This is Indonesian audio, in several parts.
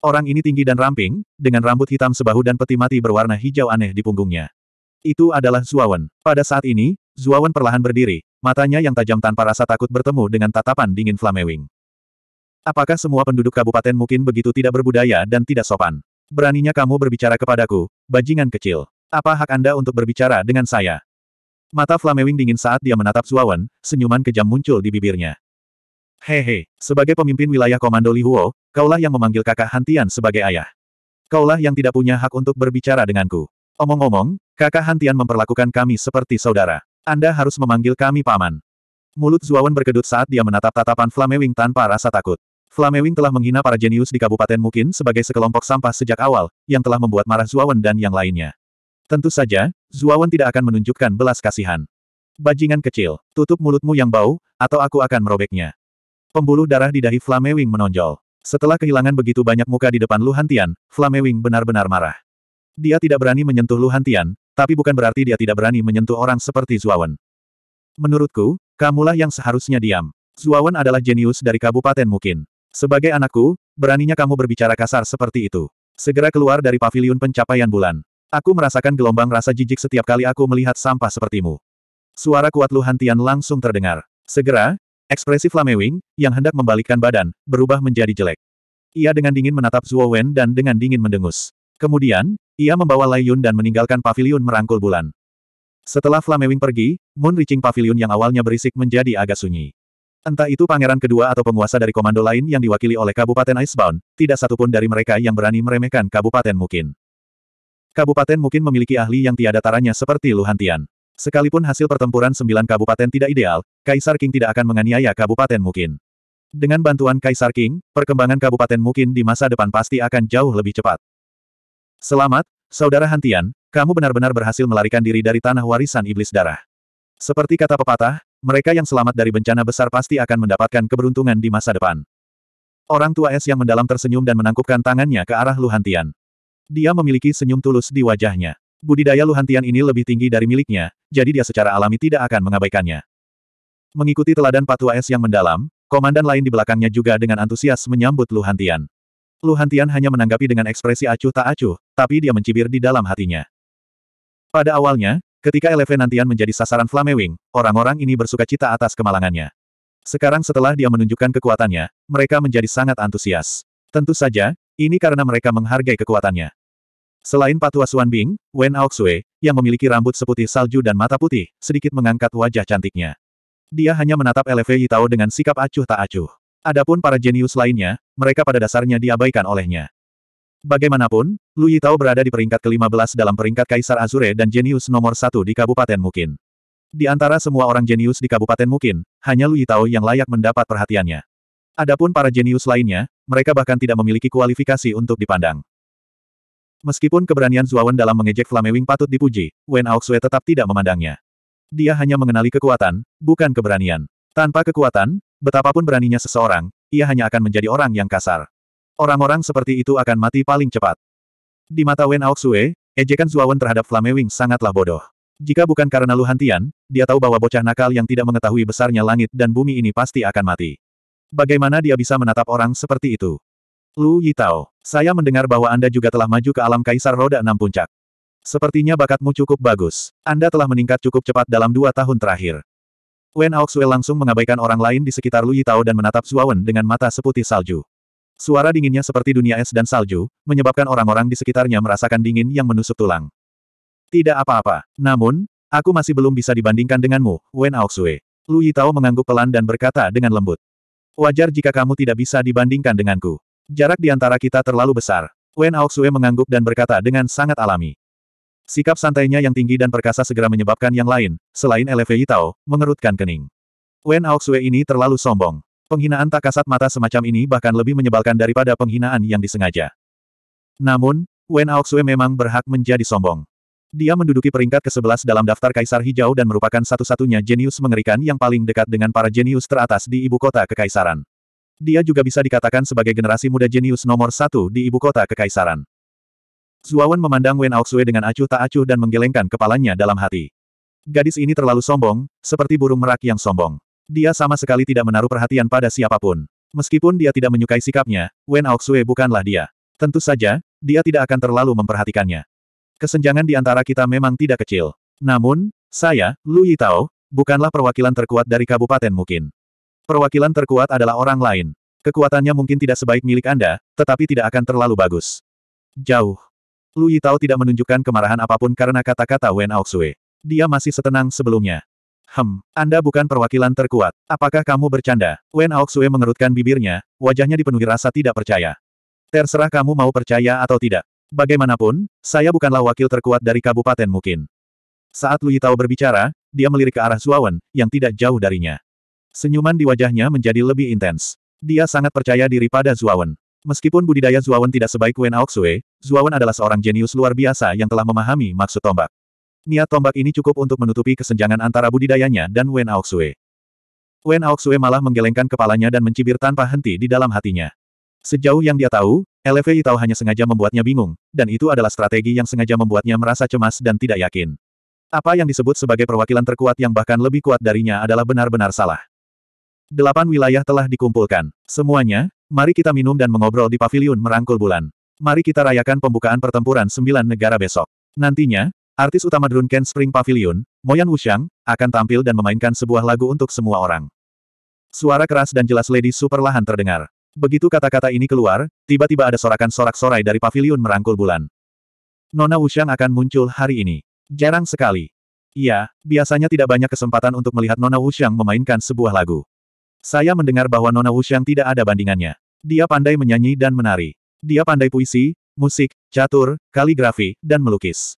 Orang ini tinggi dan ramping, dengan rambut hitam sebahu dan peti mati berwarna hijau aneh di punggungnya. Itu adalah Zuawan. Pada saat ini, Zuawan perlahan berdiri, matanya yang tajam tanpa rasa takut bertemu dengan tatapan dingin Flamewing. Apakah semua penduduk kabupaten mungkin begitu tidak berbudaya dan tidak sopan? Beraninya kamu berbicara kepadaku, bajingan kecil. Apa hak Anda untuk berbicara dengan saya? Mata Flamewing dingin saat dia menatap Zuawan, senyuman kejam muncul di bibirnya. Hehe, sebagai pemimpin wilayah Komando Li Huo, kaulah yang memanggil kakak Hantian sebagai ayah. Kaulah yang tidak punya hak untuk berbicara denganku. Omong-omong, kakak Hantian memperlakukan kami seperti saudara. Anda harus memanggil kami paman. Mulut Zuawan berkedut saat dia menatap tatapan Flamewing tanpa rasa takut. Flamewing telah menghina para jenius di Kabupaten Mukin sebagai sekelompok sampah sejak awal, yang telah membuat marah Zuawan dan yang lainnya. Tentu saja, Zuawan tidak akan menunjukkan belas kasihan. Bajingan kecil, tutup mulutmu yang bau, atau aku akan merobeknya. Pembuluh darah di dahi Flamewing menonjol. Setelah kehilangan begitu banyak muka di depan Luhantian, Flamewing benar-benar marah. Dia tidak berani menyentuh Luhantian, tapi bukan berarti dia tidak berani menyentuh orang seperti Zuawan. Menurutku, kamulah yang seharusnya diam. Zuawan adalah jenius dari Kabupaten Mukin. Sebagai anakku, beraninya kamu berbicara kasar seperti itu. Segera keluar dari pavilion pencapaian bulan. Aku merasakan gelombang rasa jijik setiap kali aku melihat sampah sepertimu. Suara kuat Luhantian langsung terdengar. Segera, Ekspresi Wing, yang hendak membalikkan badan, berubah menjadi jelek. Ia dengan dingin menatap Zuo Wen dan dengan dingin mendengus. Kemudian, ia membawa Lai Yun dan meninggalkan pavilion merangkul bulan. Setelah Flamewing pergi, Moon Reaching Pavilion yang awalnya berisik menjadi agak sunyi. Entah itu pangeran kedua atau penguasa dari komando lain yang diwakili oleh Kabupaten Icebound, tidak satupun dari mereka yang berani meremehkan Kabupaten Mukin. Kabupaten Mukin memiliki ahli yang tiada taranya seperti Luhantian. Sekalipun hasil pertempuran sembilan kabupaten tidak ideal, Kaisar King tidak akan menganiaya Kabupaten Mukin. Dengan bantuan Kaisar King, perkembangan Kabupaten Mukin di masa depan pasti akan jauh lebih cepat. Selamat, Saudara Hantian, kamu benar-benar berhasil melarikan diri dari tanah warisan iblis darah. Seperti kata pepatah, mereka yang selamat dari bencana besar pasti akan mendapatkan keberuntungan di masa depan. Orang tua es yang mendalam tersenyum dan menangkupkan tangannya ke arah Luhantian. Dia memiliki senyum tulus di wajahnya. Budidaya Luhantian ini lebih tinggi dari miliknya, jadi dia secara alami tidak akan mengabaikannya. Mengikuti teladan Patua Es yang mendalam, komandan lain di belakangnya juga dengan antusias menyambut Luhantian. Luhantian hanya menanggapi dengan ekspresi acuh tak acuh, tapi dia mencibir di dalam hatinya. Pada awalnya, ketika Eleven Nantian menjadi sasaran Flamewing, orang-orang ini bersuka cita atas kemalangannya. Sekarang setelah dia menunjukkan kekuatannya, mereka menjadi sangat antusias. Tentu saja, ini karena mereka menghargai kekuatannya. Selain Patua Suan Bing, Wen Aoxue, yang memiliki rambut seputih salju dan mata putih, sedikit mengangkat wajah cantiknya. Dia hanya menatap LV Yitao dengan sikap acuh tak acuh. Adapun para jenius lainnya, mereka pada dasarnya diabaikan olehnya. Bagaimanapun, Lu Yitao berada di peringkat ke-15 dalam peringkat Kaisar Azure dan jenius nomor satu di Kabupaten Mukin. Di antara semua orang jenius di Kabupaten Mukin, hanya Lu Yitao yang layak mendapat perhatiannya. Adapun para jenius lainnya, mereka bahkan tidak memiliki kualifikasi untuk dipandang. Meskipun keberanian Zuawan dalam mengejek Flamewing patut dipuji, Wen Aoxue tetap tidak memandangnya. Dia hanya mengenali kekuatan, bukan keberanian. Tanpa kekuatan, betapapun beraninya seseorang, ia hanya akan menjadi orang yang kasar. Orang-orang seperti itu akan mati paling cepat. Di mata Wen Aoxue, ejekan Zuawan terhadap Flamewing sangatlah bodoh. Jika bukan karena Luhantian, dia tahu bahwa bocah nakal yang tidak mengetahui besarnya langit dan bumi ini pasti akan mati. Bagaimana dia bisa menatap orang seperti itu? Lu Yitao, saya mendengar bahwa Anda juga telah maju ke alam Kaisar Roda Enam Puncak. Sepertinya bakatmu cukup bagus. Anda telah meningkat cukup cepat dalam dua tahun terakhir. Wen Aoxue langsung mengabaikan orang lain di sekitar Lu Yitao dan menatap Zuawan dengan mata seputih salju. Suara dinginnya seperti dunia es dan salju, menyebabkan orang-orang di sekitarnya merasakan dingin yang menusuk tulang. Tidak apa-apa. Namun, aku masih belum bisa dibandingkan denganmu, Wen Aoxue. Lu Yitao mengangguk pelan dan berkata dengan lembut. Wajar jika kamu tidak bisa dibandingkan denganku. Jarak di antara kita terlalu besar. Wen Aoxue mengangguk dan berkata dengan sangat alami. Sikap santainya yang tinggi dan perkasa segera menyebabkan yang lain, selain Elevei Yitao, mengerutkan kening. Wen Aoxue ini terlalu sombong. Penghinaan tak kasat mata semacam ini bahkan lebih menyebalkan daripada penghinaan yang disengaja. Namun, Wen Aoxue memang berhak menjadi sombong. Dia menduduki peringkat ke-11 dalam daftar Kaisar Hijau dan merupakan satu-satunya jenius mengerikan yang paling dekat dengan para jenius teratas di ibu kota kekaisaran. Dia juga bisa dikatakan sebagai generasi muda jenius nomor satu di ibu kota kekaisaran. Zuawan memandang Wen Aoxue dengan acuh tak acuh dan menggelengkan kepalanya dalam hati. Gadis ini terlalu sombong, seperti burung merak yang sombong. Dia sama sekali tidak menaruh perhatian pada siapapun. Meskipun dia tidak menyukai sikapnya, Wen Aoxue bukanlah dia. Tentu saja, dia tidak akan terlalu memperhatikannya. Kesenjangan di antara kita memang tidak kecil. Namun, saya, Lu Yitao, bukanlah perwakilan terkuat dari kabupaten mungkin. Perwakilan terkuat adalah orang lain. Kekuatannya mungkin tidak sebaik milik Anda, tetapi tidak akan terlalu bagus. Jauh. Lu Yitao tidak menunjukkan kemarahan apapun karena kata-kata Wen Aoxue. Dia masih setenang sebelumnya. Hem, Anda bukan perwakilan terkuat. Apakah kamu bercanda? Wen Aoxue mengerutkan bibirnya, wajahnya dipenuhi rasa tidak percaya. Terserah kamu mau percaya atau tidak. Bagaimanapun, saya bukanlah wakil terkuat dari kabupaten Mukin. Saat Lu Tao berbicara, dia melirik ke arah Zuawan, yang tidak jauh darinya. Senyuman di wajahnya menjadi lebih intens. Dia sangat percaya diri pada Zuawan. Meskipun budidaya Zuawan tidak sebaik Wen Aoxue, Zuawan adalah seorang jenius luar biasa yang telah memahami maksud tombak. Niat tombak ini cukup untuk menutupi kesenjangan antara budidayanya dan Wen Aoxue. Wen Aoxue malah menggelengkan kepalanya dan mencibir tanpa henti di dalam hatinya. Sejauh yang dia tahu, LFI tahu hanya sengaja membuatnya bingung, dan itu adalah strategi yang sengaja membuatnya merasa cemas dan tidak yakin. Apa yang disebut sebagai perwakilan terkuat yang bahkan lebih kuat darinya adalah benar-benar salah. Delapan wilayah telah dikumpulkan. Semuanya, mari kita minum dan mengobrol di paviliun merangkul bulan. Mari kita rayakan pembukaan pertempuran sembilan negara besok. Nantinya, artis utama Drunken Spring Pavilion, Moyan Wushang, akan tampil dan memainkan sebuah lagu untuk semua orang. Suara keras dan jelas Lady Super lahan terdengar. Begitu kata-kata ini keluar, tiba-tiba ada sorakan sorak-sorai dari paviliun merangkul bulan. Nona Wushang akan muncul hari ini. Jarang sekali. Iya, biasanya tidak banyak kesempatan untuk melihat Nona Wushang memainkan sebuah lagu. Saya mendengar bahwa Nona Wuxiang tidak ada bandingannya. Dia pandai menyanyi dan menari. Dia pandai puisi, musik, catur, kaligrafi, dan melukis.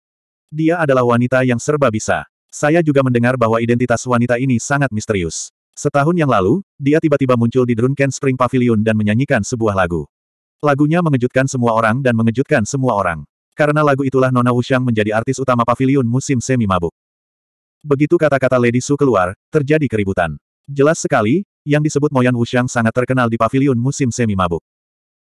Dia adalah wanita yang serba bisa. Saya juga mendengar bahwa identitas wanita ini sangat misterius. Setahun yang lalu, dia tiba-tiba muncul di Drunken Spring Pavilion dan menyanyikan sebuah lagu. Lagunya mengejutkan semua orang dan mengejutkan semua orang. Karena lagu itulah Nona Wuxiang menjadi artis utama pavilion musim semi mabuk. Begitu kata-kata Lady Su keluar, terjadi keributan. Jelas sekali, yang disebut Moyan Wushang sangat terkenal di pavilion musim semi mabuk.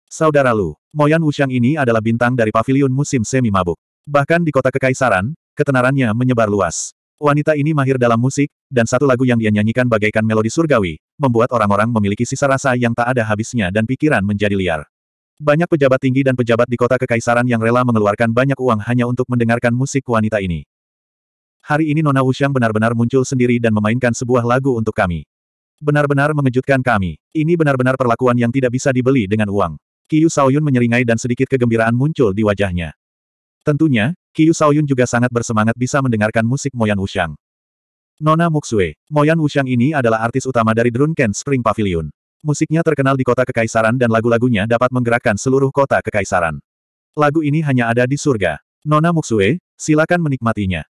Saudara Lu, Moyan Wushang ini adalah bintang dari pavilion musim semi mabuk. Bahkan di kota kekaisaran, ketenarannya menyebar luas. Wanita ini mahir dalam musik, dan satu lagu yang dia nyanyikan bagaikan melodi surgawi, membuat orang-orang memiliki sisa rasa yang tak ada habisnya dan pikiran menjadi liar. Banyak pejabat tinggi dan pejabat di kota kekaisaran yang rela mengeluarkan banyak uang hanya untuk mendengarkan musik wanita ini. Hari ini Nona Wushang benar-benar muncul sendiri dan memainkan sebuah lagu untuk kami. Benar-benar mengejutkan kami. Ini benar-benar perlakuan yang tidak bisa dibeli dengan uang. Kiyu Saoyun menyeringai dan sedikit kegembiraan muncul di wajahnya. Tentunya, Kiyu Saoyun juga sangat bersemangat bisa mendengarkan musik Moyan Wushang. Nona Muxue, Moyan Wushang ini adalah artis utama dari Drunken Spring Pavilion. Musiknya terkenal di kota kekaisaran dan lagu-lagunya dapat menggerakkan seluruh kota kekaisaran. Lagu ini hanya ada di surga. Nona Muxue, silakan menikmatinya.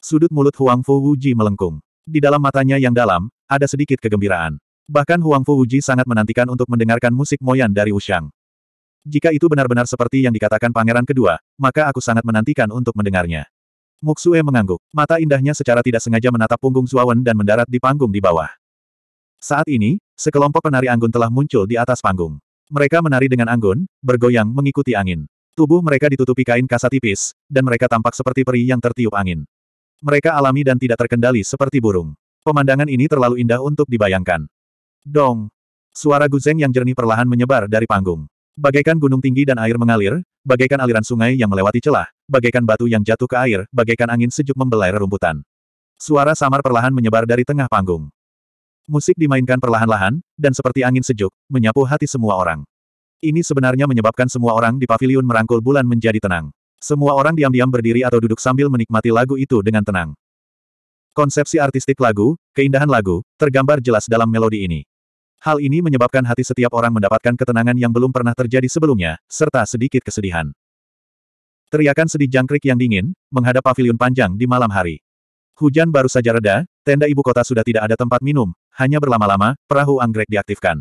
Sudut mulut Huang Fu Wuji melengkung. Di dalam matanya yang dalam, ada sedikit kegembiraan. Bahkan Huang Fu Uji sangat menantikan untuk mendengarkan musik Moyan dari Ushang. Jika itu benar-benar seperti yang dikatakan pangeran kedua, maka aku sangat menantikan untuk mendengarnya. Muxue mengangguk. Mata indahnya secara tidak sengaja menatap punggung Zuawan dan mendarat di panggung di bawah. Saat ini, sekelompok penari anggun telah muncul di atas panggung. Mereka menari dengan anggun, bergoyang mengikuti angin. Tubuh mereka ditutupi kain kasa tipis, dan mereka tampak seperti peri yang tertiup angin. Mereka alami dan tidak terkendali seperti burung. Pemandangan ini terlalu indah untuk dibayangkan. Dong! Suara guzeng yang jernih perlahan menyebar dari panggung. Bagaikan gunung tinggi dan air mengalir, bagaikan aliran sungai yang melewati celah, bagaikan batu yang jatuh ke air, bagaikan angin sejuk membelai rerumputan. Suara samar perlahan menyebar dari tengah panggung. Musik dimainkan perlahan-lahan, dan seperti angin sejuk, menyapu hati semua orang. Ini sebenarnya menyebabkan semua orang di pavilion merangkul bulan menjadi tenang. Semua orang diam-diam berdiri atau duduk sambil menikmati lagu itu dengan tenang. Konsepsi artistik lagu, keindahan lagu, tergambar jelas dalam melodi ini. Hal ini menyebabkan hati setiap orang mendapatkan ketenangan yang belum pernah terjadi sebelumnya, serta sedikit kesedihan. Teriakan sedih jangkrik yang dingin, menghadap pavilion panjang di malam hari. Hujan baru saja reda, tenda ibu kota sudah tidak ada tempat minum, hanya berlama-lama, perahu anggrek diaktifkan.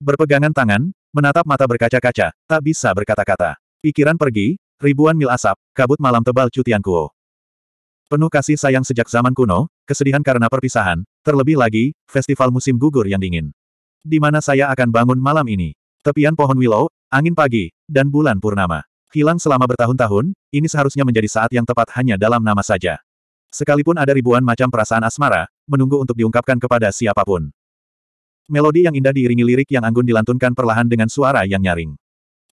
Berpegangan tangan, menatap mata berkaca-kaca, tak bisa berkata-kata. Pikiran pergi, ribuan mil asap, kabut malam tebal cutian kuo. Penuh kasih sayang sejak zaman kuno, kesedihan karena perpisahan, terlebih lagi, festival musim gugur yang dingin. Di mana saya akan bangun malam ini? Tepian pohon willow, angin pagi, dan bulan purnama. Hilang selama bertahun-tahun, ini seharusnya menjadi saat yang tepat hanya dalam nama saja. Sekalipun ada ribuan macam perasaan asmara, menunggu untuk diungkapkan kepada siapapun. Melodi yang indah diiringi lirik yang anggun dilantunkan perlahan dengan suara yang nyaring.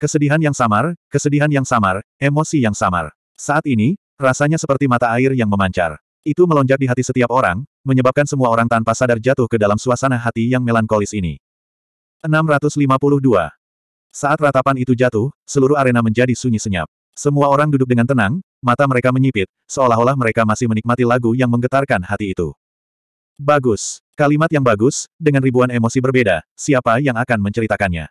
Kesedihan yang samar, kesedihan yang samar, emosi yang samar. Saat ini, Rasanya seperti mata air yang memancar. Itu melonjak di hati setiap orang, menyebabkan semua orang tanpa sadar jatuh ke dalam suasana hati yang melankolis ini. 652. Saat ratapan itu jatuh, seluruh arena menjadi sunyi senyap. Semua orang duduk dengan tenang, mata mereka menyipit, seolah-olah mereka masih menikmati lagu yang menggetarkan hati itu. Bagus. Kalimat yang bagus, dengan ribuan emosi berbeda, siapa yang akan menceritakannya?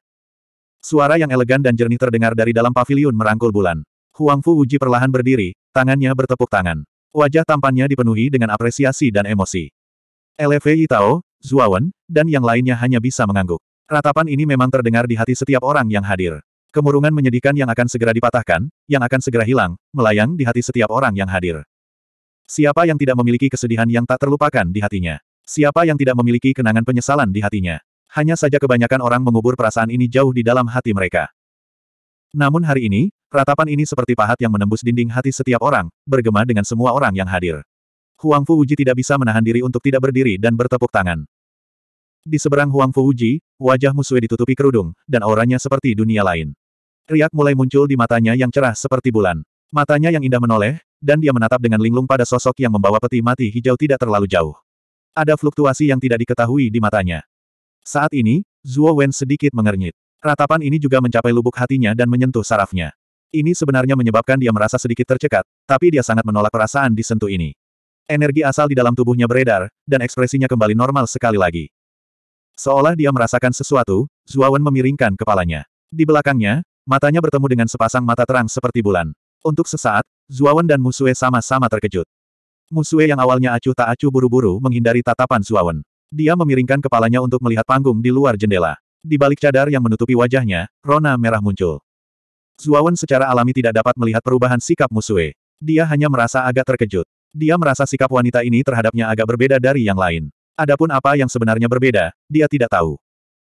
Suara yang elegan dan jernih terdengar dari dalam paviliun merangkul bulan. Huang Fu Wuji perlahan berdiri, tangannya bertepuk tangan. Wajah tampannya dipenuhi dengan apresiasi dan emosi. LV Yitao, Zuawan, dan yang lainnya hanya bisa mengangguk. Ratapan ini memang terdengar di hati setiap orang yang hadir. Kemurungan menyedihkan yang akan segera dipatahkan, yang akan segera hilang, melayang di hati setiap orang yang hadir. Siapa yang tidak memiliki kesedihan yang tak terlupakan di hatinya? Siapa yang tidak memiliki kenangan penyesalan di hatinya? Hanya saja kebanyakan orang mengubur perasaan ini jauh di dalam hati mereka. Namun hari ini, Ratapan ini seperti pahat yang menembus dinding hati setiap orang, bergema dengan semua orang yang hadir. Huang Fu Uji tidak bisa menahan diri untuk tidak berdiri dan bertepuk tangan. Di seberang Huang Fu Uji, wajah Musue ditutupi kerudung, dan auranya seperti dunia lain. Riak mulai muncul di matanya yang cerah seperti bulan. Matanya yang indah menoleh, dan dia menatap dengan linglung pada sosok yang membawa peti mati hijau tidak terlalu jauh. Ada fluktuasi yang tidak diketahui di matanya. Saat ini, Zuo Wen sedikit mengernyit. Ratapan ini juga mencapai lubuk hatinya dan menyentuh sarafnya. Ini sebenarnya menyebabkan dia merasa sedikit tercekat, tapi dia sangat menolak perasaan disentuh ini. Energi asal di dalam tubuhnya beredar, dan ekspresinya kembali normal sekali lagi. Seolah dia merasakan sesuatu, Zuawan memiringkan kepalanya. Di belakangnya, matanya bertemu dengan sepasang mata terang seperti bulan. Untuk sesaat, Zuawan dan Musue sama-sama terkejut. Musue yang awalnya acuh tak acuh buru-buru menghindari tatapan Zuawan. Dia memiringkan kepalanya untuk melihat panggung di luar jendela. Di balik cadar yang menutupi wajahnya, rona merah muncul. Zuawan secara alami tidak dapat melihat perubahan sikap Musue. Dia hanya merasa agak terkejut. Dia merasa sikap wanita ini terhadapnya agak berbeda dari yang lain. Adapun apa yang sebenarnya berbeda, dia tidak tahu.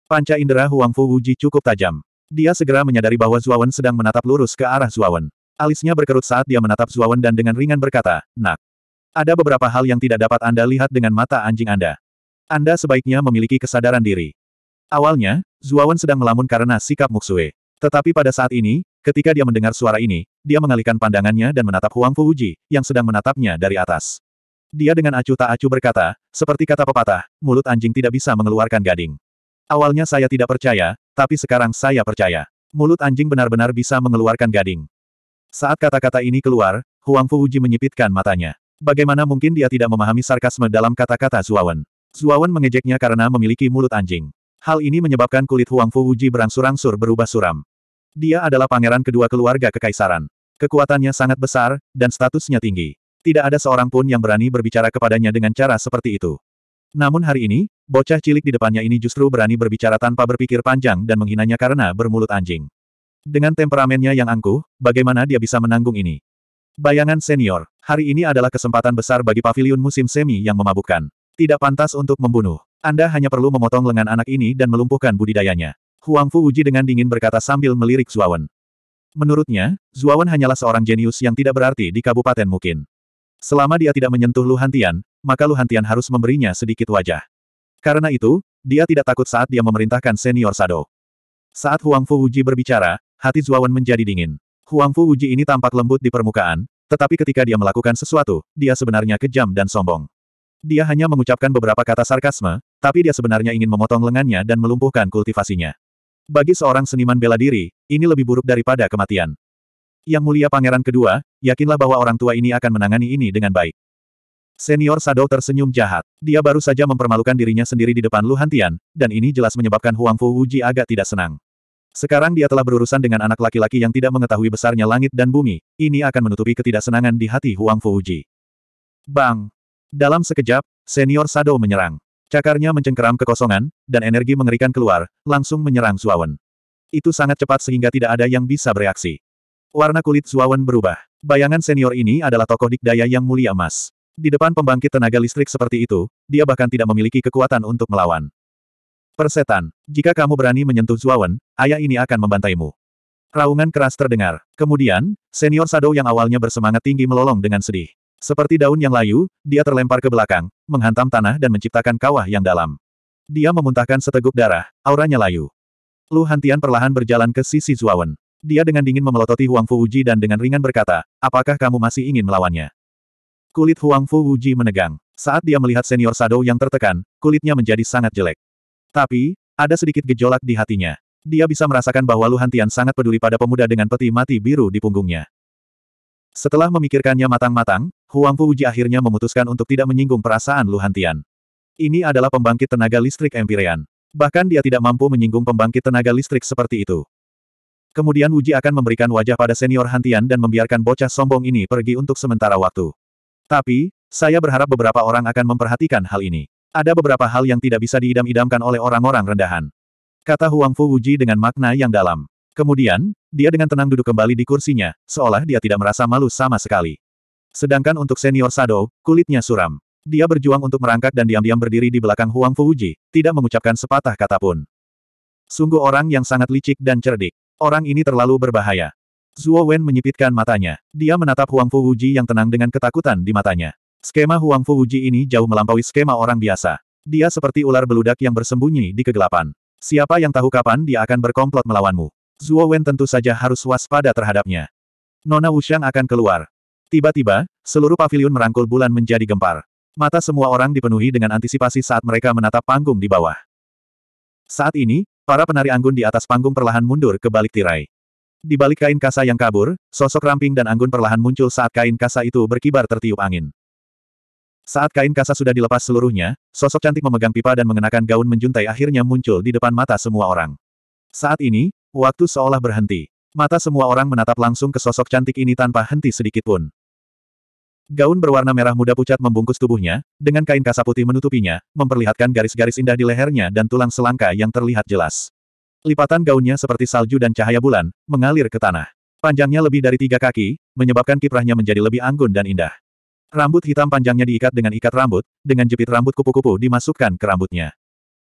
Panca indera Huangfu Wuji cukup tajam. Dia segera menyadari bahwa Zuawan sedang menatap lurus ke arah Zuawan. Alisnya berkerut saat dia menatap Zuawan dan dengan ringan berkata, Nak. Ada beberapa hal yang tidak dapat Anda lihat dengan mata anjing Anda. Anda sebaiknya memiliki kesadaran diri. Awalnya, Zuawan sedang melamun karena sikap Muxue. Tetapi pada saat ini, Ketika dia mendengar suara ini, dia mengalihkan pandangannya dan menatap Huang Fuji, yang sedang menatapnya dari atas. Dia dengan acuh tak acuh berkata, seperti kata pepatah, mulut anjing tidak bisa mengeluarkan gading. Awalnya saya tidak percaya, tapi sekarang saya percaya. Mulut anjing benar-benar bisa mengeluarkan gading. Saat kata-kata ini keluar, Huang Fuji menyipitkan matanya. Bagaimana mungkin dia tidak memahami sarkasme dalam kata-kata Zuawan? Zuawan mengejeknya karena memiliki mulut anjing. Hal ini menyebabkan kulit Huang Fuji berangsur-angsur berubah suram. Dia adalah pangeran kedua keluarga kekaisaran. Kekuatannya sangat besar, dan statusnya tinggi. Tidak ada seorang pun yang berani berbicara kepadanya dengan cara seperti itu. Namun hari ini, bocah cilik di depannya ini justru berani berbicara tanpa berpikir panjang dan menghinanya karena bermulut anjing. Dengan temperamennya yang angkuh, bagaimana dia bisa menanggung ini? Bayangan senior, hari ini adalah kesempatan besar bagi pavilion musim semi yang memabukkan. Tidak pantas untuk membunuh. Anda hanya perlu memotong lengan anak ini dan melumpuhkan budidayanya. Huang Fu uji dengan dingin berkata sambil melirik Zuawan. Menurutnya, Zuawan hanyalah seorang jenius yang tidak berarti di kabupaten mungkin. Selama dia tidak menyentuh Lu Hantian, maka Lu Hantian harus memberinya sedikit wajah. Karena itu, dia tidak takut saat dia memerintahkan senior Sado. Saat Huang Fu Uji berbicara, hati Zuawan menjadi dingin. Huang Fu Uji ini tampak lembut di permukaan, tetapi ketika dia melakukan sesuatu, dia sebenarnya kejam dan sombong. Dia hanya mengucapkan beberapa kata sarkasme, tapi dia sebenarnya ingin memotong lengannya dan melumpuhkan kultivasinya. Bagi seorang seniman bela diri, ini lebih buruk daripada kematian. Yang mulia pangeran kedua, yakinlah bahwa orang tua ini akan menangani ini dengan baik. Senior Sado tersenyum jahat. Dia baru saja mempermalukan dirinya sendiri di depan Lu Hantian, dan ini jelas menyebabkan Huang Fu Wuji agak tidak senang. Sekarang dia telah berurusan dengan anak laki-laki yang tidak mengetahui besarnya langit dan bumi, ini akan menutupi ketidaksenangan di hati Huang Fu Wuji. Bang! Dalam sekejap, senior Sado menyerang. Cakarnya mencengkeram kekosongan, dan energi mengerikan keluar, langsung menyerang Zuawan. Itu sangat cepat sehingga tidak ada yang bisa bereaksi. Warna kulit Zuawan berubah. Bayangan senior ini adalah tokoh dikdaya yang mulia emas. Di depan pembangkit tenaga listrik seperti itu, dia bahkan tidak memiliki kekuatan untuk melawan. Persetan, jika kamu berani menyentuh Zuawan, ayah ini akan membantaimu. Raungan keras terdengar. Kemudian, senior Sado yang awalnya bersemangat tinggi melolong dengan sedih. Seperti daun yang layu, dia terlempar ke belakang, menghantam tanah dan menciptakan kawah yang dalam. Dia memuntahkan seteguk darah, auranya layu. Lu Hantian perlahan berjalan ke sisi Zuawan. Dia dengan dingin memelototi Huang Fu Wuji dan dengan ringan berkata, apakah kamu masih ingin melawannya? Kulit Huang Fu Wuji menegang. Saat dia melihat senior Sado yang tertekan, kulitnya menjadi sangat jelek. Tapi, ada sedikit gejolak di hatinya. Dia bisa merasakan bahwa Lu Hantian sangat peduli pada pemuda dengan peti mati biru di punggungnya. Setelah memikirkannya matang-matang, Huang Fu Uji akhirnya memutuskan untuk tidak menyinggung perasaan Lu Hantian. Ini adalah pembangkit tenaga listrik Empyrean. Bahkan dia tidak mampu menyinggung pembangkit tenaga listrik seperti itu. Kemudian Uji akan memberikan wajah pada senior Hantian dan membiarkan bocah sombong ini pergi untuk sementara waktu. Tapi, saya berharap beberapa orang akan memperhatikan hal ini. Ada beberapa hal yang tidak bisa diidam-idamkan oleh orang-orang rendahan. Kata Huang Fu Uji dengan makna yang dalam. Kemudian, dia dengan tenang duduk kembali di kursinya, seolah dia tidak merasa malu sama sekali. Sedangkan untuk senior Sado, kulitnya suram. Dia berjuang untuk merangkak dan diam-diam berdiri di belakang Huang Fuji, tidak mengucapkan sepatah kata pun. Sungguh orang yang sangat licik dan cerdik. Orang ini terlalu berbahaya. Zhuo Wen menyipitkan matanya. Dia menatap Huang Fuji yang tenang dengan ketakutan di matanya. Skema Huang Fuji ini jauh melampaui skema orang biasa. Dia seperti ular beludak yang bersembunyi di kegelapan. Siapa yang tahu kapan dia akan berkomplot melawanmu? Zuo Wen tentu saja harus waspada terhadapnya. Nona Wuxiang akan keluar. Tiba-tiba, seluruh pavilion merangkul bulan menjadi gempar. Mata semua orang dipenuhi dengan antisipasi saat mereka menatap panggung di bawah. Saat ini, para penari anggun di atas panggung perlahan mundur ke balik tirai. Di balik kain kasa yang kabur, sosok ramping dan anggun perlahan muncul saat kain kasa itu berkibar tertiup angin. Saat kain kasa sudah dilepas seluruhnya, sosok cantik memegang pipa dan mengenakan gaun menjuntai akhirnya muncul di depan mata semua orang. Saat ini, Waktu seolah berhenti. Mata semua orang menatap langsung ke sosok cantik ini tanpa henti sedikit pun. Gaun berwarna merah muda pucat membungkus tubuhnya, dengan kain kasa putih menutupinya, memperlihatkan garis-garis indah di lehernya dan tulang selangka yang terlihat jelas. Lipatan gaunnya seperti salju dan cahaya bulan, mengalir ke tanah. Panjangnya lebih dari tiga kaki, menyebabkan kiprahnya menjadi lebih anggun dan indah. Rambut hitam panjangnya diikat dengan ikat rambut, dengan jepit rambut kupu-kupu dimasukkan ke rambutnya.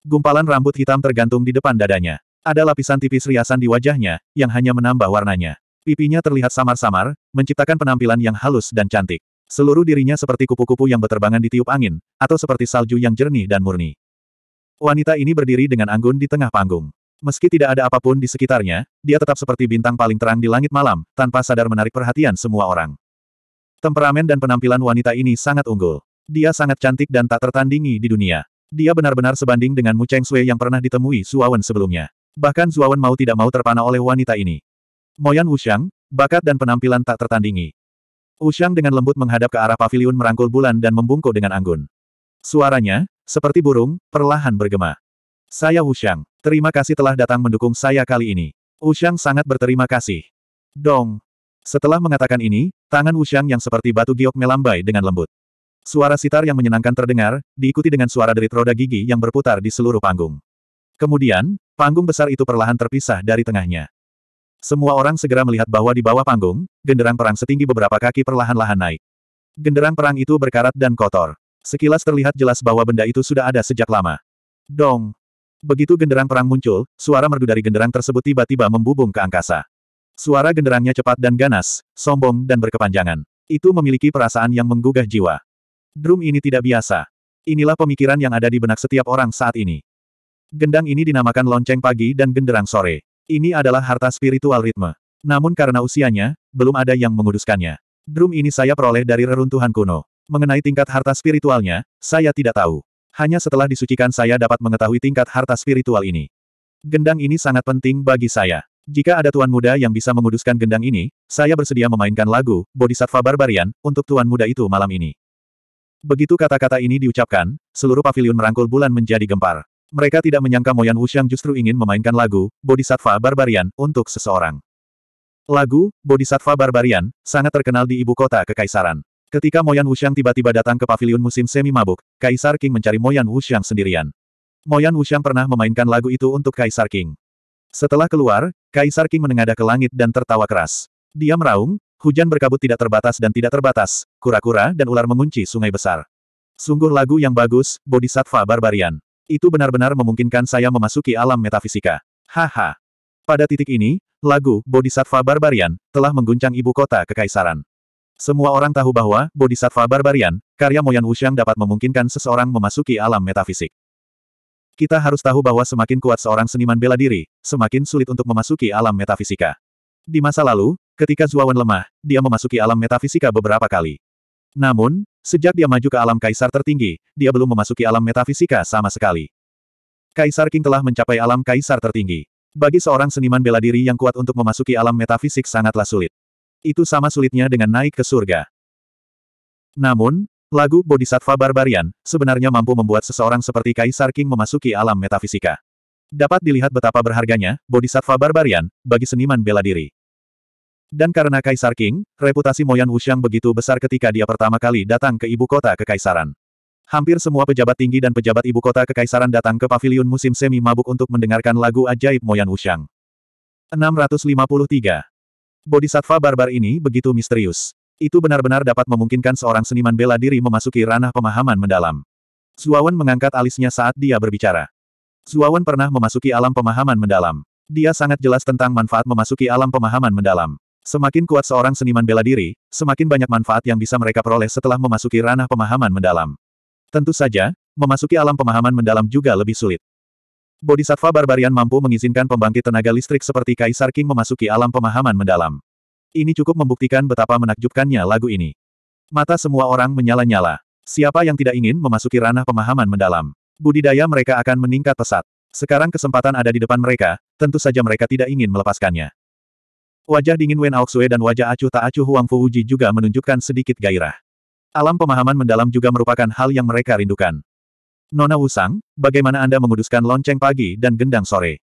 Gumpalan rambut hitam tergantung di depan dadanya. Ada lapisan tipis riasan di wajahnya, yang hanya menambah warnanya. Pipinya terlihat samar-samar, menciptakan penampilan yang halus dan cantik. Seluruh dirinya seperti kupu-kupu yang berterbangan di tiup angin, atau seperti salju yang jernih dan murni. Wanita ini berdiri dengan anggun di tengah panggung. Meski tidak ada apapun di sekitarnya, dia tetap seperti bintang paling terang di langit malam, tanpa sadar menarik perhatian semua orang. Temperamen dan penampilan wanita ini sangat unggul. Dia sangat cantik dan tak tertandingi di dunia. Dia benar-benar sebanding dengan Mu Cheng Sui yang pernah ditemui Suawen sebelumnya. Bahkan Zuawan mau tidak mau terpana oleh wanita ini. Moyan Wushang, bakat dan penampilan tak tertandingi. Wushang dengan lembut menghadap ke arah pavilion merangkul bulan dan membungkuk dengan anggun. Suaranya, seperti burung, perlahan bergema. Saya Wushang, terima kasih telah datang mendukung saya kali ini. Wushang sangat berterima kasih. Dong. Setelah mengatakan ini, tangan Wushang yang seperti batu giok melambai dengan lembut. Suara sitar yang menyenangkan terdengar, diikuti dengan suara derit roda gigi yang berputar di seluruh panggung. Kemudian, Panggung besar itu perlahan terpisah dari tengahnya. Semua orang segera melihat bahwa di bawah panggung, genderang perang setinggi beberapa kaki perlahan-lahan naik. Genderang perang itu berkarat dan kotor. Sekilas terlihat jelas bahwa benda itu sudah ada sejak lama. Dong! Begitu genderang perang muncul, suara merdu dari genderang tersebut tiba-tiba membubung ke angkasa. Suara genderangnya cepat dan ganas, sombong dan berkepanjangan. Itu memiliki perasaan yang menggugah jiwa. Drum ini tidak biasa. Inilah pemikiran yang ada di benak setiap orang saat ini. Gendang ini dinamakan lonceng pagi dan genderang sore. Ini adalah harta spiritual ritme. Namun karena usianya, belum ada yang menguduskannya. Drum ini saya peroleh dari reruntuhan kuno. Mengenai tingkat harta spiritualnya, saya tidak tahu. Hanya setelah disucikan saya dapat mengetahui tingkat harta spiritual ini. Gendang ini sangat penting bagi saya. Jika ada tuan muda yang bisa menguduskan gendang ini, saya bersedia memainkan lagu, Bodhisattva Barbarian, untuk tuan muda itu malam ini. Begitu kata-kata ini diucapkan, seluruh pavilion merangkul bulan menjadi gempar. Mereka tidak menyangka Moyan Wuxiang justru ingin memainkan lagu, Bodhisattva Barbarian, untuk seseorang. Lagu, Bodhisattva Barbarian, sangat terkenal di ibu kota kekaisaran. Ketika Moyan Wuxiang tiba-tiba datang ke pavilion musim semi mabuk, Kaisar King mencari Moyan Wuxiang sendirian. Moyan Wuxiang pernah memainkan lagu itu untuk Kaisar King. Setelah keluar, Kaisar King menengadah ke langit dan tertawa keras. Dia meraung, hujan berkabut tidak terbatas dan tidak terbatas, kura-kura dan ular mengunci sungai besar. Sungguh lagu yang bagus, Bodhisattva Barbarian. Itu benar-benar memungkinkan saya memasuki alam metafisika. Haha. Pada titik ini, lagu Bodhisattva Barbarian telah mengguncang ibu kota kekaisaran. Semua orang tahu bahwa Bodhisattva Barbarian, karya Moyan Wuxiang dapat memungkinkan seseorang memasuki alam metafisik. Kita harus tahu bahwa semakin kuat seorang seniman bela diri, semakin sulit untuk memasuki alam metafisika. Di masa lalu, ketika Zuawan lemah, dia memasuki alam metafisika beberapa kali. Namun, Sejak dia maju ke alam kaisar tertinggi, dia belum memasuki alam metafisika sama sekali. Kaisar King telah mencapai alam kaisar tertinggi. Bagi seorang seniman bela diri yang kuat untuk memasuki alam metafisik sangatlah sulit. Itu sama sulitnya dengan naik ke surga. Namun, lagu Bodhisattva Barbarian sebenarnya mampu membuat seseorang seperti Kaisar King memasuki alam metafisika. Dapat dilihat betapa berharganya Bodhisattva Barbarian bagi seniman bela diri. Dan karena Kaisar King, reputasi Moyan Wuxiang begitu besar ketika dia pertama kali datang ke ibu kota kekaisaran. Hampir semua pejabat tinggi dan pejabat ibu kota kekaisaran datang ke pavilion musim semi mabuk untuk mendengarkan lagu ajaib Moyan Wuxiang. 653. Bodhisattva barbar ini begitu misterius. Itu benar-benar dapat memungkinkan seorang seniman bela diri memasuki ranah pemahaman mendalam. Zuawan mengangkat alisnya saat dia berbicara. Zuawan pernah memasuki alam pemahaman mendalam. Dia sangat jelas tentang manfaat memasuki alam pemahaman mendalam. Semakin kuat seorang seniman bela diri, semakin banyak manfaat yang bisa mereka peroleh setelah memasuki ranah pemahaman mendalam. Tentu saja, memasuki alam pemahaman mendalam juga lebih sulit. Bodhisattva Barbarian mampu mengizinkan pembangkit tenaga listrik seperti Kaisar King memasuki alam pemahaman mendalam. Ini cukup membuktikan betapa menakjubkannya lagu ini. Mata semua orang menyala-nyala. Siapa yang tidak ingin memasuki ranah pemahaman mendalam? Budidaya mereka akan meningkat pesat. Sekarang kesempatan ada di depan mereka, tentu saja mereka tidak ingin melepaskannya. Wajah dingin Wen Aoxue dan wajah acuh tak acuh Huang Fu Uji juga menunjukkan sedikit gairah. Alam pemahaman mendalam juga merupakan hal yang mereka rindukan. Nona Wusang, bagaimana Anda menguduskan lonceng pagi dan gendang sore?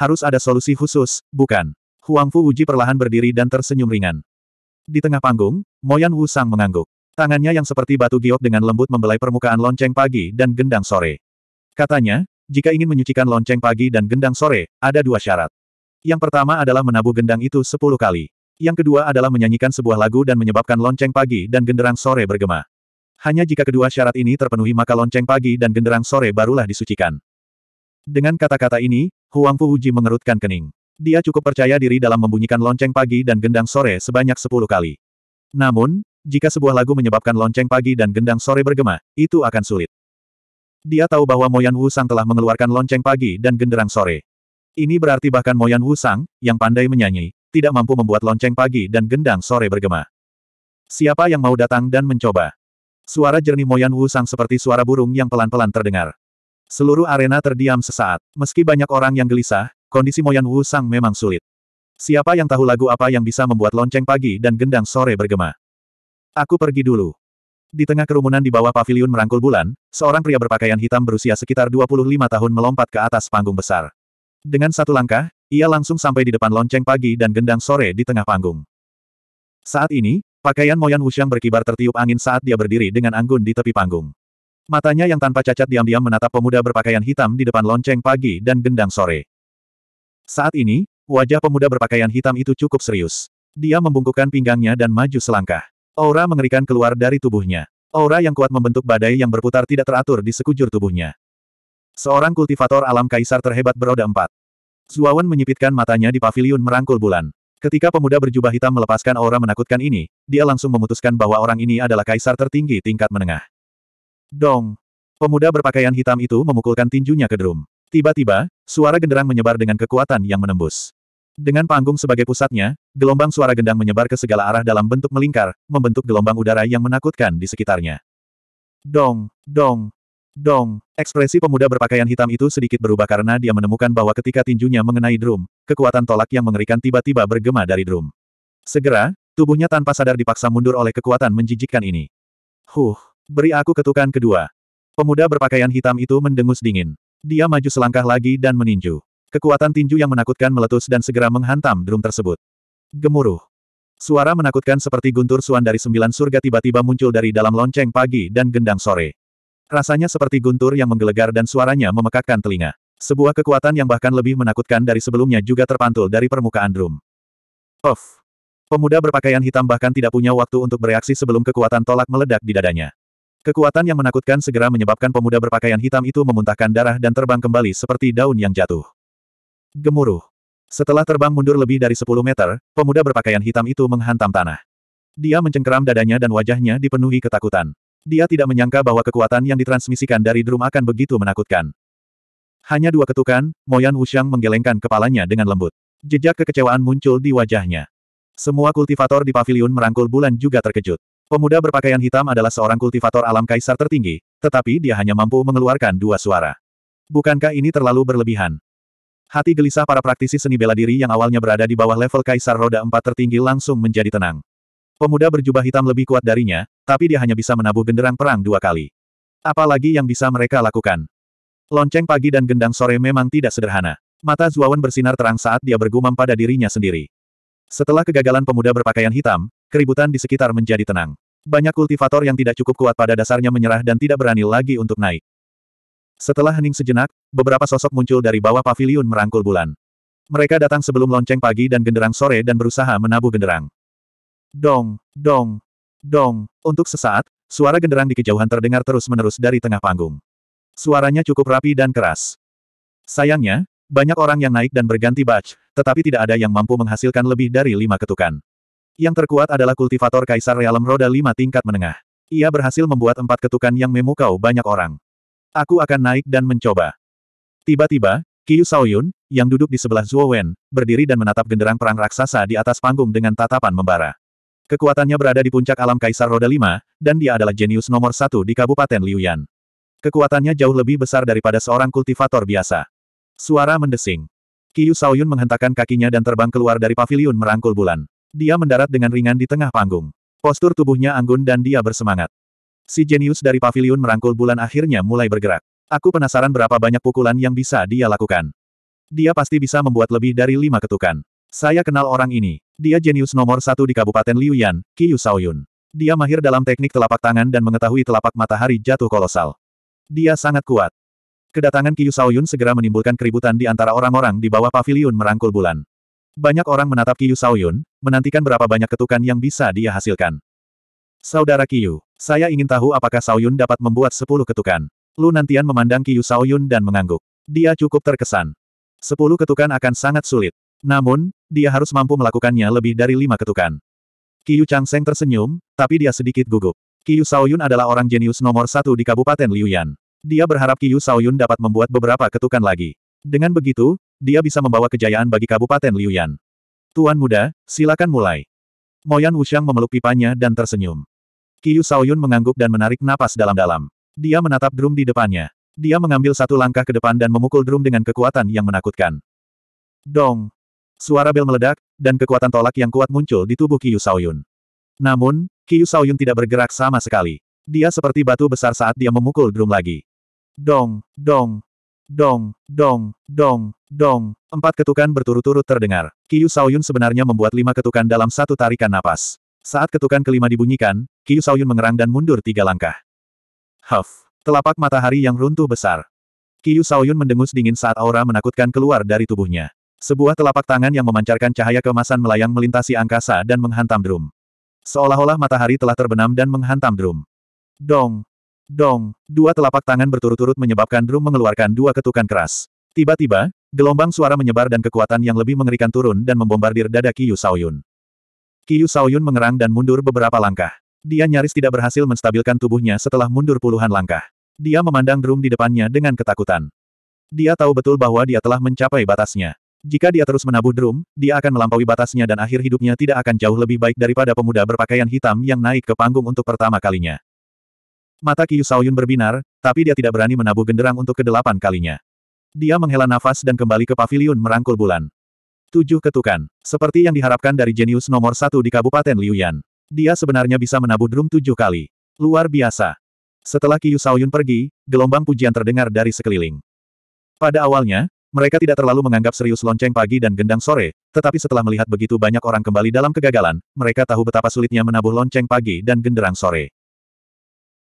Harus ada solusi khusus, bukan? Huang Fu Uji perlahan berdiri dan tersenyum ringan. Di tengah panggung, Moyan Wusang mengangguk. Tangannya yang seperti batu giok dengan lembut membelai permukaan lonceng pagi dan gendang sore. Katanya, jika ingin menyucikan lonceng pagi dan gendang sore, ada dua syarat. Yang pertama adalah menabuh gendang itu sepuluh kali. Yang kedua adalah menyanyikan sebuah lagu dan menyebabkan lonceng pagi dan genderang sore bergema. Hanya jika kedua syarat ini terpenuhi maka lonceng pagi dan genderang sore barulah disucikan. Dengan kata-kata ini, Huang Fu Uji mengerutkan kening. Dia cukup percaya diri dalam membunyikan lonceng pagi dan gendang sore sebanyak sepuluh kali. Namun, jika sebuah lagu menyebabkan lonceng pagi dan gendang sore bergema, itu akan sulit. Dia tahu bahwa Moyan Wu Sang telah mengeluarkan lonceng pagi dan genderang sore. Ini berarti bahkan Moyan Wusang, yang pandai menyanyi, tidak mampu membuat lonceng pagi dan gendang sore bergema. Siapa yang mau datang dan mencoba? Suara jernih Moyan Wusang seperti suara burung yang pelan-pelan terdengar. Seluruh arena terdiam sesaat. Meski banyak orang yang gelisah, kondisi Moyan Wusang memang sulit. Siapa yang tahu lagu apa yang bisa membuat lonceng pagi dan gendang sore bergema? Aku pergi dulu. Di tengah kerumunan di bawah pavilion merangkul bulan, seorang pria berpakaian hitam berusia sekitar 25 tahun melompat ke atas panggung besar. Dengan satu langkah, ia langsung sampai di depan lonceng pagi dan gendang sore di tengah panggung. Saat ini, pakaian Moyan Wuxiang berkibar tertiup angin saat dia berdiri dengan anggun di tepi panggung. Matanya yang tanpa cacat diam-diam menatap pemuda berpakaian hitam di depan lonceng pagi dan gendang sore. Saat ini, wajah pemuda berpakaian hitam itu cukup serius. Dia membungkukkan pinggangnya dan maju selangkah. Aura mengerikan keluar dari tubuhnya. Aura yang kuat membentuk badai yang berputar tidak teratur di sekujur tubuhnya. Seorang kultivator alam kaisar terhebat beroda empat. Zuawan menyipitkan matanya di pavilion merangkul bulan. Ketika pemuda berjubah hitam melepaskan aura menakutkan ini, dia langsung memutuskan bahwa orang ini adalah kaisar tertinggi tingkat menengah. Dong! Pemuda berpakaian hitam itu memukulkan tinjunya ke drum. Tiba-tiba, suara genderang menyebar dengan kekuatan yang menembus. Dengan panggung sebagai pusatnya, gelombang suara gendang menyebar ke segala arah dalam bentuk melingkar, membentuk gelombang udara yang menakutkan di sekitarnya. Dong, dong, Dong! Ekspresi pemuda berpakaian hitam itu sedikit berubah karena dia menemukan bahwa ketika tinjunya mengenai drum, kekuatan tolak yang mengerikan tiba-tiba bergema dari drum. Segera, tubuhnya tanpa sadar dipaksa mundur oleh kekuatan menjijikkan ini. Huh! Beri aku ketukan kedua. Pemuda berpakaian hitam itu mendengus dingin. Dia maju selangkah lagi dan meninju. Kekuatan tinju yang menakutkan meletus dan segera menghantam drum tersebut. Gemuruh. Suara menakutkan seperti guntur suan dari sembilan surga tiba-tiba muncul dari dalam lonceng pagi dan gendang sore. Rasanya seperti guntur yang menggelegar dan suaranya memekakkan telinga. Sebuah kekuatan yang bahkan lebih menakutkan dari sebelumnya juga terpantul dari permukaan drum. Of! Pemuda berpakaian hitam bahkan tidak punya waktu untuk bereaksi sebelum kekuatan tolak meledak di dadanya. Kekuatan yang menakutkan segera menyebabkan pemuda berpakaian hitam itu memuntahkan darah dan terbang kembali seperti daun yang jatuh. Gemuruh. Setelah terbang mundur lebih dari 10 meter, pemuda berpakaian hitam itu menghantam tanah. Dia mencengkeram dadanya dan wajahnya dipenuhi ketakutan. Dia tidak menyangka bahwa kekuatan yang ditransmisikan dari drum akan begitu menakutkan. Hanya dua ketukan, Moyan Wushang menggelengkan kepalanya dengan lembut. Jejak kekecewaan muncul di wajahnya. Semua kultivator di pavilion merangkul bulan juga terkejut. Pemuda berpakaian hitam adalah seorang kultivator alam kaisar tertinggi, tetapi dia hanya mampu mengeluarkan dua suara. Bukankah ini terlalu berlebihan? Hati gelisah para praktisi seni bela diri yang awalnya berada di bawah level kaisar roda empat tertinggi langsung menjadi tenang. Pemuda berjubah hitam lebih kuat darinya, tapi dia hanya bisa menabuh genderang perang dua kali. Apalagi yang bisa mereka lakukan? Lonceng pagi dan gendang sore memang tidak sederhana. Mata Zuawan bersinar terang saat dia bergumam pada dirinya sendiri. Setelah kegagalan pemuda berpakaian hitam, keributan di sekitar menjadi tenang. Banyak kultivator yang tidak cukup kuat pada dasarnya menyerah dan tidak berani lagi untuk naik. Setelah hening sejenak, beberapa sosok muncul dari bawah paviliun merangkul bulan. Mereka datang sebelum lonceng pagi dan genderang sore dan berusaha menabuh genderang. Dong, dong, dong. Untuk sesaat, suara genderang di kejauhan terdengar terus-menerus dari tengah panggung. Suaranya cukup rapi dan keras. Sayangnya, banyak orang yang naik dan berganti batch, tetapi tidak ada yang mampu menghasilkan lebih dari lima ketukan. Yang terkuat adalah kultivator Kaisar Realem Roda lima tingkat menengah. Ia berhasil membuat empat ketukan yang memukau banyak orang. Aku akan naik dan mencoba. Tiba-tiba, Kiyu Saoyun, yang duduk di sebelah Zhuo Wen, berdiri dan menatap genderang perang raksasa di atas panggung dengan tatapan membara. Kekuatannya berada di puncak alam Kaisar Roda 5, dan dia adalah jenius nomor satu di Kabupaten Liuyan. Kekuatannya jauh lebih besar daripada seorang kultivator biasa. Suara mendesing. Kiyu Saoyun menghentakkan kakinya dan terbang keluar dari pavilion merangkul bulan. Dia mendarat dengan ringan di tengah panggung. Postur tubuhnya anggun dan dia bersemangat. Si jenius dari pavilion merangkul bulan akhirnya mulai bergerak. Aku penasaran berapa banyak pukulan yang bisa dia lakukan. Dia pasti bisa membuat lebih dari lima ketukan. Saya kenal orang ini. Dia jenius nomor satu di Kabupaten Liuyan, Yu Saoyun. Dia mahir dalam teknik telapak tangan dan mengetahui telapak matahari jatuh kolosal. Dia sangat kuat. Kedatangan Yu Saoyun segera menimbulkan keributan di antara orang-orang di bawah paviliun merangkul bulan. Banyak orang menatap Yu Saoyun, menantikan berapa banyak ketukan yang bisa dia hasilkan. Saudara Yu, saya ingin tahu apakah Saoyun dapat membuat sepuluh ketukan. Lu Nantian memandang Yu Saoyun dan mengangguk. Dia cukup terkesan. Sepuluh ketukan akan sangat sulit. Namun, dia harus mampu melakukannya lebih dari lima ketukan. Chang Changseng tersenyum, tapi dia sedikit gugup. Yu Shaoyun adalah orang jenius nomor satu di Kabupaten Liuyan. Dia berharap Yu Shaoyun dapat membuat beberapa ketukan lagi. Dengan begitu, dia bisa membawa kejayaan bagi Kabupaten Liuyan. Tuan muda, silakan mulai. Moyan Wuxiang memeluk pipanya dan tersenyum. Yu Shaoyun mengangguk dan menarik napas dalam-dalam. Dia menatap drum di depannya. Dia mengambil satu langkah ke depan dan memukul drum dengan kekuatan yang menakutkan. Dong! Suara bel meledak, dan kekuatan tolak yang kuat muncul di tubuh Qiyu Saoyun. Namun, Qiyu Saoyun tidak bergerak sama sekali. Dia seperti batu besar saat dia memukul drum lagi. Dong, dong, Dong, dong, dong, dong. Empat ketukan berturut-turut terdengar. Kiyu Saoyun sebenarnya membuat lima ketukan dalam satu tarikan napas. Saat ketukan kelima dibunyikan, Kiyu Saoyun mengerang dan mundur tiga langkah. Huff. Telapak matahari yang runtuh besar. Kiyu Saoyun mendengus dingin saat aura menakutkan keluar dari tubuhnya. Sebuah telapak tangan yang memancarkan cahaya kemasan melayang melintasi angkasa dan menghantam drum. Seolah-olah matahari telah terbenam dan menghantam drum. Dong! Dong! Dua telapak tangan berturut-turut menyebabkan drum mengeluarkan dua ketukan keras. Tiba-tiba, gelombang suara menyebar dan kekuatan yang lebih mengerikan turun dan membombardir dada Kiyu Saoyun. Kiyu Saoyun mengerang dan mundur beberapa langkah. Dia nyaris tidak berhasil menstabilkan tubuhnya setelah mundur puluhan langkah. Dia memandang drum di depannya dengan ketakutan. Dia tahu betul bahwa dia telah mencapai batasnya. Jika dia terus menabuh drum, dia akan melampaui batasnya dan akhir hidupnya tidak akan jauh lebih baik daripada pemuda berpakaian hitam yang naik ke panggung untuk pertama kalinya. Mata Kiyu Saoyun berbinar, tapi dia tidak berani menabuh genderang untuk kedelapan kalinya. Dia menghela nafas dan kembali ke pavilion merangkul bulan. Tujuh ketukan. Seperti yang diharapkan dari jenius nomor satu di Kabupaten Liuyan. Dia sebenarnya bisa menabuh drum tujuh kali. Luar biasa. Setelah Kiyu Saoyun pergi, gelombang pujian terdengar dari sekeliling. Pada awalnya, mereka tidak terlalu menganggap serius lonceng pagi dan gendang sore, tetapi setelah melihat begitu banyak orang kembali dalam kegagalan, mereka tahu betapa sulitnya menabuh lonceng pagi dan genderang sore.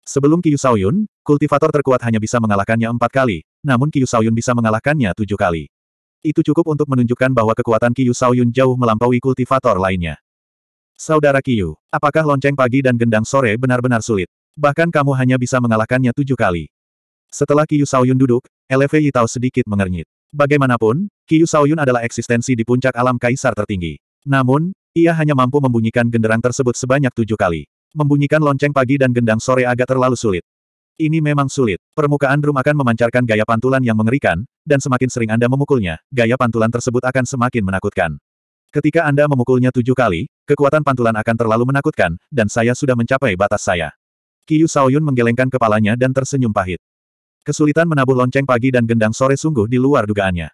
Sebelum Kiyu Saoyun, kultivator terkuat hanya bisa mengalahkannya empat kali, namun Kiyu Saoyun bisa mengalahkannya tujuh kali. Itu cukup untuk menunjukkan bahwa kekuatan Kiyu Saoyun jauh melampaui kultivator lainnya. Saudara Kiyu, apakah lonceng pagi dan gendang sore benar-benar sulit? Bahkan kamu hanya bisa mengalahkannya tujuh kali. Setelah Kiyu Saoyun duduk, Eleve Yitao sedikit mengernyit. Bagaimanapun, Qiyu Shaoyun adalah eksistensi di puncak alam kaisar tertinggi. Namun, ia hanya mampu membunyikan genderang tersebut sebanyak tujuh kali. Membunyikan lonceng pagi dan gendang sore agak terlalu sulit. Ini memang sulit. Permukaan drum akan memancarkan gaya pantulan yang mengerikan, dan semakin sering Anda memukulnya, gaya pantulan tersebut akan semakin menakutkan. Ketika Anda memukulnya tujuh kali, kekuatan pantulan akan terlalu menakutkan, dan saya sudah mencapai batas saya. Kiyu Saoyun menggelengkan kepalanya dan tersenyum pahit. Kesulitan menabuh lonceng pagi dan gendang sore sungguh di luar dugaannya.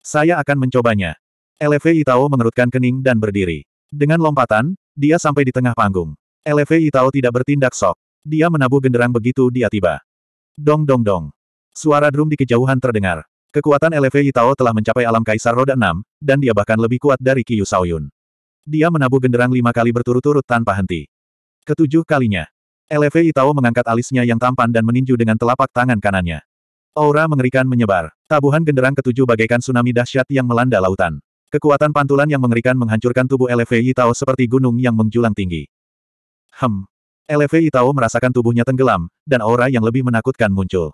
Saya akan mencobanya. Lv Itao mengerutkan kening dan berdiri. Dengan lompatan, dia sampai di tengah panggung. Lv Itao tidak bertindak sok. Dia menabuh genderang begitu dia tiba. Dong dong dong. Suara drum di kejauhan terdengar. Kekuatan Lv Itao telah mencapai alam kaisar roda 6, dan dia bahkan lebih kuat dari Kiyu Saoyun. Dia menabuh genderang lima kali berturut-turut tanpa henti. Ketujuh kalinya, LFI TAO mengangkat alisnya yang tampan dan meninju dengan telapak tangan kanannya. Aura mengerikan menyebar. Tabuhan genderang ketujuh bagaikan tsunami dahsyat yang melanda lautan. Kekuatan pantulan yang mengerikan menghancurkan tubuh LFI TAO seperti gunung yang menjulang tinggi. Hem. LFI TAO merasakan tubuhnya tenggelam, dan aura yang lebih menakutkan muncul.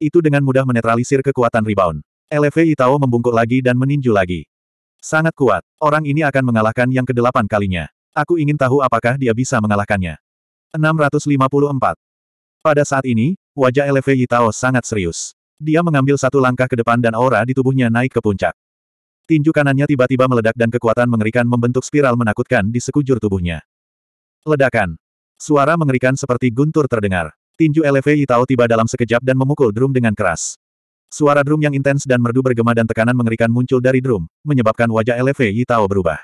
Itu dengan mudah menetralisir kekuatan rebound. LFI TAO membungkuk lagi dan meninju lagi. Sangat kuat. Orang ini akan mengalahkan yang kedelapan kalinya. Aku ingin tahu apakah dia bisa mengalahkannya. 654. Pada saat ini, wajah LV Yitao sangat serius. Dia mengambil satu langkah ke depan dan aura di tubuhnya naik ke puncak. Tinju kanannya tiba-tiba meledak dan kekuatan mengerikan membentuk spiral menakutkan di sekujur tubuhnya. Ledakan. Suara mengerikan seperti guntur terdengar. Tinju LV Yitao tiba dalam sekejap dan memukul drum dengan keras. Suara drum yang intens dan merdu bergema dan tekanan mengerikan muncul dari drum, menyebabkan wajah LV Yitao berubah.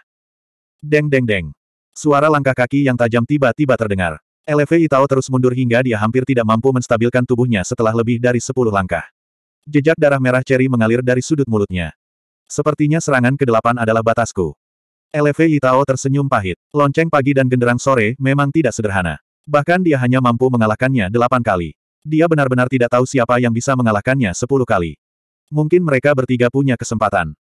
Deng deng deng. Suara langkah kaki yang tajam tiba-tiba terdengar. LV Itao terus mundur hingga dia hampir tidak mampu menstabilkan tubuhnya setelah lebih dari sepuluh langkah. Jejak darah merah ceri mengalir dari sudut mulutnya. Sepertinya serangan ke-8 adalah batasku. LV Itao tersenyum pahit. Lonceng pagi dan genderang sore memang tidak sederhana. Bahkan dia hanya mampu mengalahkannya delapan kali. Dia benar-benar tidak tahu siapa yang bisa mengalahkannya sepuluh kali. Mungkin mereka bertiga punya kesempatan.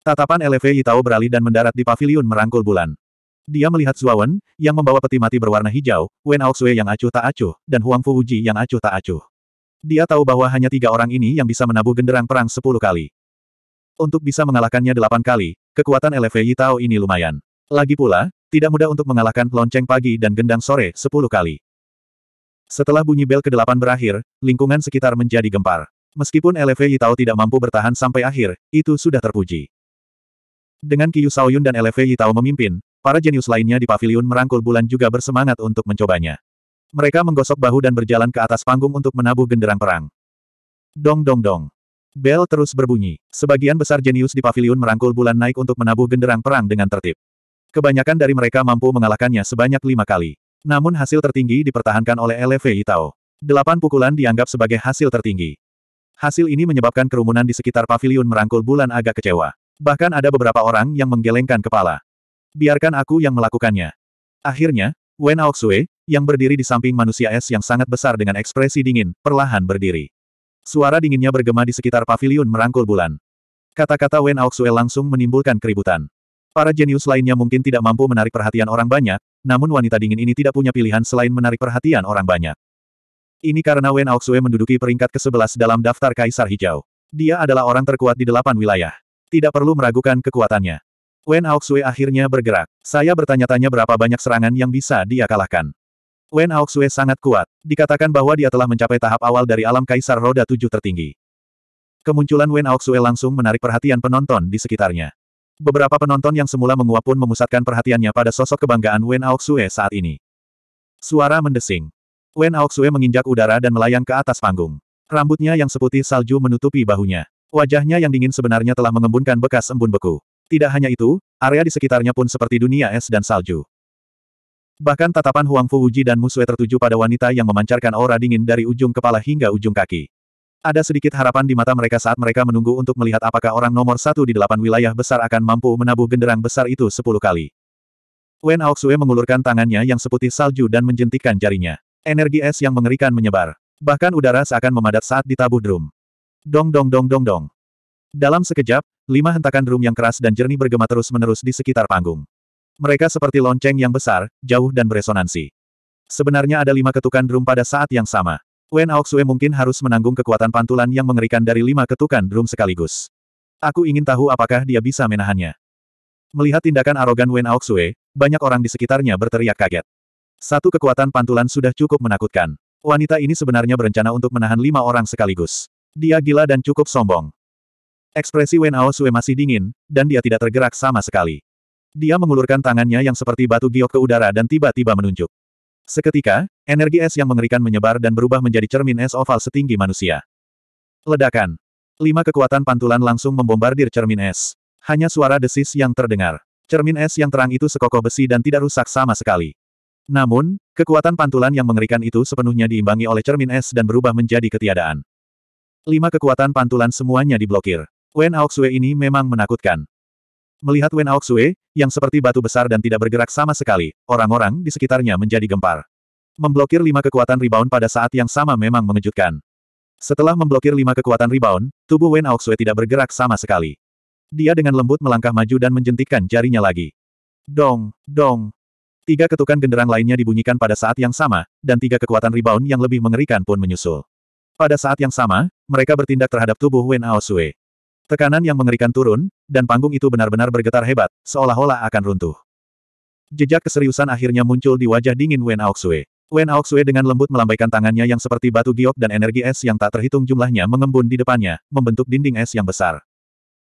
Tatapan LV Itao beralih dan mendarat di pavilion merangkul bulan. Dia melihat Zuawan, yang membawa peti mati berwarna hijau, Wen Aoxue yang acuh tak acuh, dan Huang Fu Uji yang acuh tak acuh. Dia tahu bahwa hanya tiga orang ini yang bisa menabuh genderang perang sepuluh kali. Untuk bisa mengalahkannya delapan kali, kekuatan LV Yitao ini lumayan. Lagi pula, tidak mudah untuk mengalahkan lonceng pagi dan gendang sore sepuluh kali. Setelah bunyi bel ke-8 berakhir, lingkungan sekitar menjadi gempar. Meskipun LV Yitao tidak mampu bertahan sampai akhir, itu sudah terpuji. Dengan Kiyu Saoyun dan LV Yitao memimpin, Para jenius lainnya di pavilion merangkul bulan juga bersemangat untuk mencobanya. Mereka menggosok bahu dan berjalan ke atas panggung untuk menabuh genderang perang. Dong dong dong. Bel terus berbunyi. Sebagian besar jenius di pavilion merangkul bulan naik untuk menabuh genderang perang dengan tertib. Kebanyakan dari mereka mampu mengalahkannya sebanyak lima kali. Namun hasil tertinggi dipertahankan oleh LV Itao. Delapan pukulan dianggap sebagai hasil tertinggi. Hasil ini menyebabkan kerumunan di sekitar pavilion merangkul bulan agak kecewa. Bahkan ada beberapa orang yang menggelengkan kepala biarkan aku yang melakukannya. Akhirnya, Wen Aoxue, yang berdiri di samping manusia es yang sangat besar dengan ekspresi dingin, perlahan berdiri. Suara dinginnya bergema di sekitar pavilion merangkul bulan. Kata-kata Wen Aoxue langsung menimbulkan keributan. Para jenius lainnya mungkin tidak mampu menarik perhatian orang banyak, namun wanita dingin ini tidak punya pilihan selain menarik perhatian orang banyak. Ini karena Wen Aoxue menduduki peringkat ke-11 dalam daftar Kaisar Hijau. Dia adalah orang terkuat di delapan wilayah. Tidak perlu meragukan kekuatannya. Wen Aoxue akhirnya bergerak. Saya bertanya-tanya berapa banyak serangan yang bisa dia kalahkan. Wen Aoxue sangat kuat. Dikatakan bahwa dia telah mencapai tahap awal dari alam kaisar roda tujuh tertinggi. Kemunculan Wen Aoxue langsung menarik perhatian penonton di sekitarnya. Beberapa penonton yang semula menguap pun memusatkan perhatiannya pada sosok kebanggaan Wen Aoxue saat ini. Suara mendesing. Wen Aoxue menginjak udara dan melayang ke atas panggung. Rambutnya yang seputih salju menutupi bahunya. Wajahnya yang dingin sebenarnya telah mengembunkan bekas embun beku. Tidak hanya itu, area di sekitarnya pun seperti dunia es dan salju. Bahkan tatapan Huang Fu Uji dan Musue tertuju pada wanita yang memancarkan aura dingin dari ujung kepala hingga ujung kaki. Ada sedikit harapan di mata mereka saat mereka menunggu untuk melihat apakah orang nomor satu di delapan wilayah besar akan mampu menabuh genderang besar itu sepuluh kali. Wen Aoxue mengulurkan tangannya yang seputih salju dan menjentikkan jarinya. Energi es yang mengerikan menyebar. Bahkan udara seakan memadat saat ditabuh drum. Dong dong dong dong dong. Dalam sekejap, lima hentakan drum yang keras dan jernih bergema terus-menerus di sekitar panggung. Mereka seperti lonceng yang besar, jauh dan beresonansi. Sebenarnya ada lima ketukan drum pada saat yang sama. Wen Aoxue mungkin harus menanggung kekuatan pantulan yang mengerikan dari lima ketukan drum sekaligus. Aku ingin tahu apakah dia bisa menahannya. Melihat tindakan arogan Wen Aoxue, banyak orang di sekitarnya berteriak kaget. Satu kekuatan pantulan sudah cukup menakutkan. Wanita ini sebenarnya berencana untuk menahan lima orang sekaligus. Dia gila dan cukup sombong. Ekspresi Wen Ao Sue masih dingin, dan dia tidak tergerak sama sekali. Dia mengulurkan tangannya yang seperti batu giok ke udara dan tiba-tiba menunjuk. Seketika, energi es yang mengerikan menyebar dan berubah menjadi cermin es oval setinggi manusia. Ledakan. Lima kekuatan pantulan langsung membombardir cermin es. Hanya suara desis yang terdengar. Cermin es yang terang itu sekokoh besi dan tidak rusak sama sekali. Namun, kekuatan pantulan yang mengerikan itu sepenuhnya diimbangi oleh cermin es dan berubah menjadi ketiadaan. Lima kekuatan pantulan semuanya diblokir. Wen Aoxue ini memang menakutkan. Melihat Wen Aoxue, yang seperti batu besar dan tidak bergerak sama sekali, orang-orang di sekitarnya menjadi gempar. Memblokir lima kekuatan rebound pada saat yang sama memang mengejutkan. Setelah memblokir lima kekuatan rebound, tubuh Wen Aoxue tidak bergerak sama sekali. Dia dengan lembut melangkah maju dan menjentikkan jarinya lagi. Dong, dong. Tiga ketukan genderang lainnya dibunyikan pada saat yang sama, dan tiga kekuatan rebound yang lebih mengerikan pun menyusul. Pada saat yang sama, mereka bertindak terhadap tubuh Wen Aoxue. Tekanan yang mengerikan turun, dan panggung itu benar-benar bergetar hebat, seolah-olah akan runtuh. Jejak keseriusan akhirnya muncul di wajah dingin Wen Aoxue. Wen Aoxue dengan lembut melambaikan tangannya yang seperti batu giok dan energi es yang tak terhitung jumlahnya mengembun di depannya, membentuk dinding es yang besar.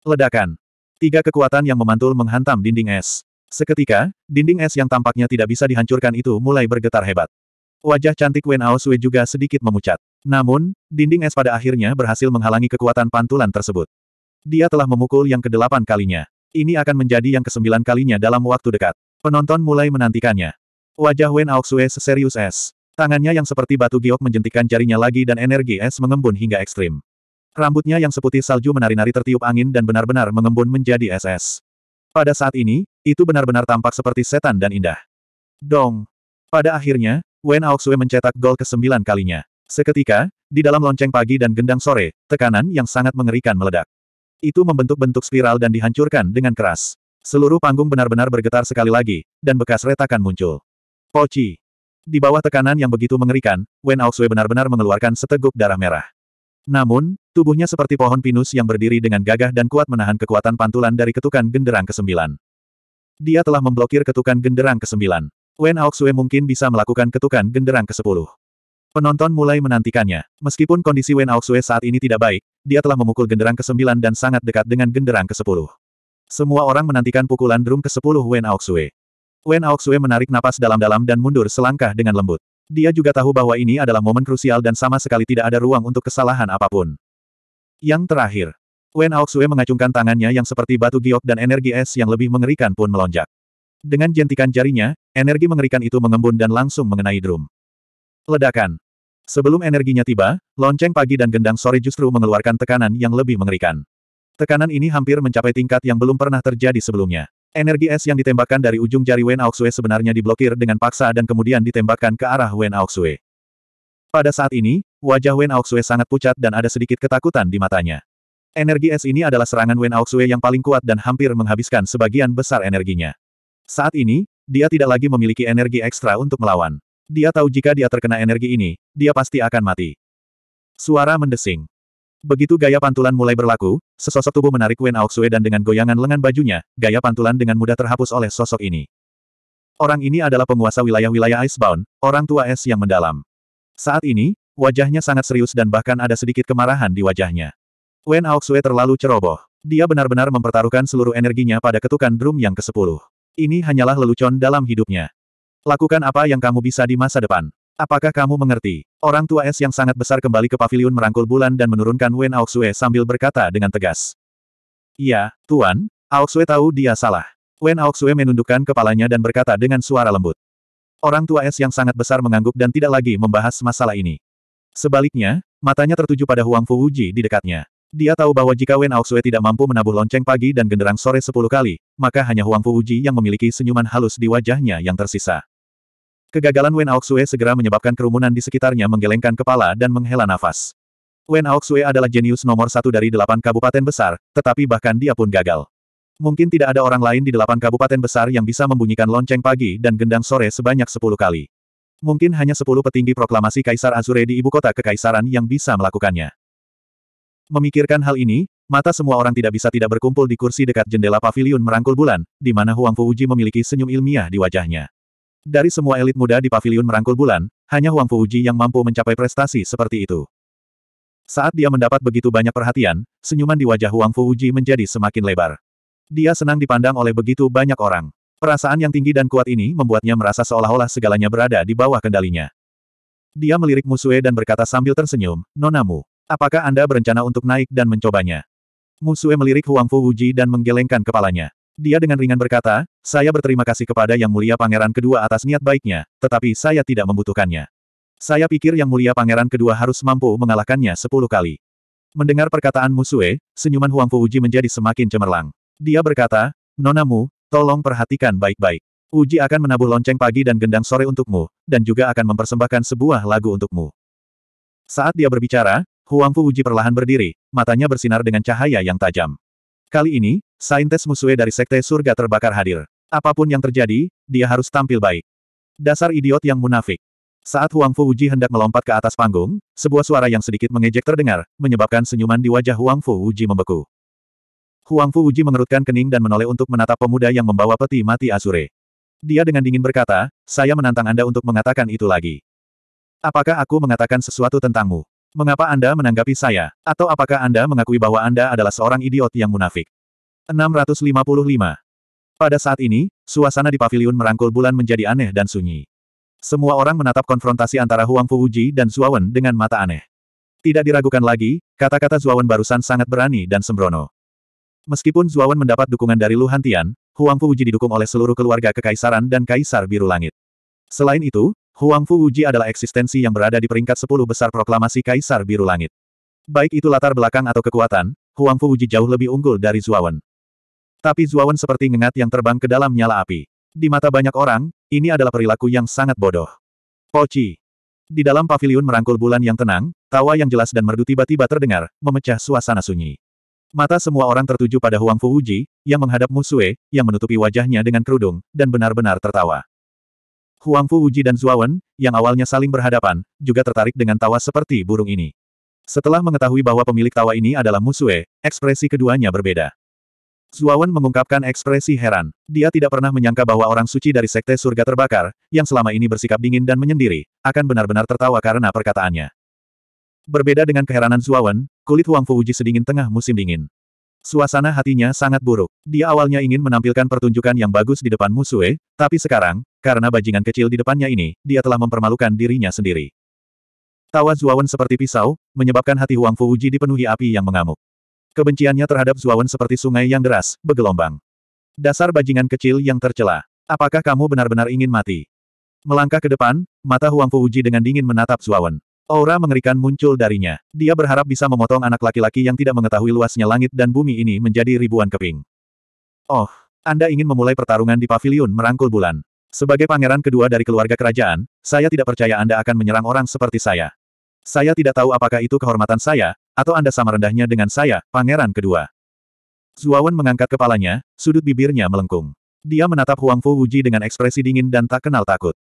Ledakan. Tiga kekuatan yang memantul menghantam dinding es. Seketika, dinding es yang tampaknya tidak bisa dihancurkan itu mulai bergetar hebat. Wajah cantik Wen Aoxue juga sedikit memucat. Namun, dinding es pada akhirnya berhasil menghalangi kekuatan pantulan tersebut. Dia telah memukul yang kedelapan kalinya. Ini akan menjadi yang kesembilan kalinya dalam waktu dekat. Penonton mulai menantikannya. Wajah Wen Aoxue seserius es. Tangannya yang seperti batu giok menjentikan jarinya lagi dan energi es mengembun hingga ekstrim. Rambutnya yang seputih salju menari-nari tertiup angin dan benar-benar mengembun menjadi es-es. Pada saat ini, itu benar-benar tampak seperti setan dan indah. Dong! Pada akhirnya, Wen Aoxue mencetak gol kesembilan kalinya. Seketika, di dalam lonceng pagi dan gendang sore, tekanan yang sangat mengerikan meledak. Itu membentuk-bentuk spiral dan dihancurkan dengan keras. Seluruh panggung benar-benar bergetar sekali lagi, dan bekas retakan muncul. Poci. Di bawah tekanan yang begitu mengerikan, Wen Aoxue benar-benar mengeluarkan seteguk darah merah. Namun, tubuhnya seperti pohon pinus yang berdiri dengan gagah dan kuat menahan kekuatan pantulan dari ketukan genderang kesembilan. Dia telah memblokir ketukan genderang kesembilan. Wen Aoxue mungkin bisa melakukan ketukan genderang kesepuluh. Penonton mulai menantikannya. Meskipun kondisi Wen Aoxue saat ini tidak baik, dia telah memukul genderang ke-9 dan sangat dekat dengan genderang ke-10. Semua orang menantikan pukulan drum ke-10 Wen Aoxue. Wen Aoxue menarik napas dalam-dalam dan mundur selangkah dengan lembut. Dia juga tahu bahwa ini adalah momen krusial dan sama sekali tidak ada ruang untuk kesalahan apapun. Yang terakhir, Wen Aoxue mengacungkan tangannya yang seperti batu giok dan energi es yang lebih mengerikan pun melonjak. Dengan jentikan jarinya, energi mengerikan itu mengembun dan langsung mengenai drum. Ledakan. Sebelum energinya tiba, lonceng pagi dan gendang sore justru mengeluarkan tekanan yang lebih mengerikan. Tekanan ini hampir mencapai tingkat yang belum pernah terjadi sebelumnya. Energi es yang ditembakkan dari ujung jari Wen Aoxue sebenarnya diblokir dengan paksa dan kemudian ditembakkan ke arah Wen Aoxue. Pada saat ini, wajah Wen Aoxue sangat pucat dan ada sedikit ketakutan di matanya. Energi es ini adalah serangan Wen Aoxue yang paling kuat dan hampir menghabiskan sebagian besar energinya. Saat ini, dia tidak lagi memiliki energi ekstra untuk melawan. Dia tahu jika dia terkena energi ini, dia pasti akan mati. Suara mendesing. Begitu gaya pantulan mulai berlaku, sesosok tubuh menarik Wen Aoxue dan dengan goyangan lengan bajunya, gaya pantulan dengan mudah terhapus oleh sosok ini. Orang ini adalah penguasa wilayah-wilayah Icebound, orang tua es yang mendalam. Saat ini, wajahnya sangat serius dan bahkan ada sedikit kemarahan di wajahnya. Wen Aoxue terlalu ceroboh. Dia benar-benar mempertaruhkan seluruh energinya pada ketukan drum yang ke-10. Ini hanyalah lelucon dalam hidupnya. Lakukan apa yang kamu bisa di masa depan. Apakah kamu mengerti? Orang tua es yang sangat besar kembali ke pavilion merangkul bulan dan menurunkan Wen Aoxue sambil berkata dengan tegas. Iya, Tuan, Aoxue tahu dia salah. Wen Aoxue menundukkan kepalanya dan berkata dengan suara lembut. Orang tua es yang sangat besar mengangguk dan tidak lagi membahas masalah ini. Sebaliknya, matanya tertuju pada Huang Fu Wuji di dekatnya. Dia tahu bahwa jika Wen Aoxue tidak mampu menabuh lonceng pagi dan genderang sore sepuluh kali, maka hanya Huang Fu Wuji yang memiliki senyuman halus di wajahnya yang tersisa. Kegagalan Wen Aoxue segera menyebabkan kerumunan di sekitarnya menggelengkan kepala dan menghela nafas. Wen Aoxue adalah jenius nomor satu dari delapan kabupaten besar, tetapi bahkan dia pun gagal. Mungkin tidak ada orang lain di delapan kabupaten besar yang bisa membunyikan lonceng pagi dan gendang sore sebanyak sepuluh kali. Mungkin hanya sepuluh petinggi proklamasi Kaisar Azure di ibu kota kekaisaran yang bisa melakukannya. Memikirkan hal ini, mata semua orang tidak bisa tidak berkumpul di kursi dekat jendela pavilion merangkul bulan, di mana Huang Fuji memiliki senyum ilmiah di wajahnya. Dari semua elit muda di pavilion merangkul bulan, hanya Huang Fuji yang mampu mencapai prestasi seperti itu. Saat dia mendapat begitu banyak perhatian, senyuman di wajah Huang Fuji menjadi semakin lebar. Dia senang dipandang oleh begitu banyak orang. Perasaan yang tinggi dan kuat ini membuatnya merasa seolah-olah segalanya berada di bawah kendalinya. Dia melirik Musue dan berkata sambil tersenyum, Nonamu, apakah Anda berencana untuk naik dan mencobanya? Musue melirik Huang Fuji dan menggelengkan kepalanya. Dia dengan ringan berkata, saya berterima kasih kepada Yang Mulia Pangeran Kedua atas niat baiknya, tetapi saya tidak membutuhkannya. Saya pikir Yang Mulia Pangeran Kedua harus mampu mengalahkannya sepuluh kali. Mendengar perkataan Musue, senyuman Huang Fu Uji menjadi semakin cemerlang. Dia berkata, Nonamu, tolong perhatikan baik-baik. Uji akan menabuh lonceng pagi dan gendang sore untukmu, dan juga akan mempersembahkan sebuah lagu untukmu. Saat dia berbicara, Huang Fu Uji perlahan berdiri, matanya bersinar dengan cahaya yang tajam. Kali ini, Saintes Musue dari Sekte Surga Terbakar hadir. Apapun yang terjadi, dia harus tampil baik. Dasar idiot yang munafik. Saat Huang Fu Wuji hendak melompat ke atas panggung, sebuah suara yang sedikit mengejek terdengar, menyebabkan senyuman di wajah Huang Fu Wuji membeku. Huang Fu Wuji mengerutkan kening dan menoleh untuk menatap pemuda yang membawa peti mati Asure. Dia dengan dingin berkata, saya menantang Anda untuk mengatakan itu lagi. Apakah aku mengatakan sesuatu tentangmu? Mengapa Anda menanggapi saya? Atau apakah Anda mengakui bahwa Anda adalah seorang idiot yang munafik? 655. Pada saat ini, suasana di paviliun merangkul bulan menjadi aneh dan sunyi. Semua orang menatap konfrontasi antara Huang Fuji dan Zuawan dengan mata aneh. Tidak diragukan lagi, kata-kata Zuawan barusan sangat berani dan sembrono. Meskipun Zuawan mendapat dukungan dari Lu Hantian, Huang Fuji didukung oleh seluruh keluarga kekaisaran dan Kaisar Biru Langit. Selain itu, Huang Fu Wuji adalah eksistensi yang berada di peringkat 10 besar proklamasi Kaisar Biru Langit. Baik itu latar belakang atau kekuatan, Huang Fu Wuji jauh lebih unggul dari Zuawan. Tapi Zuawan seperti ngengat yang terbang ke dalam nyala api. Di mata banyak orang, ini adalah perilaku yang sangat bodoh. Pochi. Di dalam paviliun merangkul bulan yang tenang, tawa yang jelas dan merdu tiba-tiba terdengar, memecah suasana sunyi. Mata semua orang tertuju pada Huang Fu Wuji, yang menghadap Musue, yang menutupi wajahnya dengan kerudung, dan benar-benar tertawa. Huang Fu Wuji dan Zuawan, yang awalnya saling berhadapan, juga tertarik dengan tawa seperti burung ini. Setelah mengetahui bahwa pemilik tawa ini adalah Musue, ekspresi keduanya berbeda. Zuawan mengungkapkan ekspresi heran. Dia tidak pernah menyangka bahwa orang suci dari Sekte Surga Terbakar, yang selama ini bersikap dingin dan menyendiri, akan benar-benar tertawa karena perkataannya. Berbeda dengan keheranan Zuawan, kulit Huang Fu Wuji sedingin tengah musim dingin. Suasana hatinya sangat buruk. Dia awalnya ingin menampilkan pertunjukan yang bagus di depan Musue, tapi sekarang, karena bajingan kecil di depannya ini, dia telah mempermalukan dirinya sendiri. Tawa Zuawan seperti pisau, menyebabkan hati Huang Fuji dipenuhi api yang mengamuk. Kebenciannya terhadap Zuawan seperti sungai yang deras, bergelombang. Dasar bajingan kecil yang tercela. Apakah kamu benar-benar ingin mati? Melangkah ke depan, mata Huang Fuji dengan dingin menatap Zuawan. Aura mengerikan muncul darinya. Dia berharap bisa memotong anak laki-laki yang tidak mengetahui luasnya langit dan bumi ini menjadi ribuan keping. Oh, Anda ingin memulai pertarungan di pavilion merangkul bulan. Sebagai pangeran kedua dari keluarga kerajaan, saya tidak percaya Anda akan menyerang orang seperti saya. Saya tidak tahu apakah itu kehormatan saya, atau Anda sama rendahnya dengan saya, pangeran kedua. Zuawan mengangkat kepalanya, sudut bibirnya melengkung. Dia menatap Huang Fu Wuji dengan ekspresi dingin dan tak kenal takut.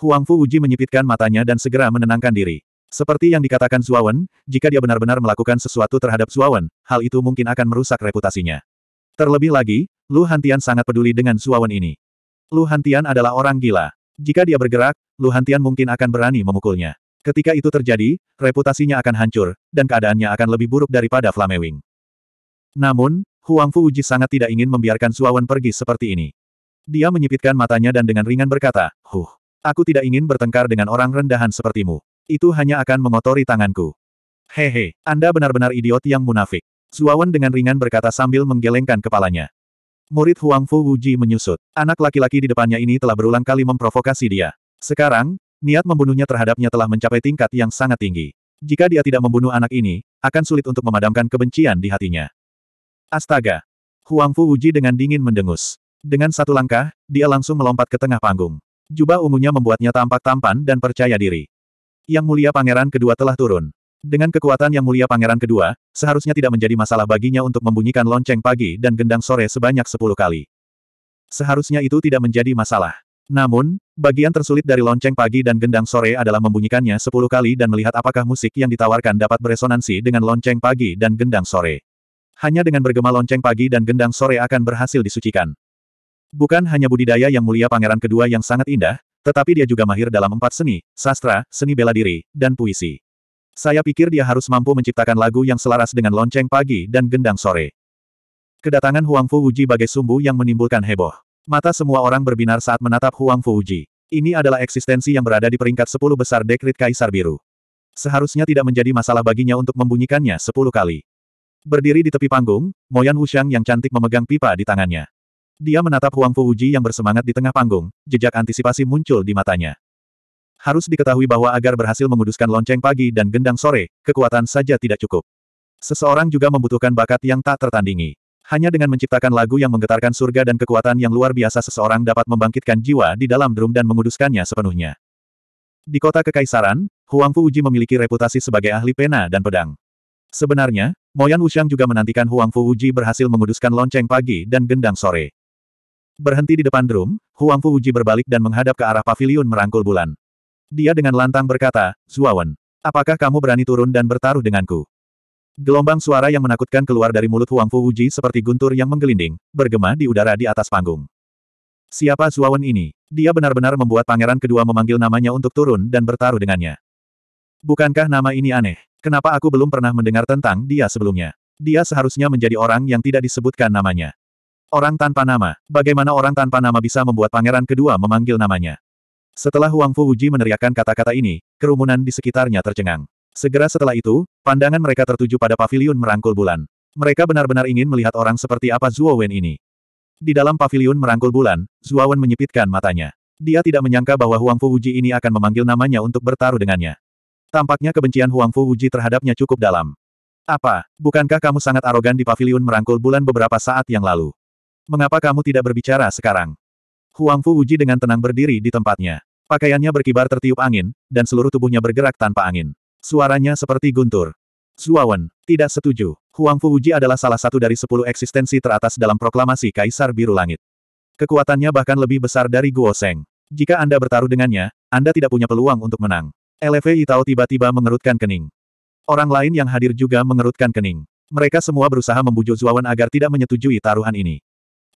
Huang Fu Wuji menyipitkan matanya dan segera menenangkan diri. Seperti yang dikatakan Zuawan, jika dia benar-benar melakukan sesuatu terhadap Zuawan, hal itu mungkin akan merusak reputasinya. Terlebih lagi, Lu Hantian sangat peduli dengan Zuawan ini. Lu Hantian adalah orang gila. Jika dia bergerak, Lu Hantian mungkin akan berani memukulnya. Ketika itu terjadi, reputasinya akan hancur, dan keadaannya akan lebih buruk daripada Flamewing. Namun, Huang Fu Uji sangat tidak ingin membiarkan Zuawan pergi seperti ini. Dia menyipitkan matanya dan dengan ringan berkata, Huh, aku tidak ingin bertengkar dengan orang rendahan sepertimu. Itu hanya akan mengotori tanganku. Hehe, Anda benar-benar idiot yang munafik. Zuawan dengan ringan berkata sambil menggelengkan kepalanya. Murid Huang Fu Wuji menyusut. Anak laki-laki di depannya ini telah berulang kali memprovokasi dia. Sekarang, niat membunuhnya terhadapnya telah mencapai tingkat yang sangat tinggi. Jika dia tidak membunuh anak ini, akan sulit untuk memadamkan kebencian di hatinya. Astaga! Huang Fu Wuji dengan dingin mendengus. Dengan satu langkah, dia langsung melompat ke tengah panggung. Jubah ungunya membuatnya tampak tampan dan percaya diri. Yang mulia pangeran kedua telah turun. Dengan kekuatan yang mulia pangeran kedua, seharusnya tidak menjadi masalah baginya untuk membunyikan lonceng pagi dan gendang sore sebanyak sepuluh kali. Seharusnya itu tidak menjadi masalah. Namun, bagian tersulit dari lonceng pagi dan gendang sore adalah membunyikannya sepuluh kali dan melihat apakah musik yang ditawarkan dapat beresonansi dengan lonceng pagi dan gendang sore. Hanya dengan bergema lonceng pagi dan gendang sore akan berhasil disucikan. Bukan hanya budidaya yang mulia pangeran kedua yang sangat indah, tetapi dia juga mahir dalam empat seni, sastra, seni bela diri, dan puisi. Saya pikir dia harus mampu menciptakan lagu yang selaras dengan lonceng pagi dan gendang sore. Kedatangan Huang Fu Uji bagai sumbu yang menimbulkan heboh. Mata semua orang berbinar saat menatap Huang Fu Uji. Ini adalah eksistensi yang berada di peringkat sepuluh besar dekrit Kaisar Biru. Seharusnya tidak menjadi masalah baginya untuk membunyikannya sepuluh kali. Berdiri di tepi panggung, Moyan Wushang yang cantik memegang pipa di tangannya. Dia menatap Huang Fuji yang bersemangat di tengah panggung, jejak antisipasi muncul di matanya. Harus diketahui bahwa agar berhasil menguduskan lonceng pagi dan gendang sore, kekuatan saja tidak cukup. Seseorang juga membutuhkan bakat yang tak tertandingi. Hanya dengan menciptakan lagu yang menggetarkan surga dan kekuatan yang luar biasa seseorang dapat membangkitkan jiwa di dalam drum dan menguduskannya sepenuhnya. Di kota Kekaisaran, Huang Fuji memiliki reputasi sebagai ahli pena dan pedang. Sebenarnya, Moyan Wuxiang juga menantikan Huang Fuji berhasil menguduskan lonceng pagi dan gendang sore. Berhenti di depan drum, Huang Fu Uji berbalik dan menghadap ke arah pavilion merangkul bulan. Dia dengan lantang berkata, Zuawan, apakah kamu berani turun dan bertaruh denganku? Gelombang suara yang menakutkan keluar dari mulut Huang Fu Uji seperti guntur yang menggelinding, bergema di udara di atas panggung. Siapa Zuawan ini? Dia benar-benar membuat pangeran kedua memanggil namanya untuk turun dan bertaruh dengannya. Bukankah nama ini aneh? Kenapa aku belum pernah mendengar tentang dia sebelumnya? Dia seharusnya menjadi orang yang tidak disebutkan namanya. Orang tanpa nama. Bagaimana orang tanpa nama bisa membuat pangeran kedua memanggil namanya? Setelah Huang Fu Wuji meneriakkan kata-kata ini, kerumunan di sekitarnya tercengang. Segera setelah itu, pandangan mereka tertuju pada pavilion merangkul bulan. Mereka benar-benar ingin melihat orang seperti apa Zhuo Wen ini. Di dalam pavilion merangkul bulan, Zhuo Wen menyipitkan matanya. Dia tidak menyangka bahwa Huang Fu Wuji ini akan memanggil namanya untuk bertaruh dengannya. Tampaknya kebencian Huang Fu Wuji terhadapnya cukup dalam. Apa, bukankah kamu sangat arogan di pavilion merangkul bulan beberapa saat yang lalu? Mengapa kamu tidak berbicara sekarang? Huang Fu Uji dengan tenang berdiri di tempatnya. Pakaiannya berkibar tertiup angin, dan seluruh tubuhnya bergerak tanpa angin. Suaranya seperti guntur. Zuawan, tidak setuju. Huang Fu Uji adalah salah satu dari sepuluh eksistensi teratas dalam proklamasi Kaisar Biru Langit. Kekuatannya bahkan lebih besar dari Guo Seng. Jika Anda bertaruh dengannya, Anda tidak punya peluang untuk menang. Eleve Tao tiba-tiba mengerutkan kening. Orang lain yang hadir juga mengerutkan kening. Mereka semua berusaha membujuk Zuawan agar tidak menyetujui taruhan ini.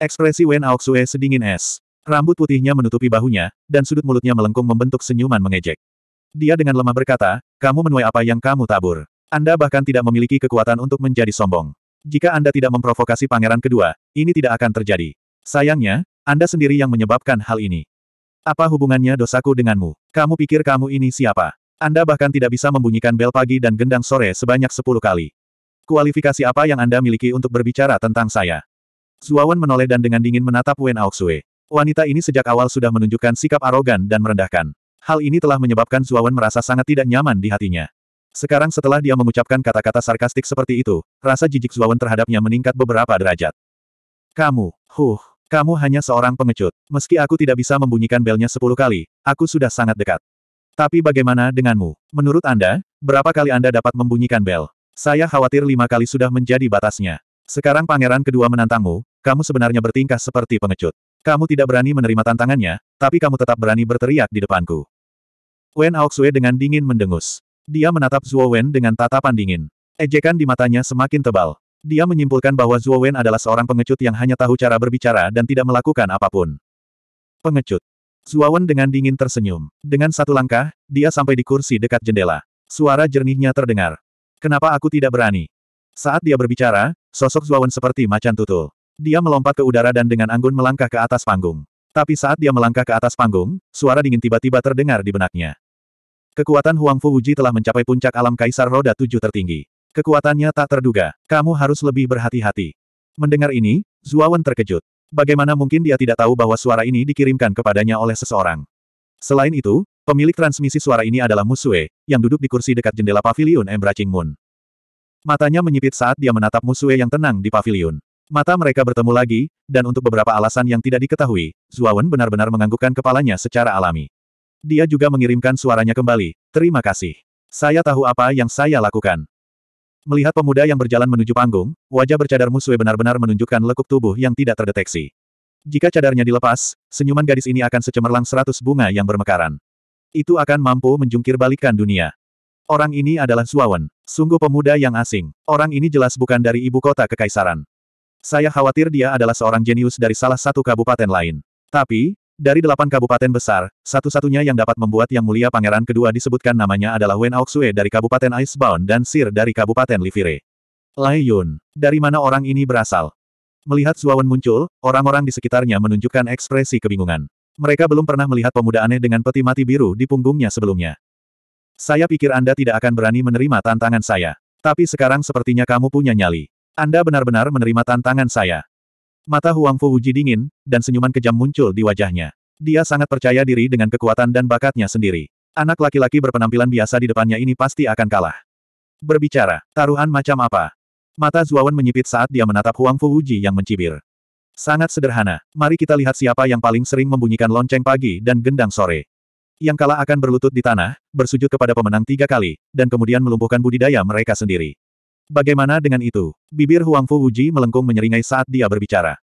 Ekspresi Wen Aoxue sedingin es. Rambut putihnya menutupi bahunya, dan sudut mulutnya melengkung membentuk senyuman mengejek. Dia dengan lemah berkata, kamu menuai apa yang kamu tabur. Anda bahkan tidak memiliki kekuatan untuk menjadi sombong. Jika Anda tidak memprovokasi pangeran kedua, ini tidak akan terjadi. Sayangnya, Anda sendiri yang menyebabkan hal ini. Apa hubungannya dosaku denganmu? Kamu pikir kamu ini siapa? Anda bahkan tidak bisa membunyikan bel pagi dan gendang sore sebanyak sepuluh kali. Kualifikasi apa yang Anda miliki untuk berbicara tentang saya? Suawan menoleh dan dengan dingin menatap Wen Aoxue. Wanita ini sejak awal sudah menunjukkan sikap arogan dan merendahkan. Hal ini telah menyebabkan Suawan merasa sangat tidak nyaman di hatinya. Sekarang setelah dia mengucapkan kata-kata sarkastik seperti itu, rasa jijik Suawan terhadapnya meningkat beberapa derajat. Kamu, huh, kamu hanya seorang pengecut. Meski aku tidak bisa membunyikan belnya sepuluh kali, aku sudah sangat dekat. Tapi bagaimana denganmu? Menurut Anda, berapa kali Anda dapat membunyikan bel? Saya khawatir lima kali sudah menjadi batasnya. Sekarang pangeran kedua menantangmu, kamu sebenarnya bertingkah seperti pengecut. Kamu tidak berani menerima tantangannya, tapi kamu tetap berani berteriak di depanku. Wen Aoxue dengan dingin mendengus. Dia menatap Zhuo Wen dengan tatapan dingin. Ejekan di matanya semakin tebal. Dia menyimpulkan bahwa Zhuo Wen adalah seorang pengecut yang hanya tahu cara berbicara dan tidak melakukan apapun. Pengecut. Zhuo Wen dengan dingin tersenyum. Dengan satu langkah, dia sampai di kursi dekat jendela. Suara jernihnya terdengar. Kenapa aku tidak berani? Saat dia berbicara, sosok Zhuo Wen seperti macan tutul. Dia melompat ke udara dan dengan anggun melangkah ke atas panggung. Tapi saat dia melangkah ke atas panggung, suara dingin tiba-tiba terdengar di benaknya. Kekuatan Huang Fu Wuji telah mencapai puncak alam Kaisar Roda Tujuh tertinggi. Kekuatannya tak terduga, kamu harus lebih berhati-hati. Mendengar ini, Zuawan terkejut. Bagaimana mungkin dia tidak tahu bahwa suara ini dikirimkan kepadanya oleh seseorang? Selain itu, pemilik transmisi suara ini adalah Musue, yang duduk di kursi dekat jendela pavilion Embracing Moon. Matanya menyipit saat dia menatap Musue yang tenang di pavilion. Mata mereka bertemu lagi, dan untuk beberapa alasan yang tidak diketahui, Zuawan benar-benar menganggukkan kepalanya secara alami. Dia juga mengirimkan suaranya kembali, terima kasih. Saya tahu apa yang saya lakukan. Melihat pemuda yang berjalan menuju panggung, wajah bercadar Musue benar-benar menunjukkan lekuk tubuh yang tidak terdeteksi. Jika cadarnya dilepas, senyuman gadis ini akan secemerlang seratus bunga yang bermekaran. Itu akan mampu menjungkir balikan dunia. Orang ini adalah Zuawan, sungguh pemuda yang asing. Orang ini jelas bukan dari ibu kota kekaisaran. Saya khawatir dia adalah seorang jenius dari salah satu kabupaten lain. Tapi, dari delapan kabupaten besar, satu-satunya yang dapat membuat Yang Mulia Pangeran Kedua disebutkan namanya adalah Wen Aoxue dari Kabupaten Icebound dan Sir dari Kabupaten Livire. Lai Yun, dari mana orang ini berasal? Melihat Zuawan muncul, orang-orang di sekitarnya menunjukkan ekspresi kebingungan. Mereka belum pernah melihat pemuda aneh dengan peti mati biru di punggungnya sebelumnya. Saya pikir Anda tidak akan berani menerima tantangan saya. Tapi sekarang sepertinya kamu punya nyali. Anda benar-benar menerima tantangan saya. Mata Huang Fu Wuji dingin, dan senyuman kejam muncul di wajahnya. Dia sangat percaya diri dengan kekuatan dan bakatnya sendiri. Anak laki-laki berpenampilan biasa di depannya ini pasti akan kalah. Berbicara, taruhan macam apa? Mata Zuawan menyipit saat dia menatap Huang Fu Wuji yang mencibir. Sangat sederhana, mari kita lihat siapa yang paling sering membunyikan lonceng pagi dan gendang sore. Yang kalah akan berlutut di tanah, bersujud kepada pemenang tiga kali, dan kemudian melumpuhkan budidaya mereka sendiri. Bagaimana dengan itu? Bibir Huang Fu Uji melengkung menyeringai saat dia berbicara.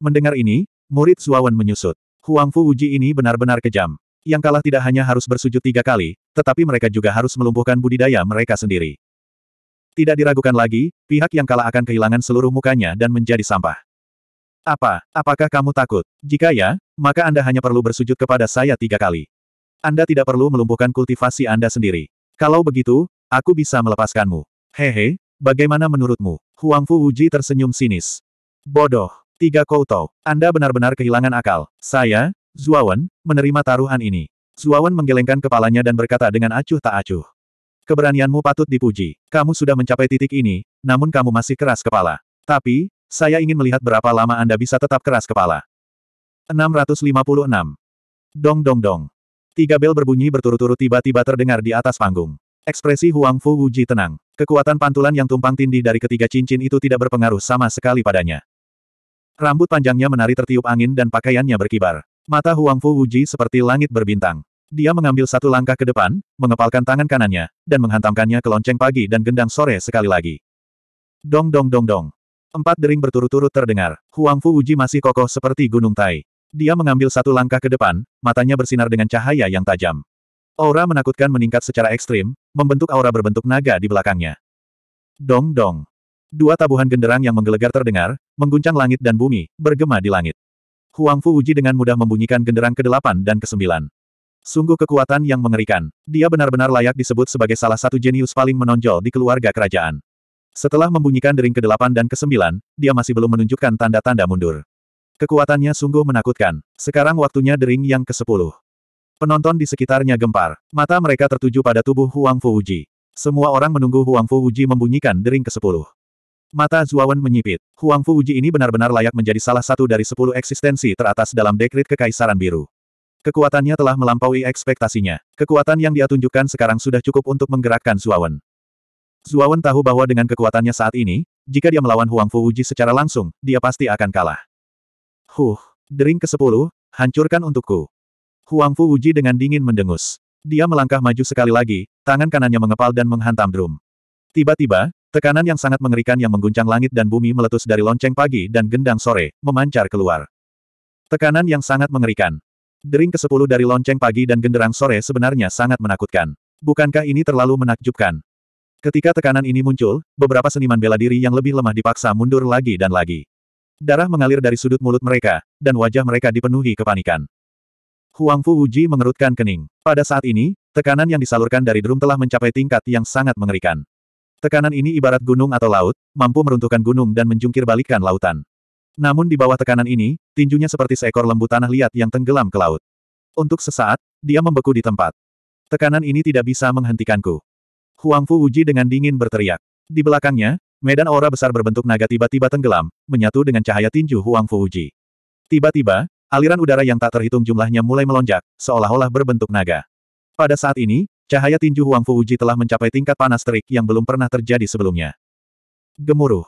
Mendengar ini, murid Zuawan menyusut. Huang Fu Uji ini benar-benar kejam. Yang kalah tidak hanya harus bersujud tiga kali, tetapi mereka juga harus melumpuhkan budidaya mereka sendiri. Tidak diragukan lagi, pihak yang kalah akan kehilangan seluruh mukanya dan menjadi sampah. Apa, apakah kamu takut? Jika ya, maka Anda hanya perlu bersujud kepada saya tiga kali. Anda tidak perlu melumpuhkan kultivasi Anda sendiri. Kalau begitu, aku bisa melepaskanmu. Hehe, Bagaimana menurutmu? Huang Fu Uji tersenyum sinis. Bodoh. Tiga koutou. Anda benar-benar kehilangan akal. Saya, Zuawan, menerima taruhan ini. Zuawan menggelengkan kepalanya dan berkata dengan acuh tak acuh. Keberanianmu patut dipuji. Kamu sudah mencapai titik ini, namun kamu masih keras kepala. Tapi, saya ingin melihat berapa lama Anda bisa tetap keras kepala. 656. Dong dong dong. Tiga bel berbunyi berturut-turut tiba-tiba terdengar di atas panggung. Ekspresi Huang Fu Wuji tenang. Kekuatan pantulan yang tumpang tindih dari ketiga cincin itu tidak berpengaruh sama sekali padanya. Rambut panjangnya menari tertiup angin dan pakaiannya berkibar. Mata Huang Fu Wuji seperti langit berbintang. Dia mengambil satu langkah ke depan, mengepalkan tangan kanannya, dan menghantamkannya ke lonceng pagi dan gendang sore sekali lagi. Dong dong dong dong. Empat dering berturut-turut terdengar. Huang Fu Wuji masih kokoh seperti gunung tai. Dia mengambil satu langkah ke depan, matanya bersinar dengan cahaya yang tajam. Aura menakutkan meningkat secara ekstrim, membentuk aura berbentuk naga di belakangnya. Dong-dong. Dua tabuhan genderang yang menggelegar terdengar, mengguncang langit dan bumi, bergema di langit. Huang Fu Uji dengan mudah membunyikan genderang ke-8 dan ke-9. Sungguh kekuatan yang mengerikan. Dia benar-benar layak disebut sebagai salah satu jenius paling menonjol di keluarga kerajaan. Setelah membunyikan dering ke-8 dan ke-9, dia masih belum menunjukkan tanda-tanda mundur. Kekuatannya sungguh menakutkan. Sekarang waktunya dering yang ke-10. Penonton di sekitarnya gempar. Mata mereka tertuju pada tubuh Huang Fu Uji. Semua orang menunggu Huang Fu Uji membunyikan dering ke sepuluh. Mata Zuawan menyipit. Huang Fu Uji ini benar-benar layak menjadi salah satu dari sepuluh eksistensi teratas dalam dekrit Kekaisaran Biru. Kekuatannya telah melampaui ekspektasinya. Kekuatan yang dia tunjukkan sekarang sudah cukup untuk menggerakkan Zuawan. Zuawan tahu bahwa dengan kekuatannya saat ini, jika dia melawan Huang Fu Uji secara langsung, dia pasti akan kalah. Huh, dering ke sepuluh, hancurkan untukku. Huang Fu uji dengan dingin mendengus. Dia melangkah maju sekali lagi, tangan kanannya mengepal dan menghantam drum. Tiba-tiba, tekanan yang sangat mengerikan yang mengguncang langit dan bumi meletus dari lonceng pagi dan gendang sore, memancar keluar. Tekanan yang sangat mengerikan. Dering ke-10 dari lonceng pagi dan genderang sore sebenarnya sangat menakutkan. Bukankah ini terlalu menakjubkan? Ketika tekanan ini muncul, beberapa seniman bela diri yang lebih lemah dipaksa mundur lagi dan lagi. Darah mengalir dari sudut mulut mereka, dan wajah mereka dipenuhi kepanikan. Huang Fu Wuji mengerutkan kening. Pada saat ini, tekanan yang disalurkan dari drum telah mencapai tingkat yang sangat mengerikan. Tekanan ini ibarat gunung atau laut, mampu meruntuhkan gunung dan menjungkir balikan lautan. Namun di bawah tekanan ini, tinjunya seperti seekor lembu tanah liat yang tenggelam ke laut. Untuk sesaat, dia membeku di tempat. Tekanan ini tidak bisa menghentikanku. Huang Fu Wuji dengan dingin berteriak. Di belakangnya, medan aura besar berbentuk naga tiba-tiba tenggelam, menyatu dengan cahaya tinju Huang Fu Wuji. Tiba-tiba, Aliran udara yang tak terhitung jumlahnya mulai melonjak, seolah-olah berbentuk naga. Pada saat ini, cahaya tinju Huang Fu telah mencapai tingkat panas terik yang belum pernah terjadi sebelumnya. Gemuruh.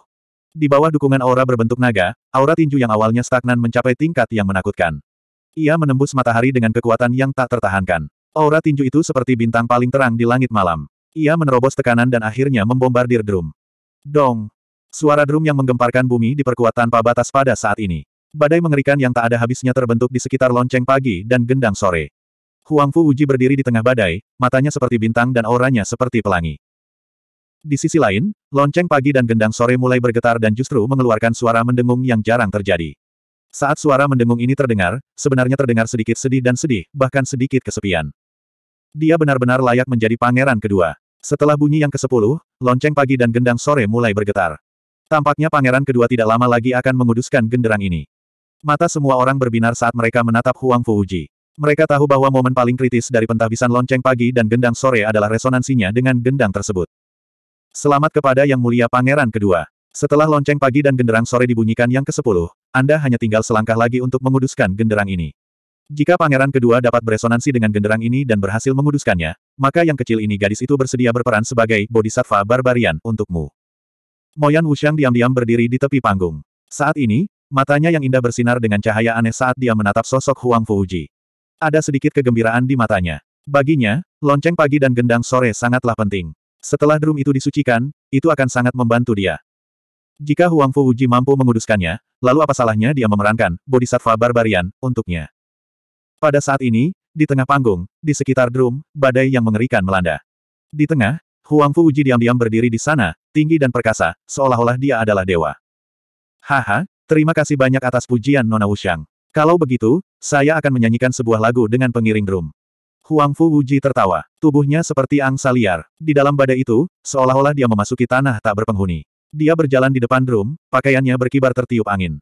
Di bawah dukungan aura berbentuk naga, aura tinju yang awalnya stagnan mencapai tingkat yang menakutkan. Ia menembus matahari dengan kekuatan yang tak tertahankan. Aura tinju itu seperti bintang paling terang di langit malam. Ia menerobos tekanan dan akhirnya membombardir drum. Dong! Suara drum yang menggemparkan bumi diperkuat tanpa batas pada saat ini. Badai mengerikan yang tak ada habisnya terbentuk di sekitar lonceng pagi dan gendang sore. Huang Fu Uji berdiri di tengah badai, matanya seperti bintang dan auranya seperti pelangi. Di sisi lain, lonceng pagi dan gendang sore mulai bergetar dan justru mengeluarkan suara mendengung yang jarang terjadi. Saat suara mendengung ini terdengar, sebenarnya terdengar sedikit sedih dan sedih, bahkan sedikit kesepian. Dia benar-benar layak menjadi pangeran kedua. Setelah bunyi yang ke-10, lonceng pagi dan gendang sore mulai bergetar. Tampaknya pangeran kedua tidak lama lagi akan menguduskan genderang ini. Mata semua orang berbinar saat mereka menatap Huang Fuji. Mereka tahu bahwa momen paling kritis dari pentahbisan lonceng pagi dan gendang sore adalah resonansinya dengan gendang tersebut. Selamat kepada Yang Mulia Pangeran Kedua. Setelah lonceng pagi dan genderang sore dibunyikan yang ke-10, Anda hanya tinggal selangkah lagi untuk menguduskan genderang ini. Jika pangeran kedua dapat beresonansi dengan genderang ini dan berhasil menguduskannya, maka yang kecil ini gadis itu bersedia berperan sebagai bodhisattva barbarian untukmu. Moyan Wuxiang diam-diam berdiri di tepi panggung. Saat ini, Matanya yang indah bersinar dengan cahaya aneh saat dia menatap sosok Huang Fuji. Ada sedikit kegembiraan di matanya. Baginya, lonceng pagi dan gendang sore sangatlah penting. Setelah drum itu disucikan, itu akan sangat membantu dia. Jika Huang Fuji mampu menguduskannya, lalu apa salahnya dia memerankan bodhisattva barbarian untuknya? Pada saat ini, di tengah panggung, di sekitar drum, badai yang mengerikan melanda. Di tengah, Huang Fuji diam-diam berdiri di sana, tinggi dan perkasa, seolah-olah dia adalah dewa. Haha, Terima kasih banyak atas pujian Nona Wuxiang. Kalau begitu, saya akan menyanyikan sebuah lagu dengan pengiring drum. Huang Fu Wuji tertawa. Tubuhnya seperti angsa liar. Di dalam badai itu, seolah-olah dia memasuki tanah tak berpenghuni. Dia berjalan di depan drum, pakaiannya berkibar tertiup angin.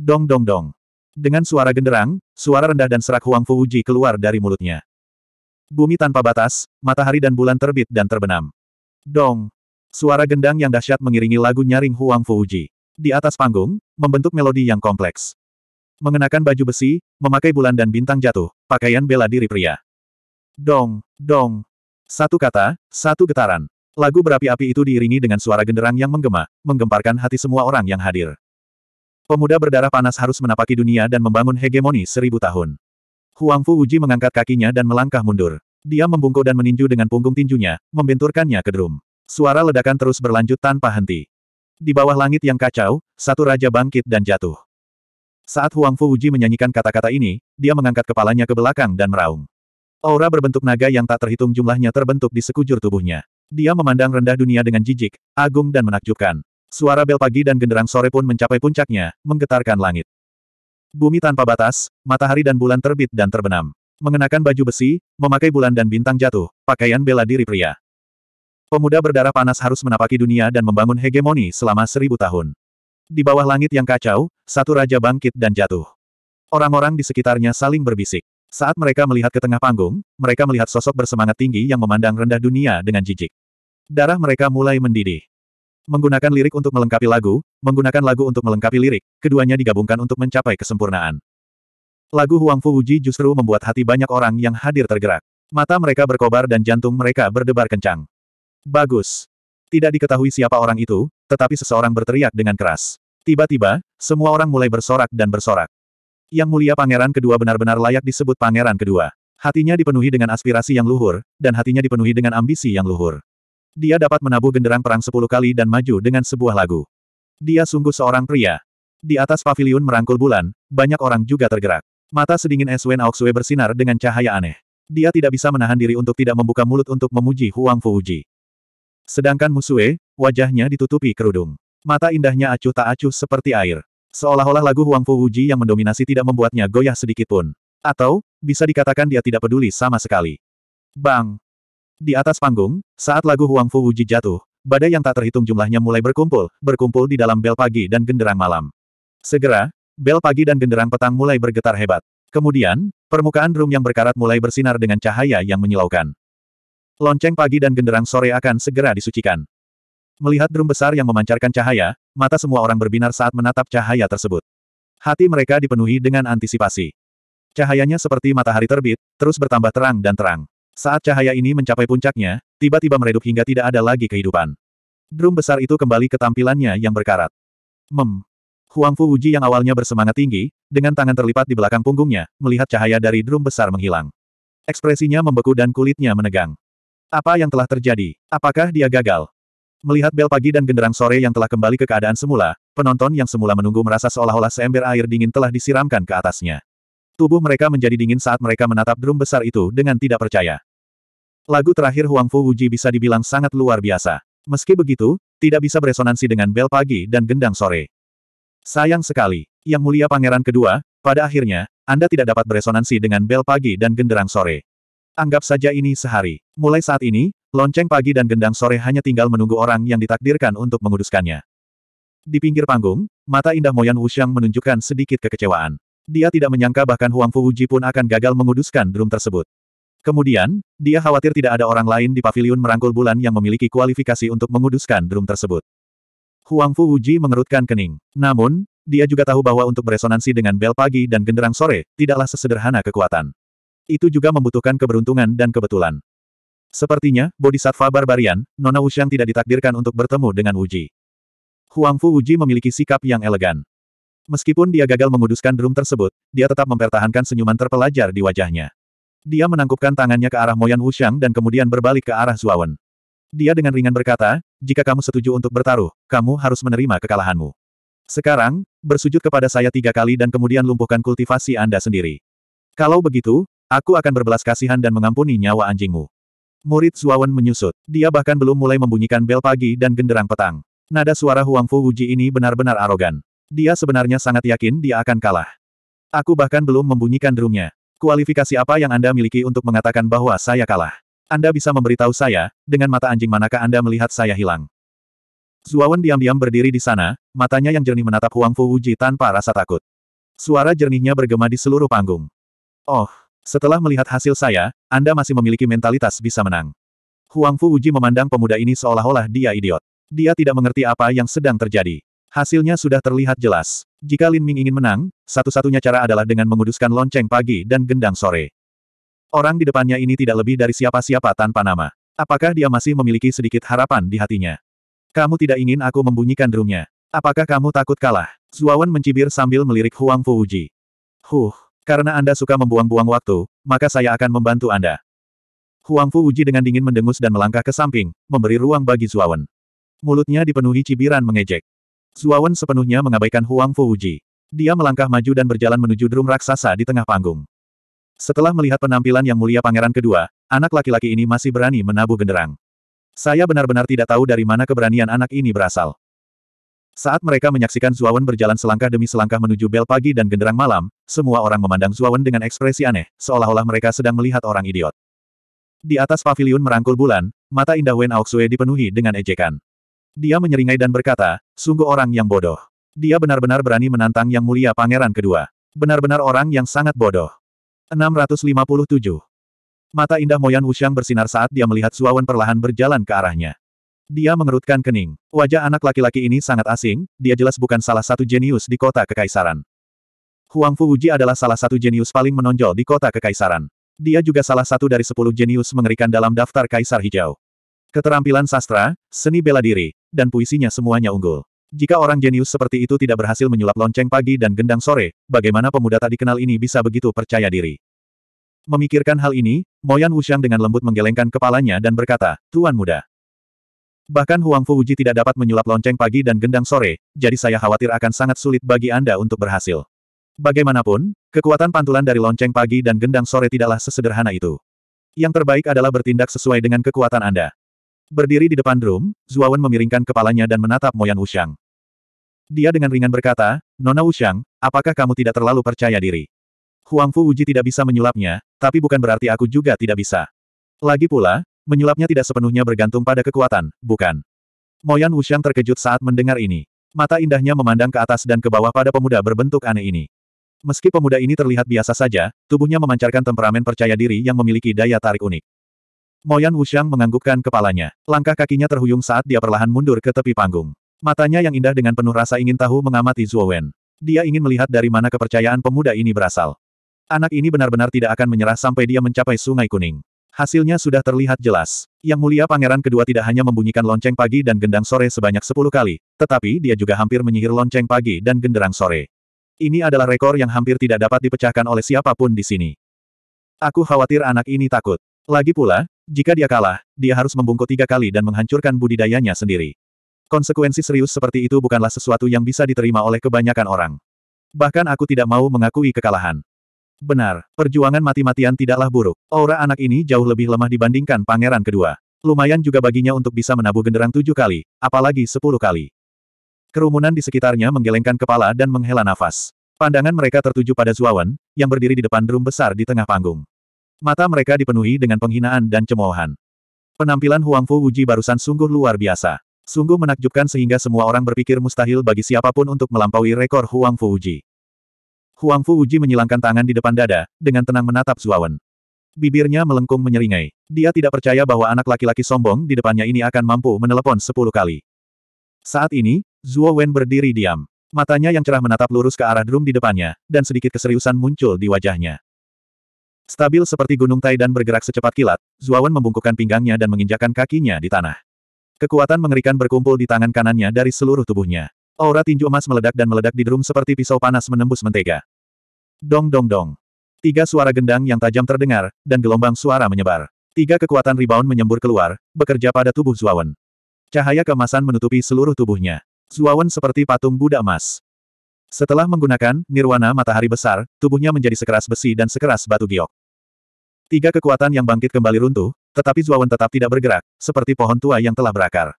Dong dong dong. Dengan suara genderang, suara rendah dan serak Huang Fu Wuji keluar dari mulutnya. Bumi tanpa batas, matahari dan bulan terbit dan terbenam. Dong. Suara gendang yang dahsyat mengiringi lagu nyaring Huang Fu Wujie. Di atas panggung, membentuk melodi yang kompleks. Mengenakan baju besi, memakai bulan dan bintang jatuh, pakaian bela diri pria. Dong, dong. Satu kata, satu getaran. Lagu berapi-api itu diiringi dengan suara genderang yang menggema, menggemparkan hati semua orang yang hadir. Pemuda berdarah panas harus menapaki dunia dan membangun hegemoni seribu tahun. Huang Fu Wuji mengangkat kakinya dan melangkah mundur. Dia membungkuk dan meninju dengan punggung tinjunya, membenturkannya ke drum. Suara ledakan terus berlanjut tanpa henti. Di bawah langit yang kacau, satu raja bangkit dan jatuh. Saat Huang Fu Uji menyanyikan kata-kata ini, dia mengangkat kepalanya ke belakang dan meraung. Aura berbentuk naga yang tak terhitung jumlahnya terbentuk di sekujur tubuhnya. Dia memandang rendah dunia dengan jijik, agung dan menakjubkan. Suara bel pagi dan genderang sore pun mencapai puncaknya, menggetarkan langit. Bumi tanpa batas, matahari dan bulan terbit dan terbenam. Mengenakan baju besi, memakai bulan dan bintang jatuh, pakaian bela diri pria. Pemuda berdarah panas harus menapaki dunia dan membangun hegemoni selama seribu tahun. Di bawah langit yang kacau, satu raja bangkit dan jatuh. Orang-orang di sekitarnya saling berbisik. Saat mereka melihat ke tengah panggung, mereka melihat sosok bersemangat tinggi yang memandang rendah dunia dengan jijik. Darah mereka mulai mendidih. Menggunakan lirik untuk melengkapi lagu, menggunakan lagu untuk melengkapi lirik, keduanya digabungkan untuk mencapai kesempurnaan. Lagu Huang Fu Uji justru membuat hati banyak orang yang hadir tergerak. Mata mereka berkobar dan jantung mereka berdebar kencang. Bagus. Tidak diketahui siapa orang itu, tetapi seseorang berteriak dengan keras. Tiba-tiba, semua orang mulai bersorak dan bersorak. Yang mulia pangeran kedua benar-benar layak disebut pangeran kedua. Hatinya dipenuhi dengan aspirasi yang luhur, dan hatinya dipenuhi dengan ambisi yang luhur. Dia dapat menabuh genderang perang sepuluh kali dan maju dengan sebuah lagu. Dia sungguh seorang pria. Di atas pavilion merangkul bulan, banyak orang juga tergerak. Mata sedingin Eswen Aoksue bersinar dengan cahaya aneh. Dia tidak bisa menahan diri untuk tidak membuka mulut untuk memuji Huang Fuji. Sedangkan Musue, wajahnya ditutupi kerudung. Mata indahnya acuh tak acuh seperti air. Seolah-olah lagu Huang Fu Wuji yang mendominasi tidak membuatnya goyah sedikit pun. Atau, bisa dikatakan dia tidak peduli sama sekali. Bang! Di atas panggung, saat lagu Huang Fu Wuji jatuh, badai yang tak terhitung jumlahnya mulai berkumpul, berkumpul di dalam bel pagi dan genderang malam. Segera, bel pagi dan genderang petang mulai bergetar hebat. Kemudian, permukaan drum yang berkarat mulai bersinar dengan cahaya yang menyilaukan. Lonceng pagi dan genderang sore akan segera disucikan. Melihat drum besar yang memancarkan cahaya, mata semua orang berbinar saat menatap cahaya tersebut. Hati mereka dipenuhi dengan antisipasi. Cahayanya seperti matahari terbit, terus bertambah terang dan terang. Saat cahaya ini mencapai puncaknya, tiba-tiba meredup hingga tidak ada lagi kehidupan. Drum besar itu kembali ke tampilannya yang berkarat. Mem. Huang Fu Wuji yang awalnya bersemangat tinggi, dengan tangan terlipat di belakang punggungnya, melihat cahaya dari drum besar menghilang. Ekspresinya membeku dan kulitnya menegang. Apa yang telah terjadi? Apakah dia gagal? Melihat bel pagi dan genderang sore yang telah kembali ke keadaan semula, penonton yang semula menunggu merasa seolah-olah seember air dingin telah disiramkan ke atasnya. Tubuh mereka menjadi dingin saat mereka menatap drum besar itu dengan tidak percaya. Lagu terakhir Huang Fu Wuji bisa dibilang sangat luar biasa. Meski begitu, tidak bisa beresonansi dengan bel pagi dan gendang sore. Sayang sekali, Yang Mulia Pangeran Kedua, pada akhirnya, Anda tidak dapat beresonansi dengan bel pagi dan genderang sore. Anggap saja ini sehari. Mulai saat ini, lonceng pagi dan gendang sore hanya tinggal menunggu orang yang ditakdirkan untuk menguduskannya. Di pinggir panggung, mata indah Moyan Wuxiang menunjukkan sedikit kekecewaan. Dia tidak menyangka bahkan Huang Fu Wuji pun akan gagal menguduskan drum tersebut. Kemudian, dia khawatir tidak ada orang lain di pavilion merangkul bulan yang memiliki kualifikasi untuk menguduskan drum tersebut. Huang Fu Wuji mengerutkan kening. Namun, dia juga tahu bahwa untuk beresonansi dengan bel pagi dan genderang sore, tidaklah sesederhana kekuatan. Itu juga membutuhkan keberuntungan dan kebetulan. Sepertinya, Bodhisattva Barbarian, Nona Wuxiang tidak ditakdirkan untuk bertemu dengan Wuji. Huangfu Wuji memiliki sikap yang elegan. Meskipun dia gagal menguduskan drum tersebut, dia tetap mempertahankan senyuman terpelajar di wajahnya. Dia menangkupkan tangannya ke arah Moyan Wuxiang dan kemudian berbalik ke arah Zuawan. Dia dengan ringan berkata, jika kamu setuju untuk bertaruh, kamu harus menerima kekalahanmu. Sekarang, bersujud kepada saya tiga kali dan kemudian lumpuhkan kultivasi Anda sendiri. Kalau begitu, Aku akan berbelas kasihan dan mengampuni nyawa anjingmu. Murid Zuawan menyusut. Dia bahkan belum mulai membunyikan bel pagi dan genderang petang. Nada suara Huang Fu Wuji ini benar-benar arogan. Dia sebenarnya sangat yakin dia akan kalah. Aku bahkan belum membunyikan drumnya. Kualifikasi apa yang Anda miliki untuk mengatakan bahwa saya kalah? Anda bisa memberitahu saya, dengan mata anjing manakah Anda melihat saya hilang? Zuawan diam-diam berdiri di sana, matanya yang jernih menatap Huang Fu Wuji tanpa rasa takut. Suara jernihnya bergema di seluruh panggung. Oh, setelah melihat hasil saya, Anda masih memiliki mentalitas bisa menang. Huang Fu Uji memandang pemuda ini seolah-olah dia idiot. Dia tidak mengerti apa yang sedang terjadi. Hasilnya sudah terlihat jelas. Jika Lin Ming ingin menang, satu-satunya cara adalah dengan menguduskan lonceng pagi dan gendang sore. Orang di depannya ini tidak lebih dari siapa-siapa tanpa nama. Apakah dia masih memiliki sedikit harapan di hatinya? Kamu tidak ingin aku membunyikan drumnya. Apakah kamu takut kalah? Zuawan mencibir sambil melirik Huang Uji. Huh, karena Anda suka membuang-buang waktu, maka saya akan membantu Anda. Huang Fu uji dengan dingin mendengus dan melangkah ke samping, memberi ruang bagi Zuawan. Mulutnya dipenuhi cibiran mengejek. Zuawan sepenuhnya mengabaikan Huang Fu uji. Dia melangkah maju dan berjalan menuju drum raksasa di tengah panggung. Setelah melihat penampilan yang mulia pangeran kedua, anak laki-laki ini masih berani menabuh genderang. Saya benar-benar tidak tahu dari mana keberanian anak ini berasal. Saat mereka menyaksikan Zuawan berjalan selangkah demi selangkah menuju bel pagi dan genderang malam, semua orang memandang Zuawan dengan ekspresi aneh, seolah-olah mereka sedang melihat orang idiot. Di atas pavilion merangkul bulan, mata indah Wen Aoxue dipenuhi dengan ejekan. Dia menyeringai dan berkata, sungguh orang yang bodoh. Dia benar-benar berani menantang Yang Mulia Pangeran Kedua. Benar-benar orang yang sangat bodoh. 657. Mata indah Moyan Wuxiang bersinar saat dia melihat Zuawan perlahan berjalan ke arahnya. Dia mengerutkan kening. Wajah anak laki-laki ini sangat asing, dia jelas bukan salah satu jenius di kota kekaisaran. Huang Fu Uji adalah salah satu jenius paling menonjol di kota kekaisaran. Dia juga salah satu dari sepuluh jenius mengerikan dalam daftar kaisar hijau. Keterampilan sastra, seni bela diri, dan puisinya semuanya unggul. Jika orang jenius seperti itu tidak berhasil menyulap lonceng pagi dan gendang sore, bagaimana pemuda tak dikenal ini bisa begitu percaya diri? Memikirkan hal ini, Moyan Wushang dengan lembut menggelengkan kepalanya dan berkata, Tuan muda, Bahkan Huang Fu Uji tidak dapat menyulap lonceng pagi dan gendang sore, jadi saya khawatir akan sangat sulit bagi Anda untuk berhasil. Bagaimanapun, kekuatan pantulan dari lonceng pagi dan gendang sore tidaklah sesederhana itu. Yang terbaik adalah bertindak sesuai dengan kekuatan Anda. Berdiri di depan drum, Zuawan memiringkan kepalanya dan menatap Moyan Wuxiang. Dia dengan ringan berkata, Nona Wuxiang, apakah kamu tidak terlalu percaya diri? Huang Fu Uji tidak bisa menyulapnya, tapi bukan berarti aku juga tidak bisa. Lagi pula, Menyulapnya tidak sepenuhnya bergantung pada kekuatan, bukan? Moyan Wushang terkejut saat mendengar ini. Mata indahnya memandang ke atas dan ke bawah pada pemuda berbentuk aneh ini. Meski pemuda ini terlihat biasa saja, tubuhnya memancarkan temperamen percaya diri yang memiliki daya tarik unik. Moyan Wushang menganggukkan kepalanya. Langkah kakinya terhuyung saat dia perlahan mundur ke tepi panggung. Matanya yang indah dengan penuh rasa ingin tahu mengamati Zhuo Wen. Dia ingin melihat dari mana kepercayaan pemuda ini berasal. Anak ini benar-benar tidak akan menyerah sampai dia mencapai sungai kuning. Hasilnya sudah terlihat jelas. Yang mulia pangeran kedua tidak hanya membunyikan lonceng pagi dan gendang sore sebanyak 10 kali, tetapi dia juga hampir menyihir lonceng pagi dan genderang sore. Ini adalah rekor yang hampir tidak dapat dipecahkan oleh siapapun di sini. Aku khawatir anak ini takut. Lagi pula, jika dia kalah, dia harus membungkuk tiga kali dan menghancurkan budidayanya sendiri. Konsekuensi serius seperti itu bukanlah sesuatu yang bisa diterima oleh kebanyakan orang. Bahkan aku tidak mau mengakui kekalahan. Benar, perjuangan mati-matian tidaklah buruk. Aura anak ini jauh lebih lemah dibandingkan pangeran kedua. Lumayan juga baginya untuk bisa menabuh genderang tujuh kali, apalagi sepuluh kali. Kerumunan di sekitarnya menggelengkan kepala dan menghela nafas. Pandangan mereka tertuju pada Zuawan, yang berdiri di depan drum besar di tengah panggung. Mata mereka dipenuhi dengan penghinaan dan cemoohan. Penampilan Huang Fu Wuji barusan sungguh luar biasa. Sungguh menakjubkan sehingga semua orang berpikir mustahil bagi siapapun untuk melampaui rekor Huang Fu Wuji. Huang Fu Uji menyilangkan tangan di depan dada, dengan tenang menatap Zuawan. Bibirnya melengkung menyeringai. Dia tidak percaya bahwa anak laki-laki sombong di depannya ini akan mampu menelepon sepuluh kali. Saat ini, Zuo Wen berdiri diam. Matanya yang cerah menatap lurus ke arah drum di depannya, dan sedikit keseriusan muncul di wajahnya. Stabil seperti gunung tai dan bergerak secepat kilat, Wen membungkukkan pinggangnya dan menginjakan kakinya di tanah. Kekuatan mengerikan berkumpul di tangan kanannya dari seluruh tubuhnya. Aura tinju emas meledak dan meledak di drum seperti pisau panas menembus mentega. Dong dong dong. Tiga suara gendang yang tajam terdengar, dan gelombang suara menyebar. Tiga kekuatan rebound menyembur keluar, bekerja pada tubuh Zuawan. Cahaya kemasan menutupi seluruh tubuhnya. Zuawan seperti patung Buddha emas. Setelah menggunakan nirwana matahari besar, tubuhnya menjadi sekeras besi dan sekeras batu giok. Tiga kekuatan yang bangkit kembali runtuh, tetapi Zuawan tetap tidak bergerak, seperti pohon tua yang telah berakar.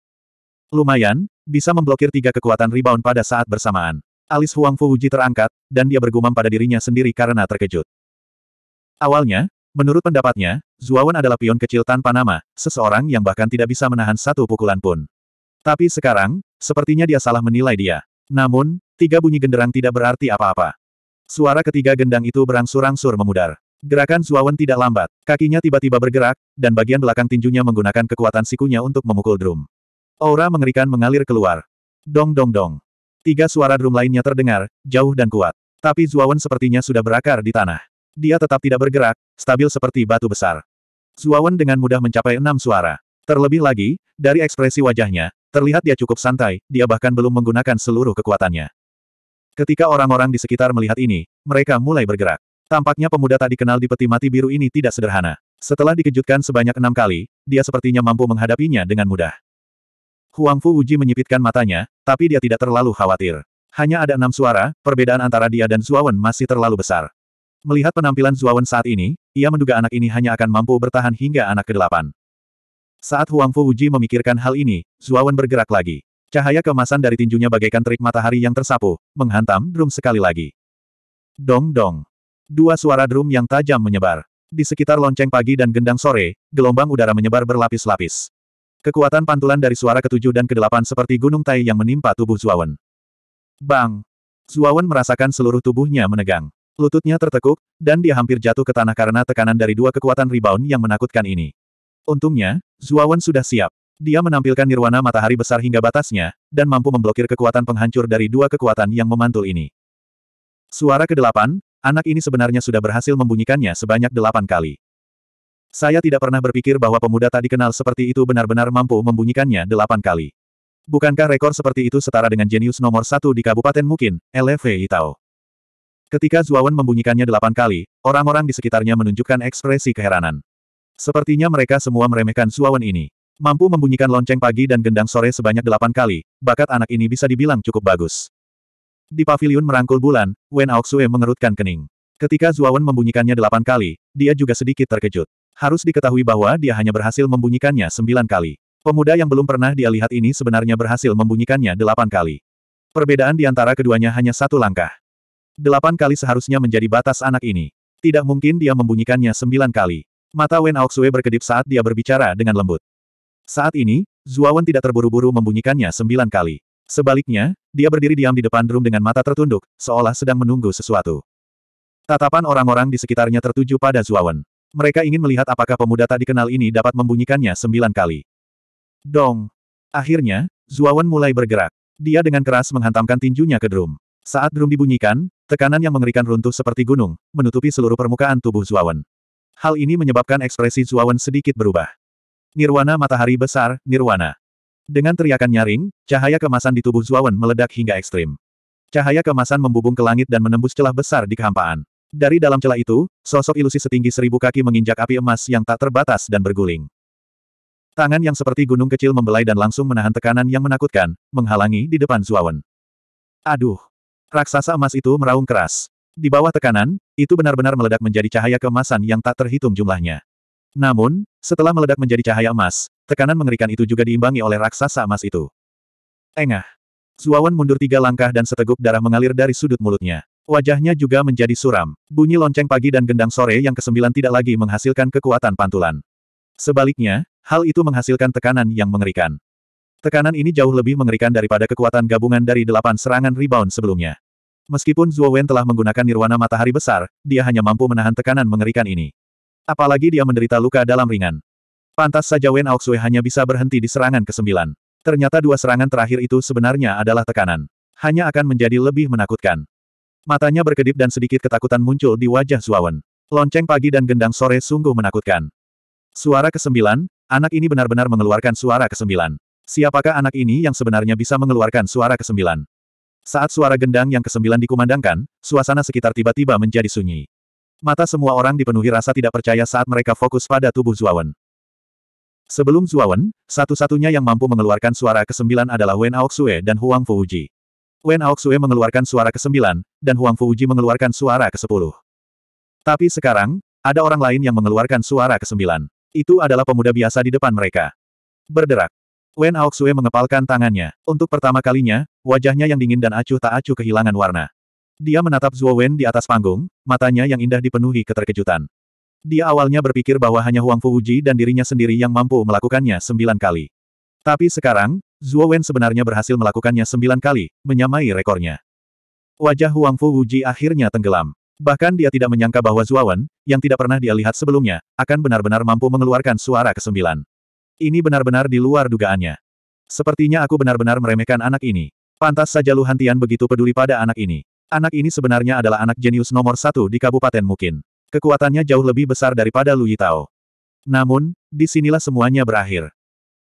Lumayan, bisa memblokir tiga kekuatan rebound pada saat bersamaan. Alis Huang Fu Uji terangkat, dan dia bergumam pada dirinya sendiri karena terkejut. Awalnya, menurut pendapatnya, Zuawan adalah pion kecil tanpa nama, seseorang yang bahkan tidak bisa menahan satu pukulan pun. Tapi sekarang, sepertinya dia salah menilai dia. Namun, tiga bunyi genderang tidak berarti apa-apa. Suara ketiga gendang itu berangsur-angsur memudar. Gerakan Zuawan tidak lambat, kakinya tiba-tiba bergerak, dan bagian belakang tinjunya menggunakan kekuatan sikunya untuk memukul drum. Aura mengerikan mengalir keluar. Dong dong dong. Tiga suara drum lainnya terdengar, jauh dan kuat. Tapi Zuawan sepertinya sudah berakar di tanah. Dia tetap tidak bergerak, stabil seperti batu besar. Zuawan dengan mudah mencapai enam suara. Terlebih lagi, dari ekspresi wajahnya, terlihat dia cukup santai, dia bahkan belum menggunakan seluruh kekuatannya. Ketika orang-orang di sekitar melihat ini, mereka mulai bergerak. Tampaknya pemuda tak dikenal di peti mati biru ini tidak sederhana. Setelah dikejutkan sebanyak enam kali, dia sepertinya mampu menghadapinya dengan mudah. Huang Fu Wuji menyipitkan matanya, tapi dia tidak terlalu khawatir. Hanya ada enam suara, perbedaan antara dia dan Zuawan masih terlalu besar. Melihat penampilan Zuawan saat ini, ia menduga anak ini hanya akan mampu bertahan hingga anak kedelapan. Saat Huang Fu Wuji memikirkan hal ini, Zuawan bergerak lagi. Cahaya kemasan dari tinjunya bagaikan terik matahari yang tersapu, menghantam drum sekali lagi. Dong dong. Dua suara drum yang tajam menyebar. Di sekitar lonceng pagi dan gendang sore, gelombang udara menyebar berlapis-lapis. Kekuatan pantulan dari suara ketujuh dan kedelapan seperti gunung tai yang menimpa tubuh Zuawan. Bang! Zuawan merasakan seluruh tubuhnya menegang. Lututnya tertekuk, dan dia hampir jatuh ke tanah karena tekanan dari dua kekuatan rebound yang menakutkan ini. Untungnya, Zuawan sudah siap. Dia menampilkan nirwana matahari besar hingga batasnya, dan mampu memblokir kekuatan penghancur dari dua kekuatan yang memantul ini. Suara kedelapan, anak ini sebenarnya sudah berhasil membunyikannya sebanyak delapan kali. Saya tidak pernah berpikir bahwa pemuda tak dikenal seperti itu benar-benar mampu membunyikannya delapan kali. Bukankah rekor seperti itu setara dengan jenius nomor satu di Kabupaten Mungkin, LFV Itao? Ketika Zuawan membunyikannya delapan kali, orang-orang di sekitarnya menunjukkan ekspresi keheranan. Sepertinya mereka semua meremehkan Zuawan ini. Mampu membunyikan lonceng pagi dan gendang sore sebanyak delapan kali, bakat anak ini bisa dibilang cukup bagus. Di Pavilion merangkul bulan, Wen Aoxue mengerutkan kening. Ketika Zuawan membunyikannya delapan kali, dia juga sedikit terkejut. Harus diketahui bahwa dia hanya berhasil membunyikannya sembilan kali. Pemuda yang belum pernah dia lihat ini sebenarnya berhasil membunyikannya delapan kali. Perbedaan di antara keduanya hanya satu langkah. Delapan kali seharusnya menjadi batas anak ini. Tidak mungkin dia membunyikannya sembilan kali. Mata Wen Aoxue berkedip saat dia berbicara dengan lembut. Saat ini, Zuawan tidak terburu-buru membunyikannya sembilan kali. Sebaliknya, dia berdiri diam di depan drum dengan mata tertunduk, seolah sedang menunggu sesuatu. Tatapan orang-orang di sekitarnya tertuju pada Zuawan. Mereka ingin melihat apakah pemuda tak dikenal ini dapat membunyikannya sembilan kali. Dong! Akhirnya, Zuawan mulai bergerak. Dia dengan keras menghantamkan tinjunya ke drum. Saat drum dibunyikan, tekanan yang mengerikan runtuh seperti gunung, menutupi seluruh permukaan tubuh Zuawan. Hal ini menyebabkan ekspresi Zuawan sedikit berubah. Nirwana matahari besar, Nirwana. Dengan teriakan nyaring, cahaya kemasan di tubuh Zuawan meledak hingga ekstrim. Cahaya kemasan membubung ke langit dan menembus celah besar di kehampaan. Dari dalam celah itu, sosok ilusi setinggi seribu kaki menginjak api emas yang tak terbatas dan berguling. Tangan yang seperti gunung kecil membelai dan langsung menahan tekanan yang menakutkan, menghalangi di depan Zuawan. Aduh! Raksasa emas itu meraung keras. Di bawah tekanan, itu benar-benar meledak menjadi cahaya kemasan yang tak terhitung jumlahnya. Namun, setelah meledak menjadi cahaya emas, tekanan mengerikan itu juga diimbangi oleh raksasa emas itu. Engah! Zuawan mundur tiga langkah dan seteguk darah mengalir dari sudut mulutnya. Wajahnya juga menjadi suram. Bunyi lonceng pagi dan gendang sore yang kesembilan tidak lagi menghasilkan kekuatan pantulan. Sebaliknya, hal itu menghasilkan tekanan yang mengerikan. Tekanan ini jauh lebih mengerikan daripada kekuatan gabungan dari delapan serangan rebound sebelumnya. Meskipun Zhuo Wen telah menggunakan nirwana matahari besar, dia hanya mampu menahan tekanan mengerikan ini. Apalagi dia menderita luka dalam ringan. Pantas saja Wen Aoxue hanya bisa berhenti di serangan ke-9. Ternyata dua serangan terakhir itu sebenarnya adalah tekanan. Hanya akan menjadi lebih menakutkan. Matanya berkedip dan sedikit ketakutan muncul di wajah Zuawan. Lonceng pagi dan gendang sore sungguh menakutkan. Suara kesembilan, anak ini benar-benar mengeluarkan suara kesembilan. Siapakah anak ini yang sebenarnya bisa mengeluarkan suara kesembilan? Saat suara gendang yang kesembilan dikumandangkan, suasana sekitar tiba-tiba menjadi sunyi. Mata semua orang dipenuhi rasa tidak percaya saat mereka fokus pada tubuh Zuawan. Sebelum Zuawan, satu-satunya yang mampu mengeluarkan suara kesembilan adalah Wen Aoxue dan Huang Fuji. Wen Aoxue mengeluarkan suara ke-9, dan Huang Fuji mengeluarkan suara ke-10. Tapi sekarang, ada orang lain yang mengeluarkan suara ke-9. Itu adalah pemuda biasa di depan mereka. Berderak. Wen Aoxue mengepalkan tangannya. Untuk pertama kalinya, wajahnya yang dingin dan acuh tak acuh kehilangan warna. Dia menatap Zuo Wen di atas panggung, matanya yang indah dipenuhi keterkejutan. Dia awalnya berpikir bahwa hanya Huang Fuji dan dirinya sendiri yang mampu melakukannya sembilan kali. Tapi sekarang, Zhuo Wen sebenarnya berhasil melakukannya sembilan kali, menyamai rekornya. Wajah Huang Fu Wuji akhirnya tenggelam. Bahkan dia tidak menyangka bahwa Zhuo Wen, yang tidak pernah dia lihat sebelumnya, akan benar-benar mampu mengeluarkan suara kesembilan. Ini benar-benar di luar dugaannya. Sepertinya aku benar-benar meremehkan anak ini. Pantas saja Lu Hantian begitu peduli pada anak ini. Anak ini sebenarnya adalah anak jenius nomor satu di Kabupaten Mukin. Kekuatannya jauh lebih besar daripada Lu Yitao. Namun, disinilah semuanya berakhir.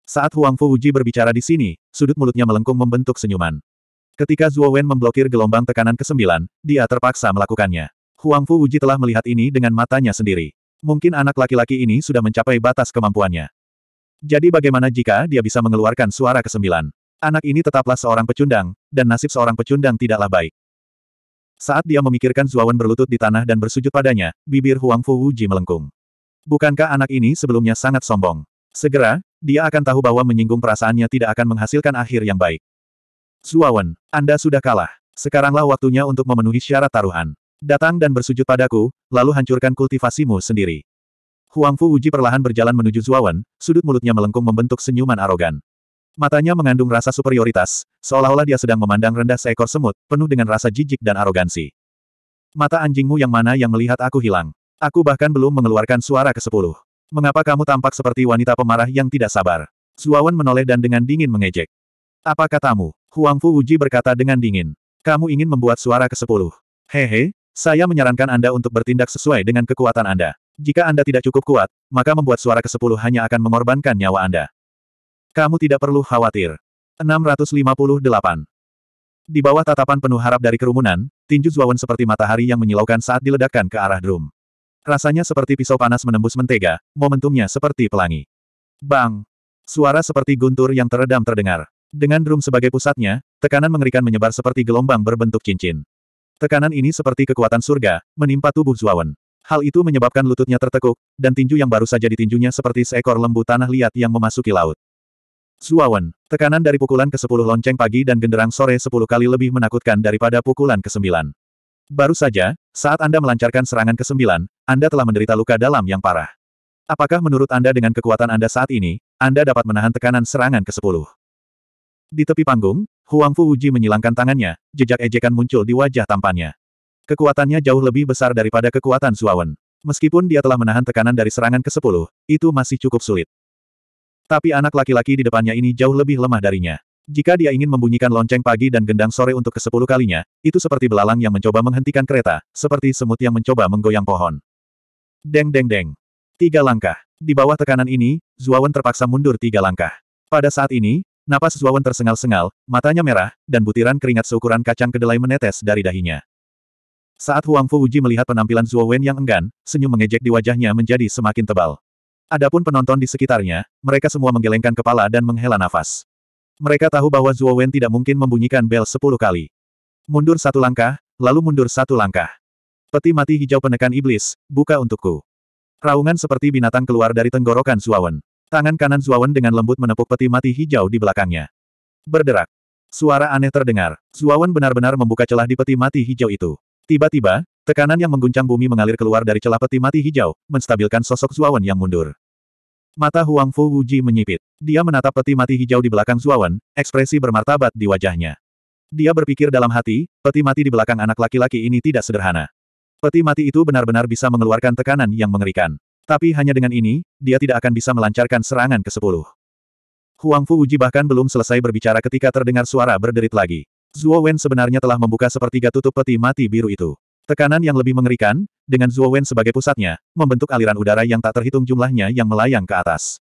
Saat Huang Fu Uji berbicara di sini, sudut mulutnya melengkung membentuk senyuman. Ketika Zhuo Wen memblokir gelombang tekanan ke-9, dia terpaksa melakukannya. Huang Fu Uji telah melihat ini dengan matanya sendiri. Mungkin anak laki-laki ini sudah mencapai batas kemampuannya. Jadi bagaimana jika dia bisa mengeluarkan suara ke-9? Anak ini tetaplah seorang pecundang, dan nasib seorang pecundang tidaklah baik. Saat dia memikirkan Wen berlutut di tanah dan bersujud padanya, bibir Huang Fu Uji melengkung. Bukankah anak ini sebelumnya sangat sombong? Segera, dia akan tahu bahwa menyinggung perasaannya tidak akan menghasilkan akhir yang baik. Suawan, Anda sudah kalah. Sekaranglah waktunya untuk memenuhi syarat taruhan. Datang dan bersujud padaku, lalu hancurkan kultivasimu sendiri. Huang Fu Wuji perlahan berjalan menuju Zuawan, sudut mulutnya melengkung membentuk senyuman arogan. Matanya mengandung rasa superioritas, seolah-olah dia sedang memandang rendah seekor semut, penuh dengan rasa jijik dan arogansi. Mata anjingmu yang mana yang melihat aku hilang. Aku bahkan belum mengeluarkan suara ke sepuluh. Mengapa kamu tampak seperti wanita pemarah yang tidak sabar? Zuawan menoleh dan dengan dingin mengejek. Apa katamu? Huang Fu Uji berkata dengan dingin. Kamu ingin membuat suara ke-10. Hehe, saya menyarankan Anda untuk bertindak sesuai dengan kekuatan Anda. Jika Anda tidak cukup kuat, maka membuat suara ke-10 hanya akan mengorbankan nyawa Anda. Kamu tidak perlu khawatir. 658. Di bawah tatapan penuh harap dari kerumunan, tinju Zuawan seperti matahari yang menyilaukan saat diledakkan ke arah drum. Rasanya seperti pisau panas menembus mentega, momentumnya seperti pelangi. Bang! Suara seperti guntur yang teredam terdengar. Dengan drum sebagai pusatnya, tekanan mengerikan menyebar seperti gelombang berbentuk cincin. Tekanan ini seperti kekuatan surga, menimpa tubuh Zuawan. Hal itu menyebabkan lututnya tertekuk, dan tinju yang baru saja ditinjunya seperti seekor lembu tanah liat yang memasuki laut. Zuawan, tekanan dari pukulan ke-10 lonceng pagi dan genderang sore 10 kali lebih menakutkan daripada pukulan ke-9. Baru saja, saat Anda melancarkan serangan ke-9, Anda telah menderita luka dalam yang parah. Apakah menurut Anda dengan kekuatan Anda saat ini, Anda dapat menahan tekanan serangan ke-10? Di tepi panggung, Huang Fu Uji menyilangkan tangannya, jejak ejekan muncul di wajah tampannya. Kekuatannya jauh lebih besar daripada kekuatan Suawan. Meskipun dia telah menahan tekanan dari serangan ke-10, itu masih cukup sulit. Tapi anak laki-laki di depannya ini jauh lebih lemah darinya. Jika dia ingin membunyikan lonceng pagi dan gendang sore untuk ke kesepuluh kalinya, itu seperti belalang yang mencoba menghentikan kereta, seperti semut yang mencoba menggoyang pohon. Deng deng deng. Tiga langkah. Di bawah tekanan ini, Zuawan terpaksa mundur tiga langkah. Pada saat ini, napas Zuawan tersengal-sengal, matanya merah, dan butiran keringat seukuran kacang kedelai menetes dari dahinya. Saat Huang Fu Uji melihat penampilan Zuawan yang enggan, senyum mengejek di wajahnya menjadi semakin tebal. Adapun penonton di sekitarnya, mereka semua menggelengkan kepala dan menghela nafas. Mereka tahu bahwa Zuo Wen tidak mungkin membunyikan bel sepuluh kali. Mundur satu langkah, lalu mundur satu langkah. Peti mati hijau penekan iblis, buka untukku. Raungan seperti binatang keluar dari tenggorokan Zuo Wen. Tangan kanan Zuo Wen dengan lembut menepuk peti mati hijau di belakangnya. Berderak. Suara aneh terdengar. Zuo Wen benar-benar membuka celah di peti mati hijau itu. Tiba-tiba, tekanan yang mengguncang bumi mengalir keluar dari celah peti mati hijau, menstabilkan sosok Zuo Wen yang mundur. Mata Huang Fu Wuji menyipit. Dia menatap peti mati hijau di belakang Zuawan, ekspresi bermartabat di wajahnya. Dia berpikir dalam hati, peti mati di belakang anak laki-laki ini tidak sederhana. Peti mati itu benar-benar bisa mengeluarkan tekanan yang mengerikan. Tapi hanya dengan ini, dia tidak akan bisa melancarkan serangan ke-10. Huang Fu Uji bahkan belum selesai berbicara ketika terdengar suara berderit lagi. Zuo Wen sebenarnya telah membuka sepertiga tutup peti mati biru itu. Tekanan yang lebih mengerikan, dengan Zuo Wen sebagai pusatnya, membentuk aliran udara yang tak terhitung jumlahnya yang melayang ke atas.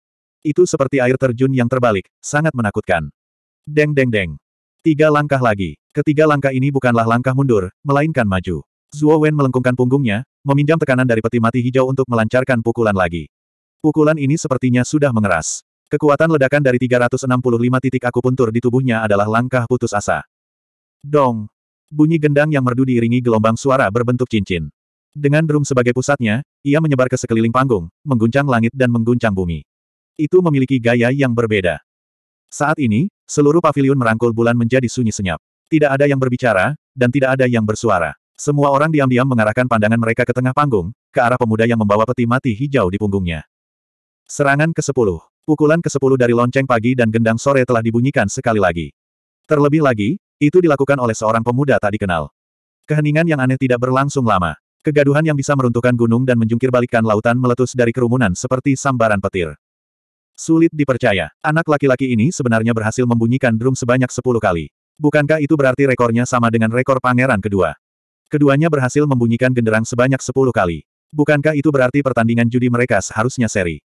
Itu seperti air terjun yang terbalik, sangat menakutkan. Deng deng deng. Tiga langkah lagi. Ketiga langkah ini bukanlah langkah mundur, melainkan maju. Zuo Wen melengkungkan punggungnya, meminjam tekanan dari peti mati hijau untuk melancarkan pukulan lagi. Pukulan ini sepertinya sudah mengeras. Kekuatan ledakan dari 365 titik akupuntur di tubuhnya adalah langkah putus asa. Dong! Bunyi gendang yang merdu diiringi gelombang suara berbentuk cincin. Dengan drum sebagai pusatnya, ia menyebar ke sekeliling panggung, mengguncang langit dan mengguncang bumi. Itu memiliki gaya yang berbeda. Saat ini, seluruh pavilion merangkul bulan menjadi sunyi senyap. Tidak ada yang berbicara, dan tidak ada yang bersuara. Semua orang diam-diam mengarahkan pandangan mereka ke tengah panggung, ke arah pemuda yang membawa peti mati hijau di punggungnya. Serangan ke-10. Pukulan ke-10 dari lonceng pagi dan gendang sore telah dibunyikan sekali lagi. Terlebih lagi, itu dilakukan oleh seorang pemuda tak dikenal. Keheningan yang aneh tidak berlangsung lama. Kegaduhan yang bisa meruntuhkan gunung dan menjungkirbalikkan lautan meletus dari kerumunan seperti sambaran petir. Sulit dipercaya, anak laki-laki ini sebenarnya berhasil membunyikan drum sebanyak 10 kali. Bukankah itu berarti rekornya sama dengan rekor pangeran kedua? Keduanya berhasil membunyikan genderang sebanyak 10 kali. Bukankah itu berarti pertandingan judi mereka seharusnya seri?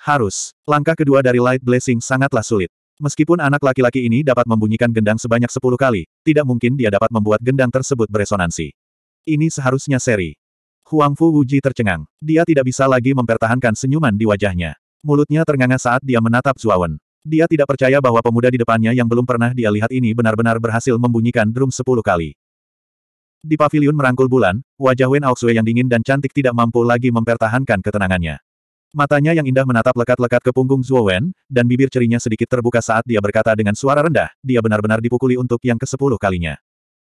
Harus. Langkah kedua dari Light Blessing sangatlah sulit. Meskipun anak laki-laki ini dapat membunyikan gendang sebanyak 10 kali, tidak mungkin dia dapat membuat gendang tersebut beresonansi. Ini seharusnya seri. Huang Fu Wuji tercengang. Dia tidak bisa lagi mempertahankan senyuman di wajahnya. Mulutnya ternganga saat dia menatap Zuawan. Dia tidak percaya bahwa pemuda di depannya yang belum pernah dia lihat ini benar-benar berhasil membunyikan drum sepuluh kali. Di pavilion merangkul bulan, wajah Wen Aoxue yang dingin dan cantik tidak mampu lagi mempertahankan ketenangannya. Matanya yang indah menatap lekat-lekat ke punggung Zuo Wen, dan bibir cerinya sedikit terbuka saat dia berkata dengan suara rendah, dia benar-benar dipukuli untuk yang kesepuluh kalinya.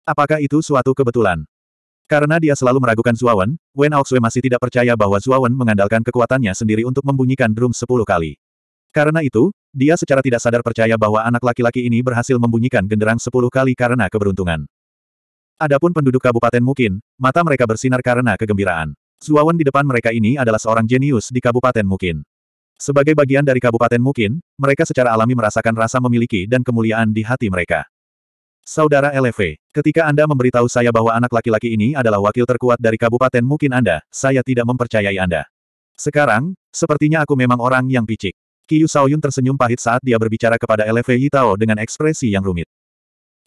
Apakah itu suatu kebetulan? Karena dia selalu meragukan Zuawan, Wen Aoxue masih tidak percaya bahwa Zuawan mengandalkan kekuatannya sendiri untuk membunyikan drum sepuluh kali. Karena itu, dia secara tidak sadar percaya bahwa anak laki-laki ini berhasil membunyikan genderang sepuluh kali karena keberuntungan. Adapun penduduk kabupaten Mukin, mata mereka bersinar karena kegembiraan. Zuawan di depan mereka ini adalah seorang jenius di kabupaten Mukin. Sebagai bagian dari kabupaten Mukin, mereka secara alami merasakan rasa memiliki dan kemuliaan di hati mereka. Saudara LV, ketika Anda memberitahu saya bahwa anak laki-laki ini adalah wakil terkuat dari kabupaten mungkin Anda, saya tidak mempercayai Anda. Sekarang, sepertinya aku memang orang yang picik. Kiyu Saoyun tersenyum pahit saat dia berbicara kepada LV Yitao dengan ekspresi yang rumit.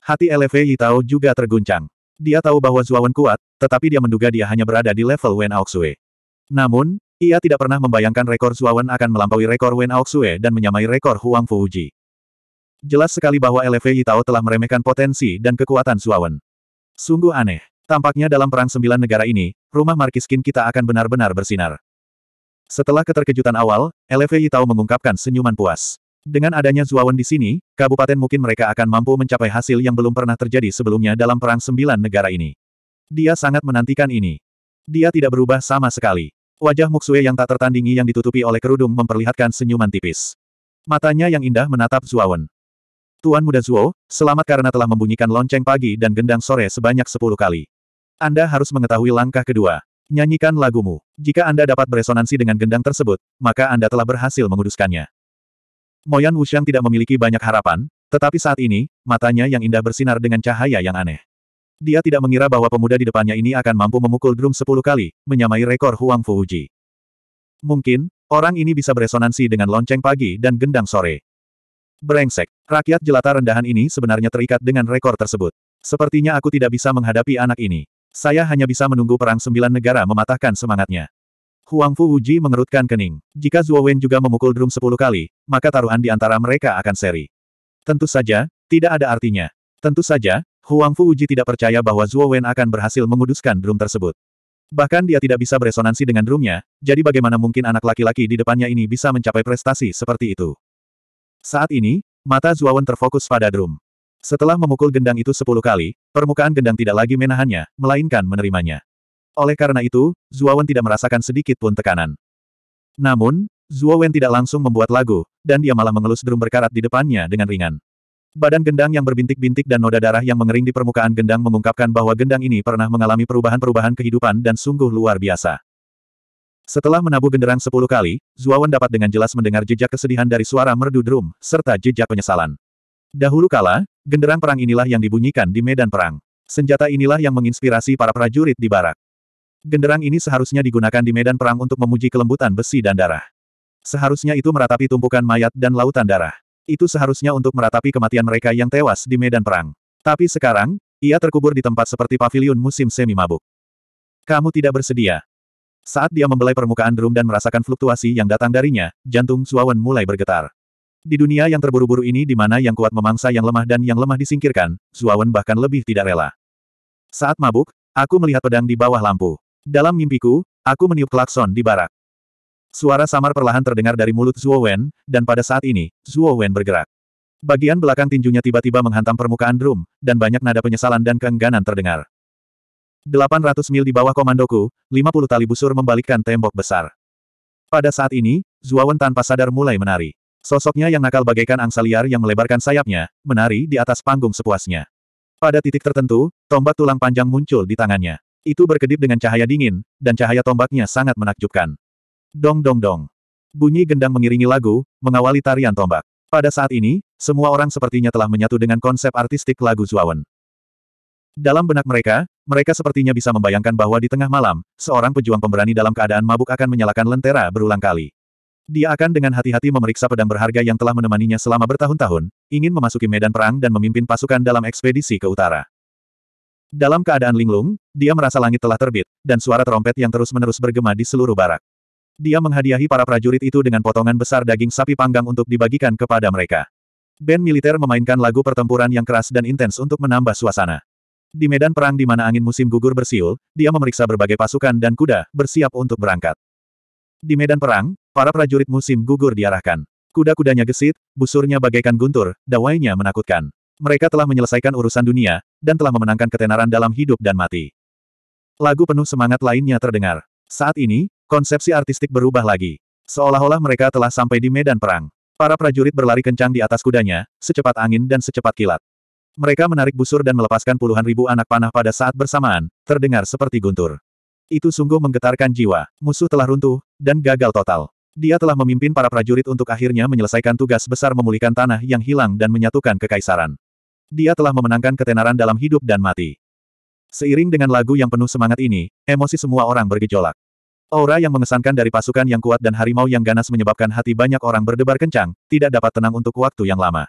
Hati LV Yitao juga terguncang. Dia tahu bahwa Zuawan kuat, tetapi dia menduga dia hanya berada di level Wen Aoxue. Namun, ia tidak pernah membayangkan rekor Zuawan akan melampaui rekor Wen Aoxue dan menyamai rekor Huang Fuji. Jelas sekali bahwa LFI Tao telah meremehkan potensi dan kekuatan Suawen. Sungguh aneh. Tampaknya dalam perang sembilan negara ini, rumah Markiskin kita akan benar-benar bersinar. Setelah keterkejutan awal, LFI Tao mengungkapkan senyuman puas. Dengan adanya Zuawan di sini, kabupaten mungkin mereka akan mampu mencapai hasil yang belum pernah terjadi sebelumnya dalam perang sembilan negara ini. Dia sangat menantikan ini. Dia tidak berubah sama sekali. Wajah Muxue yang tak tertandingi yang ditutupi oleh kerudung memperlihatkan senyuman tipis. Matanya yang indah menatap Zuawan. Tuan Muda Zuo, selamat karena telah membunyikan lonceng pagi dan gendang sore sebanyak sepuluh kali. Anda harus mengetahui langkah kedua. Nyanyikan lagumu. Jika Anda dapat beresonansi dengan gendang tersebut, maka Anda telah berhasil menguduskannya. Moyan Wuxiang tidak memiliki banyak harapan, tetapi saat ini, matanya yang indah bersinar dengan cahaya yang aneh. Dia tidak mengira bahwa pemuda di depannya ini akan mampu memukul drum sepuluh kali, menyamai rekor Huang Fuji. Mungkin, orang ini bisa beresonansi dengan lonceng pagi dan gendang sore. Brengsek. Rakyat jelata rendahan ini sebenarnya terikat dengan rekor tersebut. Sepertinya aku tidak bisa menghadapi anak ini. Saya hanya bisa menunggu perang sembilan negara mematahkan semangatnya. Huang Fu Wuji mengerutkan kening. Jika Zhuo Wen juga memukul drum sepuluh kali, maka taruhan di antara mereka akan seri. Tentu saja, tidak ada artinya. Tentu saja, Huang Fu Wuji tidak percaya bahwa Zhuo Wen akan berhasil menguduskan drum tersebut. Bahkan dia tidak bisa beresonansi dengan drumnya, jadi bagaimana mungkin anak laki-laki di depannya ini bisa mencapai prestasi seperti itu. Saat ini, mata Zuawan terfokus pada drum. Setelah memukul gendang itu sepuluh kali, permukaan gendang tidak lagi menahannya, melainkan menerimanya. Oleh karena itu, Zuawan tidak merasakan sedikit pun tekanan. Namun, Zuawan tidak langsung membuat lagu, dan dia malah mengelus drum berkarat di depannya dengan ringan. Badan gendang yang berbintik-bintik dan noda darah yang mengering di permukaan gendang mengungkapkan bahwa gendang ini pernah mengalami perubahan-perubahan kehidupan dan sungguh luar biasa. Setelah menabuh genderang sepuluh kali, Zuawan dapat dengan jelas mendengar jejak kesedihan dari suara merdu drum, serta jejak penyesalan. Dahulu kala, genderang perang inilah yang dibunyikan di medan perang. Senjata inilah yang menginspirasi para prajurit di barak. Genderang ini seharusnya digunakan di medan perang untuk memuji kelembutan besi dan darah. Seharusnya itu meratapi tumpukan mayat dan lautan darah. Itu seharusnya untuk meratapi kematian mereka yang tewas di medan perang. Tapi sekarang, ia terkubur di tempat seperti paviliun musim semi mabuk. Kamu tidak bersedia. Saat dia membelai permukaan drum dan merasakan fluktuasi yang datang darinya, jantung Suawan mulai bergetar. Di dunia yang terburu-buru ini di mana yang kuat memangsa yang lemah dan yang lemah disingkirkan, Suawan bahkan lebih tidak rela. Saat mabuk, aku melihat pedang di bawah lampu. Dalam mimpiku, aku meniup klakson di barak. Suara samar perlahan terdengar dari mulut Zuowen, dan pada saat ini, Zuowen bergerak. Bagian belakang tinjunya tiba-tiba menghantam permukaan drum, dan banyak nada penyesalan dan keengganan terdengar. 800 mil di bawah komandoku, 50 tali busur membalikkan tembok besar. Pada saat ini, Zuawan tanpa sadar mulai menari. Sosoknya yang nakal bagaikan angsa liar yang melebarkan sayapnya, menari di atas panggung sepuasnya. Pada titik tertentu, tombak tulang panjang muncul di tangannya. Itu berkedip dengan cahaya dingin, dan cahaya tombaknya sangat menakjubkan. Dong dong dong. Bunyi gendang mengiringi lagu, mengawali tarian tombak. Pada saat ini, semua orang sepertinya telah menyatu dengan konsep artistik lagu Zuawan. Dalam benak mereka, mereka sepertinya bisa membayangkan bahwa di tengah malam, seorang pejuang pemberani dalam keadaan mabuk akan menyalakan lentera berulang kali. Dia akan dengan hati-hati memeriksa pedang berharga yang telah menemaninya selama bertahun-tahun, ingin memasuki medan perang dan memimpin pasukan dalam ekspedisi ke utara. Dalam keadaan linglung, dia merasa langit telah terbit, dan suara trompet yang terus-menerus bergema di seluruh barak. Dia menghadiahi para prajurit itu dengan potongan besar daging sapi panggang untuk dibagikan kepada mereka. Band militer memainkan lagu pertempuran yang keras dan intens untuk menambah suasana. Di medan perang di mana angin musim gugur bersiul, dia memeriksa berbagai pasukan dan kuda, bersiap untuk berangkat. Di medan perang, para prajurit musim gugur diarahkan. Kuda-kudanya gesit, busurnya bagaikan guntur, dawainya menakutkan. Mereka telah menyelesaikan urusan dunia, dan telah memenangkan ketenaran dalam hidup dan mati. Lagu penuh semangat lainnya terdengar. Saat ini, konsepsi artistik berubah lagi. Seolah-olah mereka telah sampai di medan perang. Para prajurit berlari kencang di atas kudanya, secepat angin dan secepat kilat. Mereka menarik busur dan melepaskan puluhan ribu anak panah pada saat bersamaan, terdengar seperti guntur. Itu sungguh menggetarkan jiwa. Musuh telah runtuh, dan gagal total. Dia telah memimpin para prajurit untuk akhirnya menyelesaikan tugas besar memulihkan tanah yang hilang dan menyatukan kekaisaran. Dia telah memenangkan ketenaran dalam hidup dan mati. Seiring dengan lagu yang penuh semangat ini, emosi semua orang bergejolak. Aura yang mengesankan dari pasukan yang kuat dan harimau yang ganas menyebabkan hati banyak orang berdebar kencang, tidak dapat tenang untuk waktu yang lama.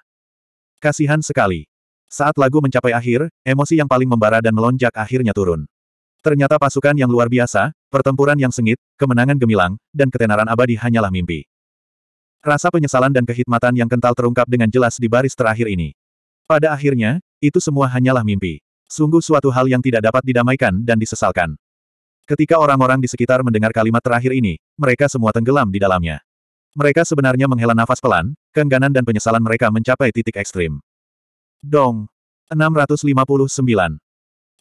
Kasihan sekali. Saat lagu mencapai akhir, emosi yang paling membara dan melonjak akhirnya turun. Ternyata pasukan yang luar biasa, pertempuran yang sengit, kemenangan gemilang, dan ketenaran abadi hanyalah mimpi. Rasa penyesalan dan kehikmatan yang kental terungkap dengan jelas di baris terakhir ini. Pada akhirnya, itu semua hanyalah mimpi. Sungguh suatu hal yang tidak dapat didamaikan dan disesalkan. Ketika orang-orang di sekitar mendengar kalimat terakhir ini, mereka semua tenggelam di dalamnya. Mereka sebenarnya menghela nafas pelan, keengganan dan penyesalan mereka mencapai titik ekstrim. Dong. 659.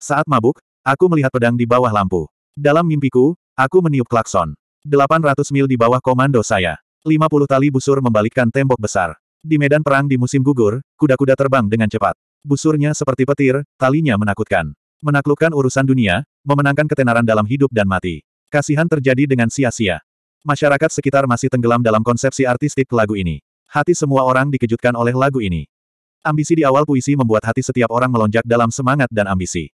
Saat mabuk, aku melihat pedang di bawah lampu. Dalam mimpiku, aku meniup klakson. 800 mil di bawah komando saya. 50 tali busur membalikkan tembok besar. Di medan perang di musim gugur, kuda-kuda terbang dengan cepat. Busurnya seperti petir, talinya menakutkan. Menaklukkan urusan dunia, memenangkan ketenaran dalam hidup dan mati. Kasihan terjadi dengan sia-sia. Masyarakat sekitar masih tenggelam dalam konsepsi artistik lagu ini. Hati semua orang dikejutkan oleh lagu ini. Ambisi di awal puisi membuat hati setiap orang melonjak dalam semangat dan ambisi.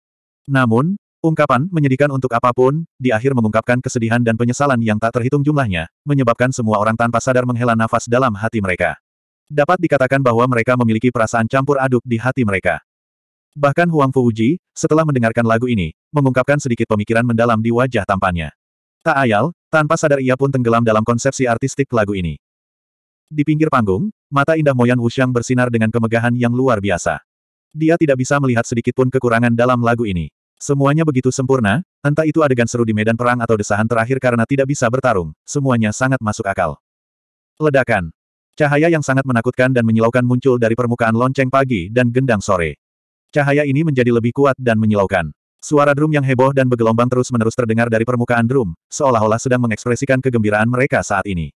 Namun, ungkapan menyedihkan untuk apapun, di akhir mengungkapkan kesedihan dan penyesalan yang tak terhitung jumlahnya, menyebabkan semua orang tanpa sadar menghela nafas dalam hati mereka. Dapat dikatakan bahwa mereka memiliki perasaan campur aduk di hati mereka. Bahkan Huang Fuji, setelah mendengarkan lagu ini, mengungkapkan sedikit pemikiran mendalam di wajah tampannya. Tak ayal, tanpa sadar ia pun tenggelam dalam konsepsi artistik lagu ini. Di pinggir panggung, Mata indah Moyan Wuxiang bersinar dengan kemegahan yang luar biasa. Dia tidak bisa melihat sedikit pun kekurangan dalam lagu ini. Semuanya begitu sempurna, entah itu adegan seru di medan perang atau desahan terakhir karena tidak bisa bertarung, semuanya sangat masuk akal. Ledakan. Cahaya yang sangat menakutkan dan menyilaukan muncul dari permukaan lonceng pagi dan gendang sore. Cahaya ini menjadi lebih kuat dan menyilaukan. Suara drum yang heboh dan bergelombang terus-menerus terdengar dari permukaan drum, seolah-olah sedang mengekspresikan kegembiraan mereka saat ini.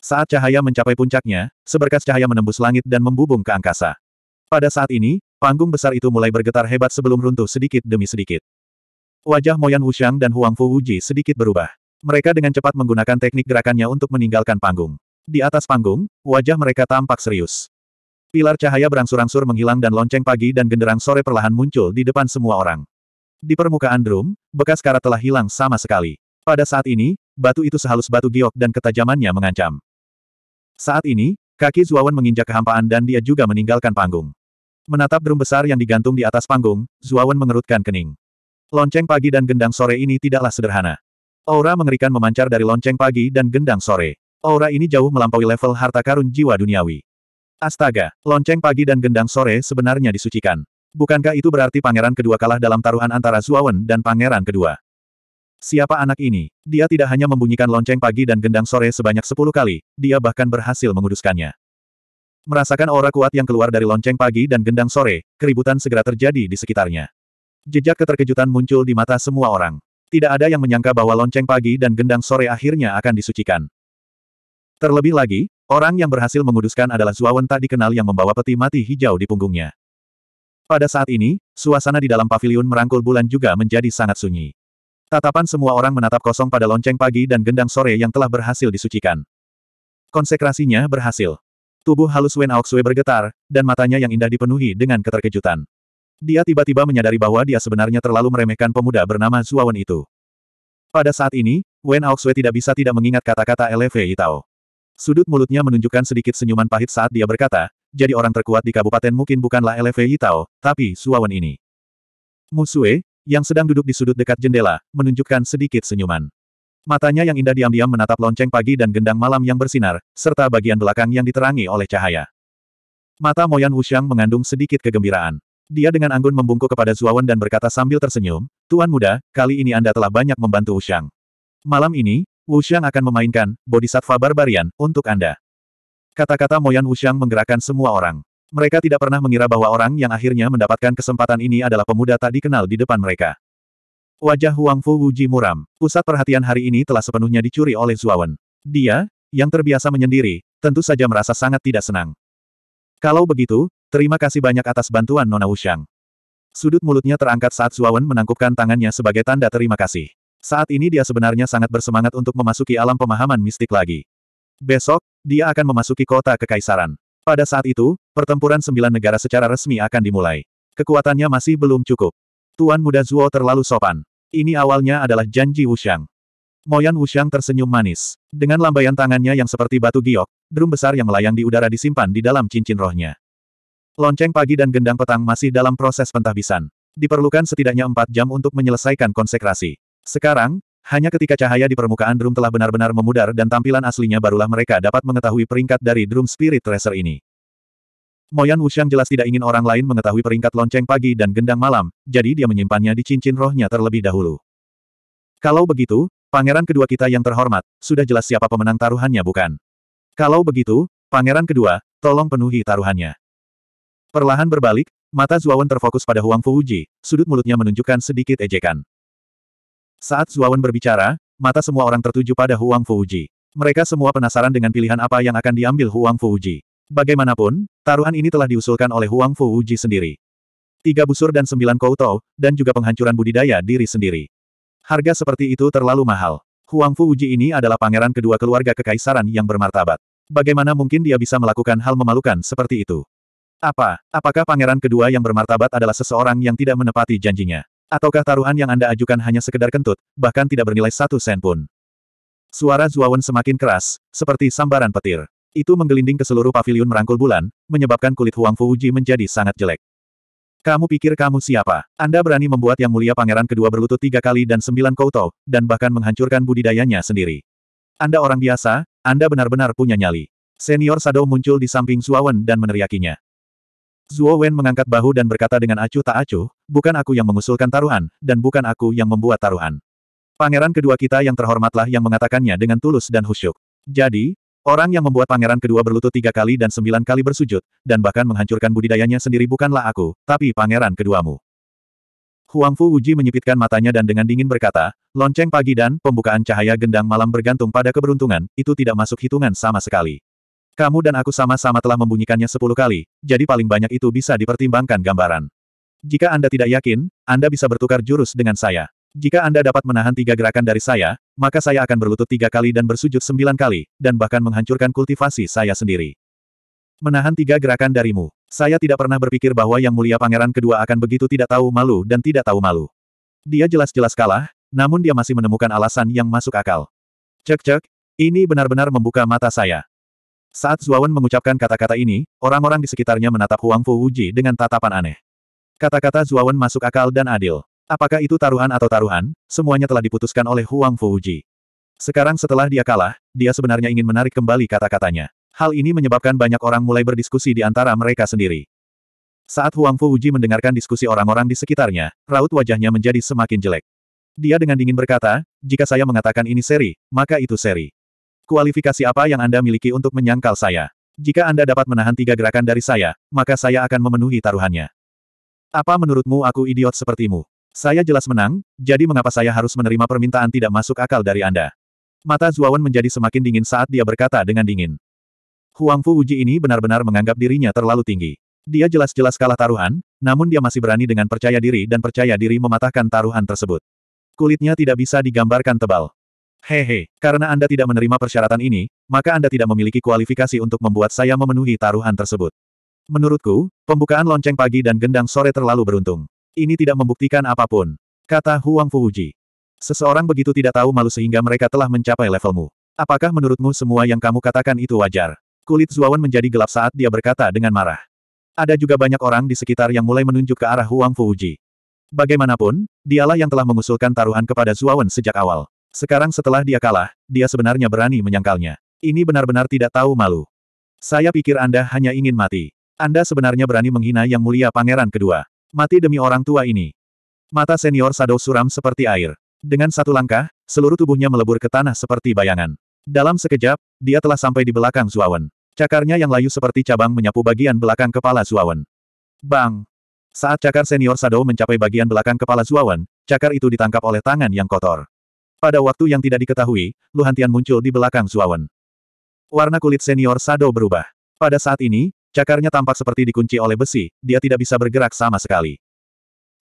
Saat cahaya mencapai puncaknya, seberkas cahaya menembus langit dan membubung ke angkasa. Pada saat ini, panggung besar itu mulai bergetar hebat sebelum runtuh sedikit demi sedikit. Wajah Moyan Wuxiang dan Huang Fu Wuji sedikit berubah. Mereka dengan cepat menggunakan teknik gerakannya untuk meninggalkan panggung. Di atas panggung, wajah mereka tampak serius. Pilar cahaya berangsur-angsur menghilang dan lonceng pagi dan genderang sore perlahan muncul di depan semua orang. Di permukaan drum, bekas karat telah hilang sama sekali. Pada saat ini, batu itu sehalus batu giok dan ketajamannya mengancam. Saat ini, kaki Zuawan menginjak kehampaan dan dia juga meninggalkan panggung. Menatap drum besar yang digantung di atas panggung, Zuawan mengerutkan kening. Lonceng pagi dan gendang sore ini tidaklah sederhana. Aura mengerikan memancar dari lonceng pagi dan gendang sore. Aura ini jauh melampaui level harta karun jiwa duniawi. Astaga, lonceng pagi dan gendang sore sebenarnya disucikan. Bukankah itu berarti pangeran kedua kalah dalam taruhan antara Zuawan dan pangeran kedua? Siapa anak ini? Dia tidak hanya membunyikan lonceng pagi dan gendang sore sebanyak sepuluh kali, dia bahkan berhasil menguduskannya. Merasakan aura kuat yang keluar dari lonceng pagi dan gendang sore, keributan segera terjadi di sekitarnya. Jejak keterkejutan muncul di mata semua orang. Tidak ada yang menyangka bahwa lonceng pagi dan gendang sore akhirnya akan disucikan. Terlebih lagi, orang yang berhasil menguduskan adalah Zuawan tak dikenal yang membawa peti mati hijau di punggungnya. Pada saat ini, suasana di dalam pavilion merangkul bulan juga menjadi sangat sunyi. Tatapan semua orang menatap kosong pada lonceng pagi dan gendang sore yang telah berhasil disucikan. Konsekrasinya berhasil. Tubuh halus Wen Aoxue bergetar, dan matanya yang indah dipenuhi dengan keterkejutan. Dia tiba-tiba menyadari bahwa dia sebenarnya terlalu meremehkan pemuda bernama Zuawan itu. Pada saat ini, Wen Aoxue tidak bisa tidak mengingat kata-kata Eleve Itao. Sudut mulutnya menunjukkan sedikit senyuman pahit saat dia berkata, jadi orang terkuat di kabupaten mungkin bukanlah Eleve Itao, tapi Suawan ini. Musue, yang sedang duduk di sudut dekat jendela, menunjukkan sedikit senyuman. Matanya yang indah diam-diam menatap lonceng pagi dan gendang malam yang bersinar, serta bagian belakang yang diterangi oleh cahaya. Mata Moyan Wuxiang mengandung sedikit kegembiraan. Dia dengan anggun membungkuk kepada Zuawan dan berkata sambil tersenyum, Tuan muda, kali ini Anda telah banyak membantu Wuxiang. Malam ini, Wuxiang akan memainkan, Bodhisattva Barbarian, untuk Anda. Kata-kata Moyan Wuxiang menggerakkan semua orang. Mereka tidak pernah mengira bahwa orang yang akhirnya mendapatkan kesempatan ini adalah pemuda tak dikenal di depan mereka. Wajah Huang Fu Wuji muram. Pusat perhatian hari ini telah sepenuhnya dicuri oleh Zuawan. Dia, yang terbiasa menyendiri, tentu saja merasa sangat tidak senang. Kalau begitu, terima kasih banyak atas bantuan Nona Wushang. Sudut mulutnya terangkat saat Zuawan menangkupkan tangannya sebagai tanda terima kasih. Saat ini dia sebenarnya sangat bersemangat untuk memasuki alam pemahaman mistik lagi. Besok, dia akan memasuki kota kekaisaran. Pada saat itu, pertempuran sembilan negara secara resmi akan dimulai. Kekuatannya masih belum cukup. Tuan muda Zuo terlalu sopan. Ini awalnya adalah janji Wushang. Moyan Wushang tersenyum manis. Dengan lambaian tangannya yang seperti batu giok, drum besar yang melayang di udara disimpan di dalam cincin rohnya. Lonceng pagi dan gendang petang masih dalam proses pentahbisan. Diperlukan setidaknya empat jam untuk menyelesaikan konsekrasi. Sekarang, hanya ketika cahaya di permukaan drum telah benar-benar memudar dan tampilan aslinya barulah mereka dapat mengetahui peringkat dari drum spirit tracer ini. Moyan Wuxiang jelas tidak ingin orang lain mengetahui peringkat lonceng pagi dan gendang malam, jadi dia menyimpannya di cincin rohnya terlebih dahulu. Kalau begitu, pangeran kedua kita yang terhormat, sudah jelas siapa pemenang taruhannya bukan? Kalau begitu, pangeran kedua, tolong penuhi taruhannya. Perlahan berbalik, mata Zuawan terfokus pada Huang Fuji, sudut mulutnya menunjukkan sedikit ejekan. Saat Zuawan berbicara, mata semua orang tertuju pada Huang Fuji. Mereka semua penasaran dengan pilihan apa yang akan diambil Huang Fuji. Bagaimanapun, taruhan ini telah diusulkan oleh Huang Fuji sendiri. Tiga busur dan sembilan koutou, dan juga penghancuran budidaya diri sendiri. Harga seperti itu terlalu mahal. Huang Fuji ini adalah pangeran kedua keluarga kekaisaran yang bermartabat. Bagaimana mungkin dia bisa melakukan hal memalukan seperti itu? Apa, apakah pangeran kedua yang bermartabat adalah seseorang yang tidak menepati janjinya? Ataukah taruhan yang Anda ajukan hanya sekedar kentut, bahkan tidak bernilai satu sen pun? Suara Zuawan semakin keras, seperti sambaran petir. Itu menggelinding ke seluruh paviliun merangkul bulan, menyebabkan kulit Huang Fuji menjadi sangat jelek. Kamu pikir kamu siapa? Anda berani membuat yang mulia pangeran kedua berlutut tiga kali dan sembilan koutou, dan bahkan menghancurkan budidayanya sendiri. Anda orang biasa, Anda benar-benar punya nyali. Senior Sado muncul di samping Zuawan dan meneriakinya. Zuo Wen mengangkat bahu dan berkata dengan acuh tak acuh, bukan aku yang mengusulkan taruhan, dan bukan aku yang membuat taruhan. Pangeran kedua kita yang terhormatlah yang mengatakannya dengan tulus dan khusyuk. Jadi, orang yang membuat pangeran kedua berlutut tiga kali dan sembilan kali bersujud, dan bahkan menghancurkan budidayanya sendiri bukanlah aku, tapi pangeran keduamu. Huang Fu Wuji menyipitkan matanya dan dengan dingin berkata, lonceng pagi dan pembukaan cahaya gendang malam bergantung pada keberuntungan, itu tidak masuk hitungan sama sekali. Kamu dan aku sama-sama telah membunyikannya sepuluh kali, jadi paling banyak itu bisa dipertimbangkan gambaran. Jika Anda tidak yakin, Anda bisa bertukar jurus dengan saya. Jika Anda dapat menahan tiga gerakan dari saya, maka saya akan berlutut tiga kali dan bersujud sembilan kali, dan bahkan menghancurkan kultivasi saya sendiri. Menahan tiga gerakan darimu. Saya tidak pernah berpikir bahwa Yang Mulia Pangeran kedua akan begitu tidak tahu malu dan tidak tahu malu. Dia jelas-jelas kalah, namun dia masih menemukan alasan yang masuk akal. Cek-cek, ini benar-benar membuka mata saya. Saat Zuawan mengucapkan kata-kata ini, orang-orang di sekitarnya menatap Huang Fu Wuji dengan tatapan aneh. Kata-kata Zuawan masuk akal dan adil. Apakah itu taruhan atau taruhan, semuanya telah diputuskan oleh Huang Fu Wuji. Sekarang setelah dia kalah, dia sebenarnya ingin menarik kembali kata-katanya. Hal ini menyebabkan banyak orang mulai berdiskusi di antara mereka sendiri. Saat Huang Fu Wuji mendengarkan diskusi orang-orang di sekitarnya, raut wajahnya menjadi semakin jelek. Dia dengan dingin berkata, jika saya mengatakan ini seri, maka itu seri. Kualifikasi apa yang Anda miliki untuk menyangkal saya? Jika Anda dapat menahan tiga gerakan dari saya, maka saya akan memenuhi taruhannya. Apa menurutmu aku idiot sepertimu? Saya jelas menang, jadi mengapa saya harus menerima permintaan tidak masuk akal dari Anda? Mata Zuawan menjadi semakin dingin saat dia berkata dengan dingin. Huang Fu Uji ini benar-benar menganggap dirinya terlalu tinggi. Dia jelas-jelas kalah taruhan, namun dia masih berani dengan percaya diri dan percaya diri mematahkan taruhan tersebut. Kulitnya tidak bisa digambarkan tebal. Hehe, karena Anda tidak menerima persyaratan ini, maka Anda tidak memiliki kualifikasi untuk membuat saya memenuhi taruhan tersebut. Menurutku, pembukaan lonceng pagi dan gendang sore terlalu beruntung. Ini tidak membuktikan apapun, kata Huang Fuji. Seseorang begitu tidak tahu malu sehingga mereka telah mencapai levelmu. Apakah menurutmu semua yang kamu katakan itu wajar? Kulit Zuawan menjadi gelap saat dia berkata dengan marah. Ada juga banyak orang di sekitar yang mulai menunjuk ke arah Huang Fuji. Bagaimanapun, dialah yang telah mengusulkan taruhan kepada Zuawan sejak awal. Sekarang setelah dia kalah, dia sebenarnya berani menyangkalnya. Ini benar-benar tidak tahu malu. Saya pikir Anda hanya ingin mati. Anda sebenarnya berani menghina Yang Mulia Pangeran kedua. Mati demi orang tua ini. Mata senior Sado suram seperti air. Dengan satu langkah, seluruh tubuhnya melebur ke tanah seperti bayangan. Dalam sekejap, dia telah sampai di belakang Zuawan. Cakarnya yang layu seperti cabang menyapu bagian belakang kepala Zuawan. Bang! Saat cakar senior Sado mencapai bagian belakang kepala Zuawan, cakar itu ditangkap oleh tangan yang kotor. Pada waktu yang tidak diketahui, Luhantian muncul di belakang Zuawan. Warna kulit senior Sado berubah. Pada saat ini, cakarnya tampak seperti dikunci oleh besi, dia tidak bisa bergerak sama sekali.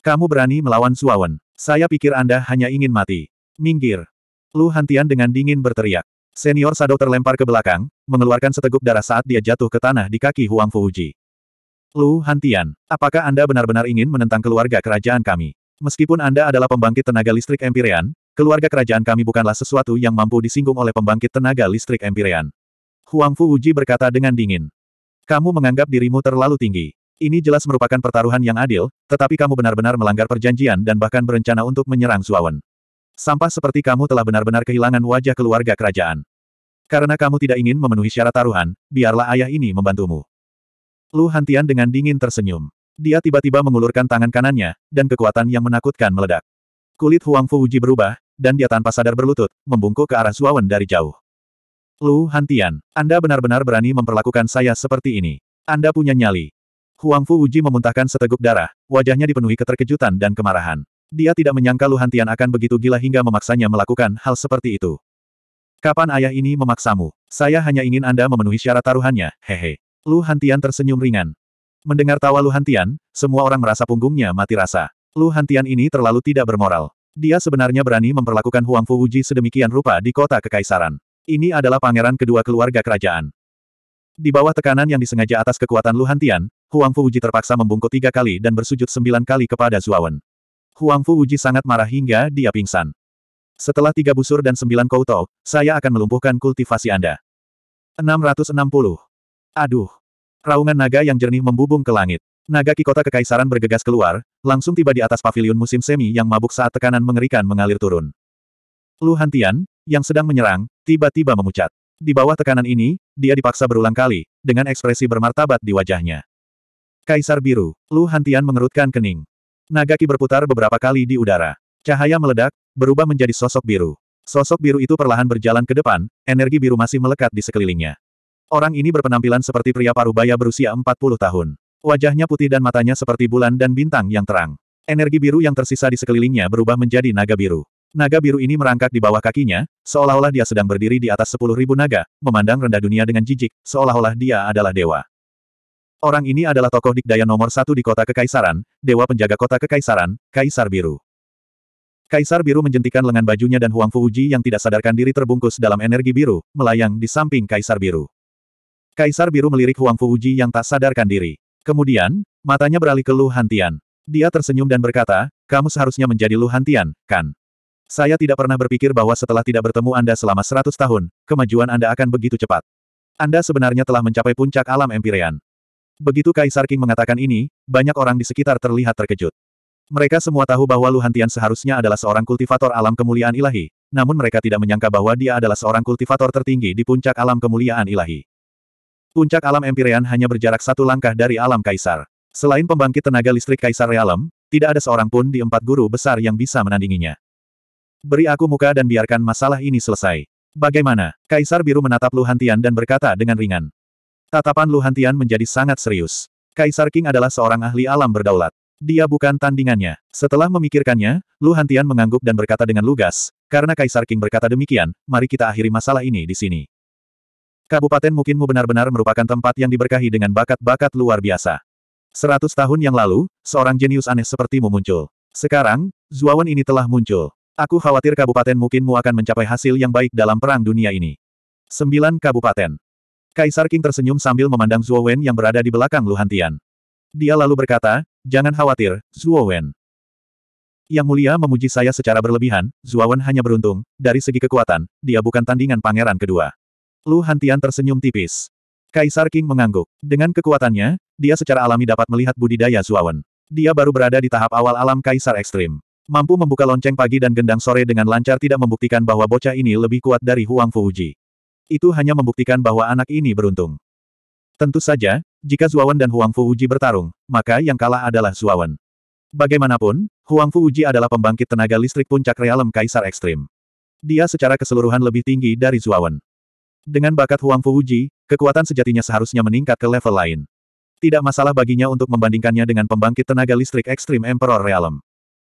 Kamu berani melawan Zuawan. Saya pikir Anda hanya ingin mati. Minggir. Lu Hantian dengan dingin berteriak. Senior Sado terlempar ke belakang, mengeluarkan seteguk darah saat dia jatuh ke tanah di kaki Huang Fuji. Lu Hantian, apakah Anda benar-benar ingin menentang keluarga kerajaan kami? Meskipun Anda adalah pembangkit tenaga listrik Empyrean, Keluarga kerajaan kami bukanlah sesuatu yang mampu disinggung oleh pembangkit tenaga listrik Empirean. Huang Fu Uji berkata dengan dingin. Kamu menganggap dirimu terlalu tinggi. Ini jelas merupakan pertaruhan yang adil, tetapi kamu benar-benar melanggar perjanjian dan bahkan berencana untuk menyerang Suawen. Sampah seperti kamu telah benar-benar kehilangan wajah keluarga kerajaan. Karena kamu tidak ingin memenuhi syarat taruhan, biarlah ayah ini membantumu. Lu Hantian dengan dingin tersenyum. Dia tiba-tiba mengulurkan tangan kanannya, dan kekuatan yang menakutkan meledak. Kulit Huang Uji berubah, dan dia tanpa sadar berlutut, membungkuk ke arah Zuawan dari jauh. Lu Hantian, Anda benar-benar berani memperlakukan saya seperti ini. Anda punya nyali. Huang Fu Uji memuntahkan seteguk darah, wajahnya dipenuhi keterkejutan dan kemarahan. Dia tidak menyangka Lu Hantian akan begitu gila hingga memaksanya melakukan hal seperti itu. Kapan ayah ini memaksamu? Saya hanya ingin Anda memenuhi syarat taruhannya, hehe. Lu Hantian tersenyum ringan. Mendengar tawa Lu Hantian, semua orang merasa punggungnya mati rasa. Lu Hantian ini terlalu tidak bermoral. Dia sebenarnya berani memperlakukan Huang Fu Wuji sedemikian rupa di kota kekaisaran. Ini adalah pangeran kedua keluarga kerajaan. Di bawah tekanan yang disengaja atas kekuatan Luhantian, Huang Fu Wuji terpaksa membungkuk tiga kali dan bersujud sembilan kali kepada Zuawan. Huang Fu Wuji sangat marah hingga dia pingsan. Setelah tiga busur dan sembilan koutou, saya akan melumpuhkan kultivasi Anda. 660. Aduh. Raungan naga yang jernih membubung ke langit. Naga Kikota Kekaisaran bergegas keluar, langsung tiba di atas paviliun musim semi yang mabuk saat tekanan mengerikan mengalir turun. Lu Hantian, yang sedang menyerang, tiba-tiba memucat. Di bawah tekanan ini, dia dipaksa berulang kali, dengan ekspresi bermartabat di wajahnya. Kaisar Biru, Lu Hantian mengerutkan kening. Nagaki berputar beberapa kali di udara. Cahaya meledak, berubah menjadi sosok biru. Sosok biru itu perlahan berjalan ke depan, energi biru masih melekat di sekelilingnya. Orang ini berpenampilan seperti pria parubaya berusia 40 tahun. Wajahnya putih dan matanya seperti bulan dan bintang yang terang. Energi biru yang tersisa di sekelilingnya berubah menjadi naga biru. Naga biru ini merangkak di bawah kakinya, seolah-olah dia sedang berdiri di atas sepuluh ribu naga, memandang rendah dunia dengan jijik, seolah-olah dia adalah dewa. Orang ini adalah tokoh dikdaya nomor satu di kota Kekaisaran, dewa penjaga kota Kekaisaran, Kaisar Biru. Kaisar Biru menjentikan lengan bajunya dan Huang Fuji yang tidak sadarkan diri terbungkus dalam energi biru, melayang di samping Kaisar Biru. Kaisar Biru melirik Huang Fuji yang tak sadarkan diri. Kemudian, matanya beralih ke Lu Hantian. Dia tersenyum dan berkata, kamu seharusnya menjadi Lu Hantian, kan? Saya tidak pernah berpikir bahwa setelah tidak bertemu Anda selama 100 tahun, kemajuan Anda akan begitu cepat. Anda sebenarnya telah mencapai puncak alam Empyrean. Begitu Kaisar King mengatakan ini, banyak orang di sekitar terlihat terkejut. Mereka semua tahu bahwa Lu Hantian seharusnya adalah seorang kultivator alam kemuliaan ilahi, namun mereka tidak menyangka bahwa dia adalah seorang kultivator tertinggi di puncak alam kemuliaan ilahi. Puncak alam Empyrean hanya berjarak satu langkah dari alam Kaisar. Selain pembangkit tenaga listrik Kaisar Realem, tidak ada seorang pun di empat guru besar yang bisa menandinginya. Beri aku muka dan biarkan masalah ini selesai. Bagaimana? Kaisar Biru menatap Luhantian dan berkata dengan ringan. Tatapan Luhantian menjadi sangat serius. Kaisar King adalah seorang ahli alam berdaulat. Dia bukan tandingannya. Setelah memikirkannya, Luhantian mengangguk dan berkata dengan lugas, karena Kaisar King berkata demikian, mari kita akhiri masalah ini di sini. Kabupaten Mukinmu benar-benar merupakan tempat yang diberkahi dengan bakat-bakat luar biasa. Seratus tahun yang lalu, seorang jenius aneh sepertimu muncul. Sekarang, Zuawan ini telah muncul. Aku khawatir Kabupaten Mukinmu akan mencapai hasil yang baik dalam Perang Dunia ini. Sembilan Kabupaten Kaisar King tersenyum sambil memandang Zuowen yang berada di belakang Luhantian. Dia lalu berkata, jangan khawatir, Zuowen. Yang mulia memuji saya secara berlebihan, Zuowen hanya beruntung, dari segi kekuatan, dia bukan tandingan pangeran kedua. Lu Hantian tersenyum tipis. Kaisar King mengangguk. Dengan kekuatannya, dia secara alami dapat melihat budidaya Zuawan. Dia baru berada di tahap awal alam Kaisar Ekstrim. Mampu membuka lonceng pagi dan gendang sore dengan lancar tidak membuktikan bahwa bocah ini lebih kuat dari Huang Fuji. Itu hanya membuktikan bahwa anak ini beruntung. Tentu saja, jika Zuawan dan Huang Fuji bertarung, maka yang kalah adalah Zuawan. Bagaimanapun, Huang Fuji adalah pembangkit tenaga listrik puncak realem Kaisar Ekstrim. Dia secara keseluruhan lebih tinggi dari Zuawan. Dengan bakat Huang Fuji, kekuatan sejatinya seharusnya meningkat ke level lain. Tidak masalah baginya untuk membandingkannya dengan pembangkit tenaga listrik ekstrim Emperor Realm.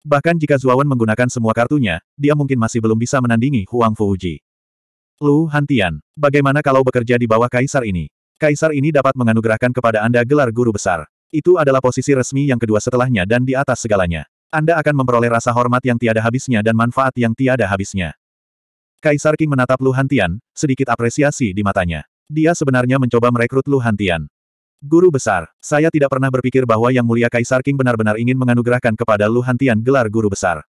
Bahkan jika Zuawan menggunakan semua kartunya, dia mungkin masih belum bisa menandingi Huang Fuji. Lu Hantian, bagaimana kalau bekerja di bawah kaisar ini? Kaisar ini dapat menganugerahkan kepada Anda gelar guru besar. Itu adalah posisi resmi yang kedua setelahnya dan di atas segalanya. Anda akan memperoleh rasa hormat yang tiada habisnya dan manfaat yang tiada habisnya. Kaisar King menatap Lu Hantian, sedikit apresiasi di matanya. Dia sebenarnya mencoba merekrut Lu Hantian. Guru besar, saya tidak pernah berpikir bahwa Yang Mulia Kaisar King benar-benar ingin menganugerahkan kepada Lu Hantian gelar guru besar.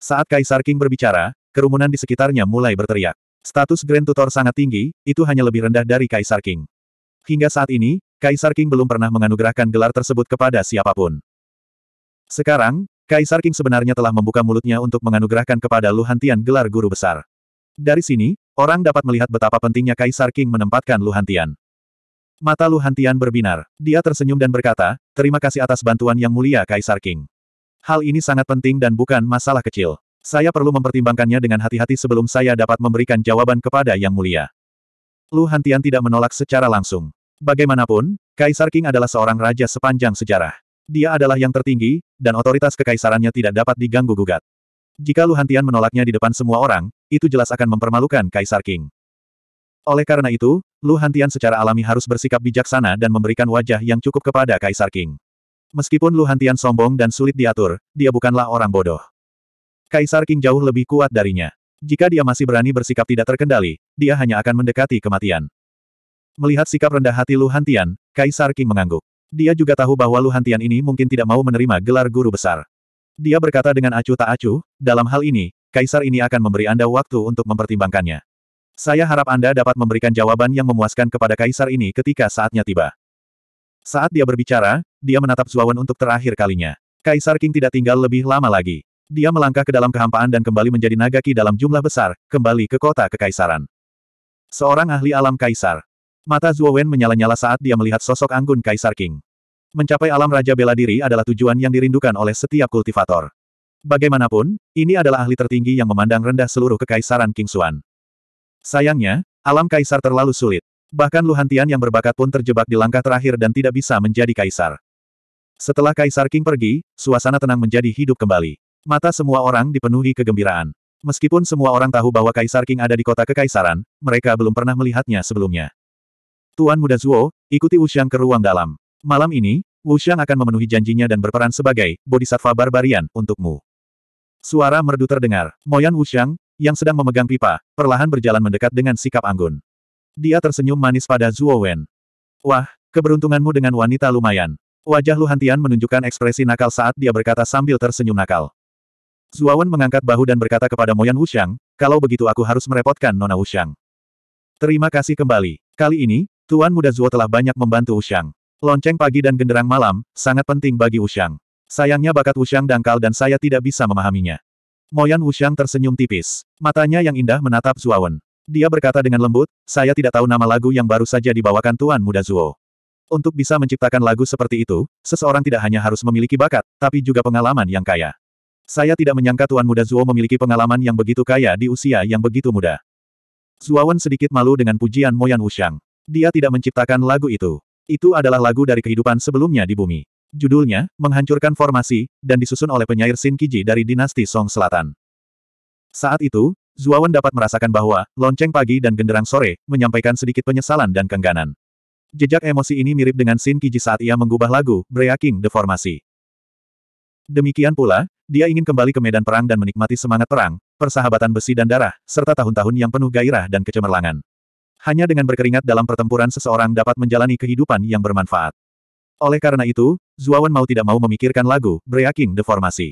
Saat Kaisar King berbicara, kerumunan di sekitarnya mulai berteriak. Status Grand Tutor sangat tinggi, itu hanya lebih rendah dari Kaisar King. Hingga saat ini, Kaisar King belum pernah menganugerahkan gelar tersebut kepada siapapun. Sekarang, Kaisar King sebenarnya telah membuka mulutnya untuk menganugerahkan kepada Lu Hantian gelar guru besar. Dari sini, orang dapat melihat betapa pentingnya Kaisar King menempatkan Luhantian. Mata Luhantian berbinar. Dia tersenyum dan berkata, terima kasih atas bantuan yang mulia Kaisar King. Hal ini sangat penting dan bukan masalah kecil. Saya perlu mempertimbangkannya dengan hati-hati sebelum saya dapat memberikan jawaban kepada yang mulia. Luhantian tidak menolak secara langsung. Bagaimanapun, Kaisar King adalah seorang raja sepanjang sejarah. Dia adalah yang tertinggi, dan otoritas kekaisarannya tidak dapat diganggu-gugat. Jika Lu Hantian menolaknya di depan semua orang, itu jelas akan mempermalukan Kaisar King. Oleh karena itu, Lu Hantian secara alami harus bersikap bijaksana dan memberikan wajah yang cukup kepada Kaisar King. Meskipun Lu Hantian sombong dan sulit diatur, dia bukanlah orang bodoh. Kaisar King jauh lebih kuat darinya. Jika dia masih berani bersikap tidak terkendali, dia hanya akan mendekati kematian. Melihat sikap rendah hati Lu Hantian, Kaisar King mengangguk. Dia juga tahu bahwa Lu Hantian ini mungkin tidak mau menerima gelar guru besar. Dia berkata dengan acuh tak acuh, dalam hal ini, kaisar ini akan memberi Anda waktu untuk mempertimbangkannya. Saya harap Anda dapat memberikan jawaban yang memuaskan kepada kaisar ini ketika saatnya tiba. Saat dia berbicara, dia menatap Zuawan untuk terakhir kalinya. Kaisar King tidak tinggal lebih lama lagi. Dia melangkah ke dalam kehampaan dan kembali menjadi Nagaki dalam jumlah besar, kembali ke kota kekaisaran. Seorang ahli alam kaisar. Mata Zuowen menyala-nyala saat dia melihat sosok anggun Kaisar King. Mencapai alam Raja Bela Diri adalah tujuan yang dirindukan oleh setiap kultivator. Bagaimanapun, ini adalah ahli tertinggi yang memandang rendah seluruh kekaisaran King Kingsuan. Sayangnya, alam kaisar terlalu sulit. Bahkan Luhantian yang berbakat pun terjebak di langkah terakhir dan tidak bisa menjadi kaisar. Setelah Kaisar King pergi, suasana tenang menjadi hidup kembali. Mata semua orang dipenuhi kegembiraan. Meskipun semua orang tahu bahwa Kaisar King ada di kota kekaisaran, mereka belum pernah melihatnya sebelumnya. Tuan Muda Zuo, ikuti Wuxiang ke ruang dalam. Malam ini, Wu Shang akan memenuhi janjinya dan berperan sebagai bodhisattva barbarian untukmu. Suara merdu terdengar. Moyan Wu Shang, yang sedang memegang pipa, perlahan berjalan mendekat dengan sikap anggun. Dia tersenyum manis pada Zhuo Wen. Wah, keberuntunganmu dengan wanita lumayan. Wajah Lu Hantian menunjukkan ekspresi nakal saat dia berkata sambil tersenyum nakal. Zhuo Wen mengangkat bahu dan berkata kepada Moyan Wu Shang, kalau begitu aku harus merepotkan Nona Wu Shang. Terima kasih kembali. Kali ini, Tuan Muda Zuo telah banyak membantu Wu Xiang. Lonceng pagi dan genderang malam, sangat penting bagi Wushang. Sayangnya bakat Wushang dangkal dan saya tidak bisa memahaminya. Moyan Wushang tersenyum tipis. Matanya yang indah menatap Zuawan. Dia berkata dengan lembut, saya tidak tahu nama lagu yang baru saja dibawakan Tuan Muda Zuo. Untuk bisa menciptakan lagu seperti itu, seseorang tidak hanya harus memiliki bakat, tapi juga pengalaman yang kaya. Saya tidak menyangka Tuan Muda Zuo memiliki pengalaman yang begitu kaya di usia yang begitu muda. Zuawan sedikit malu dengan pujian Moyan Wushang. Dia tidak menciptakan lagu itu. Itu adalah lagu dari kehidupan sebelumnya di bumi. Judulnya, Menghancurkan Formasi, dan disusun oleh penyair Sin Qiji dari dinasti Song Selatan. Saat itu, Zuawan dapat merasakan bahwa, lonceng pagi dan genderang sore, menyampaikan sedikit penyesalan dan kengganan. Jejak emosi ini mirip dengan Sin Qiji saat ia mengubah lagu, Breaking the Formasi. Demikian pula, dia ingin kembali ke medan perang dan menikmati semangat perang, persahabatan besi dan darah, serta tahun-tahun yang penuh gairah dan kecemerlangan. Hanya dengan berkeringat dalam pertempuran seseorang dapat menjalani kehidupan yang bermanfaat. Oleh karena itu, Zuawan mau tidak mau memikirkan lagu, Breaking Deformasi.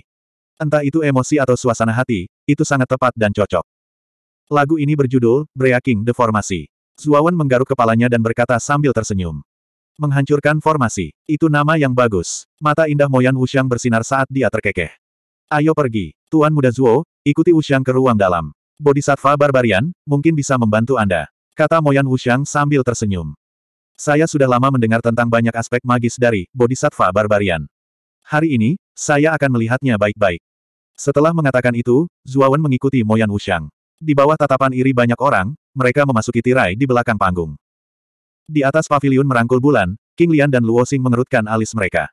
Entah itu emosi atau suasana hati, itu sangat tepat dan cocok. Lagu ini berjudul, Breaking Deformasi. Zuawan menggaruk kepalanya dan berkata sambil tersenyum. Menghancurkan formasi, itu nama yang bagus. Mata indah Moyan Wuxiang bersinar saat dia terkekeh. Ayo pergi, Tuan Muda Zuo, ikuti Wuxiang ke ruang dalam. Bodhisattva Barbarian, mungkin bisa membantu Anda. Kata Moyan Wuxiang sambil tersenyum. Saya sudah lama mendengar tentang banyak aspek magis dari Bodhisattva Barbarian. Hari ini, saya akan melihatnya baik-baik. Setelah mengatakan itu, Zuawan mengikuti Moyan Wuxiang. Di bawah tatapan iri banyak orang, mereka memasuki tirai di belakang panggung. Di atas pavilion merangkul bulan, King Lian dan Luo Xing mengerutkan alis mereka.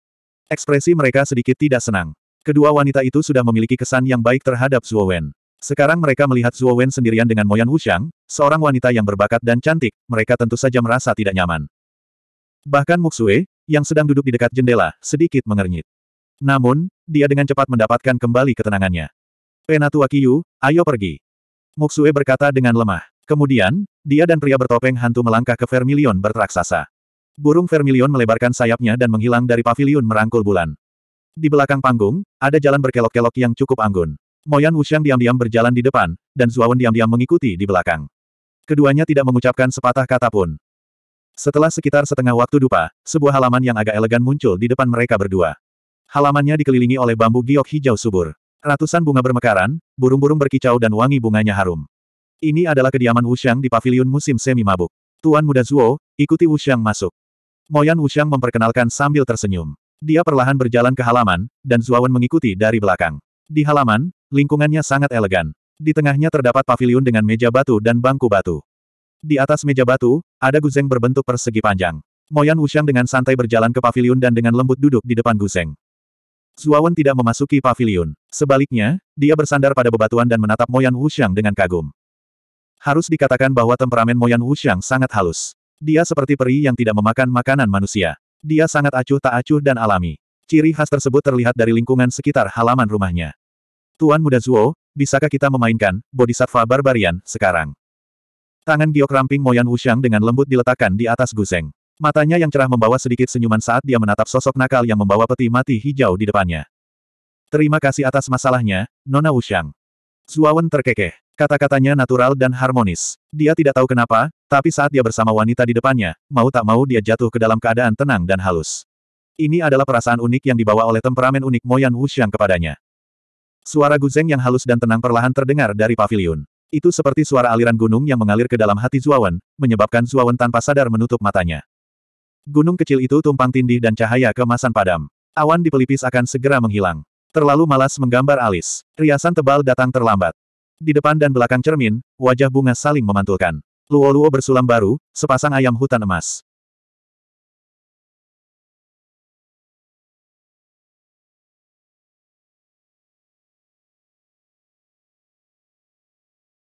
Ekspresi mereka sedikit tidak senang. Kedua wanita itu sudah memiliki kesan yang baik terhadap Zuo Wen. Sekarang mereka melihat Zuo Wen sendirian dengan Moyan Wuxiang, seorang wanita yang berbakat dan cantik, mereka tentu saja merasa tidak nyaman. Bahkan Muxue, yang sedang duduk di dekat jendela, sedikit mengernyit. Namun, dia dengan cepat mendapatkan kembali ketenangannya. Penatua Kiyu, ayo pergi. Muxue berkata dengan lemah. Kemudian, dia dan pria bertopeng hantu melangkah ke Vermilion bertraksasa. Burung vermilion melebarkan sayapnya dan menghilang dari pavilion merangkul bulan. Di belakang panggung, ada jalan berkelok-kelok yang cukup anggun. Moyan Wuxiang diam-diam berjalan di depan, dan Zuawan diam-diam mengikuti di belakang. Keduanya tidak mengucapkan sepatah kata pun. Setelah sekitar setengah waktu dupa, sebuah halaman yang agak elegan muncul di depan mereka berdua. Halamannya dikelilingi oleh bambu giok hijau subur. Ratusan bunga bermekaran, burung-burung berkicau dan wangi bunganya harum. Ini adalah kediaman Wuxiang di paviliun musim semi mabuk. Tuan muda Zuo, ikuti Wuxiang masuk. Moyan Wuxiang memperkenalkan sambil tersenyum. Dia perlahan berjalan ke halaman, dan Zuawan mengikuti dari belakang. Di halaman, Lingkungannya sangat elegan. Di tengahnya terdapat paviliun dengan meja batu dan bangku batu. Di atas meja batu, ada guzeng berbentuk persegi panjang. Moyan Wuxiang dengan santai berjalan ke paviliun dan dengan lembut duduk di depan guzeng. Zuawan tidak memasuki paviliun. Sebaliknya, dia bersandar pada bebatuan dan menatap Moyan Wuxiang dengan kagum. Harus dikatakan bahwa temperamen Moyan Wuxiang sangat halus. Dia seperti peri yang tidak memakan makanan manusia. Dia sangat acuh tak acuh dan alami. Ciri khas tersebut terlihat dari lingkungan sekitar halaman rumahnya. Tuan Muda Zuo, bisakah kita memainkan, Bodhisattva Barbarian, sekarang? Tangan giok ramping Moyan Wuxiang dengan lembut diletakkan di atas guseng. Matanya yang cerah membawa sedikit senyuman saat dia menatap sosok nakal yang membawa peti mati hijau di depannya. Terima kasih atas masalahnya, Nona Wuxiang. Zuawan terkekeh. Kata-katanya natural dan harmonis. Dia tidak tahu kenapa, tapi saat dia bersama wanita di depannya, mau tak mau dia jatuh ke dalam keadaan tenang dan halus. Ini adalah perasaan unik yang dibawa oleh temperamen unik Moyan Wuxiang kepadanya. Suara guzeng yang halus dan tenang perlahan terdengar dari pavilion. Itu seperti suara aliran gunung yang mengalir ke dalam hati Zuawan, menyebabkan Zuawan tanpa sadar menutup matanya. Gunung kecil itu tumpang tindih dan cahaya kemasan padam. Awan di pelipis akan segera menghilang. Terlalu malas menggambar alis. Riasan tebal datang terlambat. Di depan dan belakang cermin, wajah bunga saling memantulkan. Luo-luo bersulam baru, sepasang ayam hutan emas.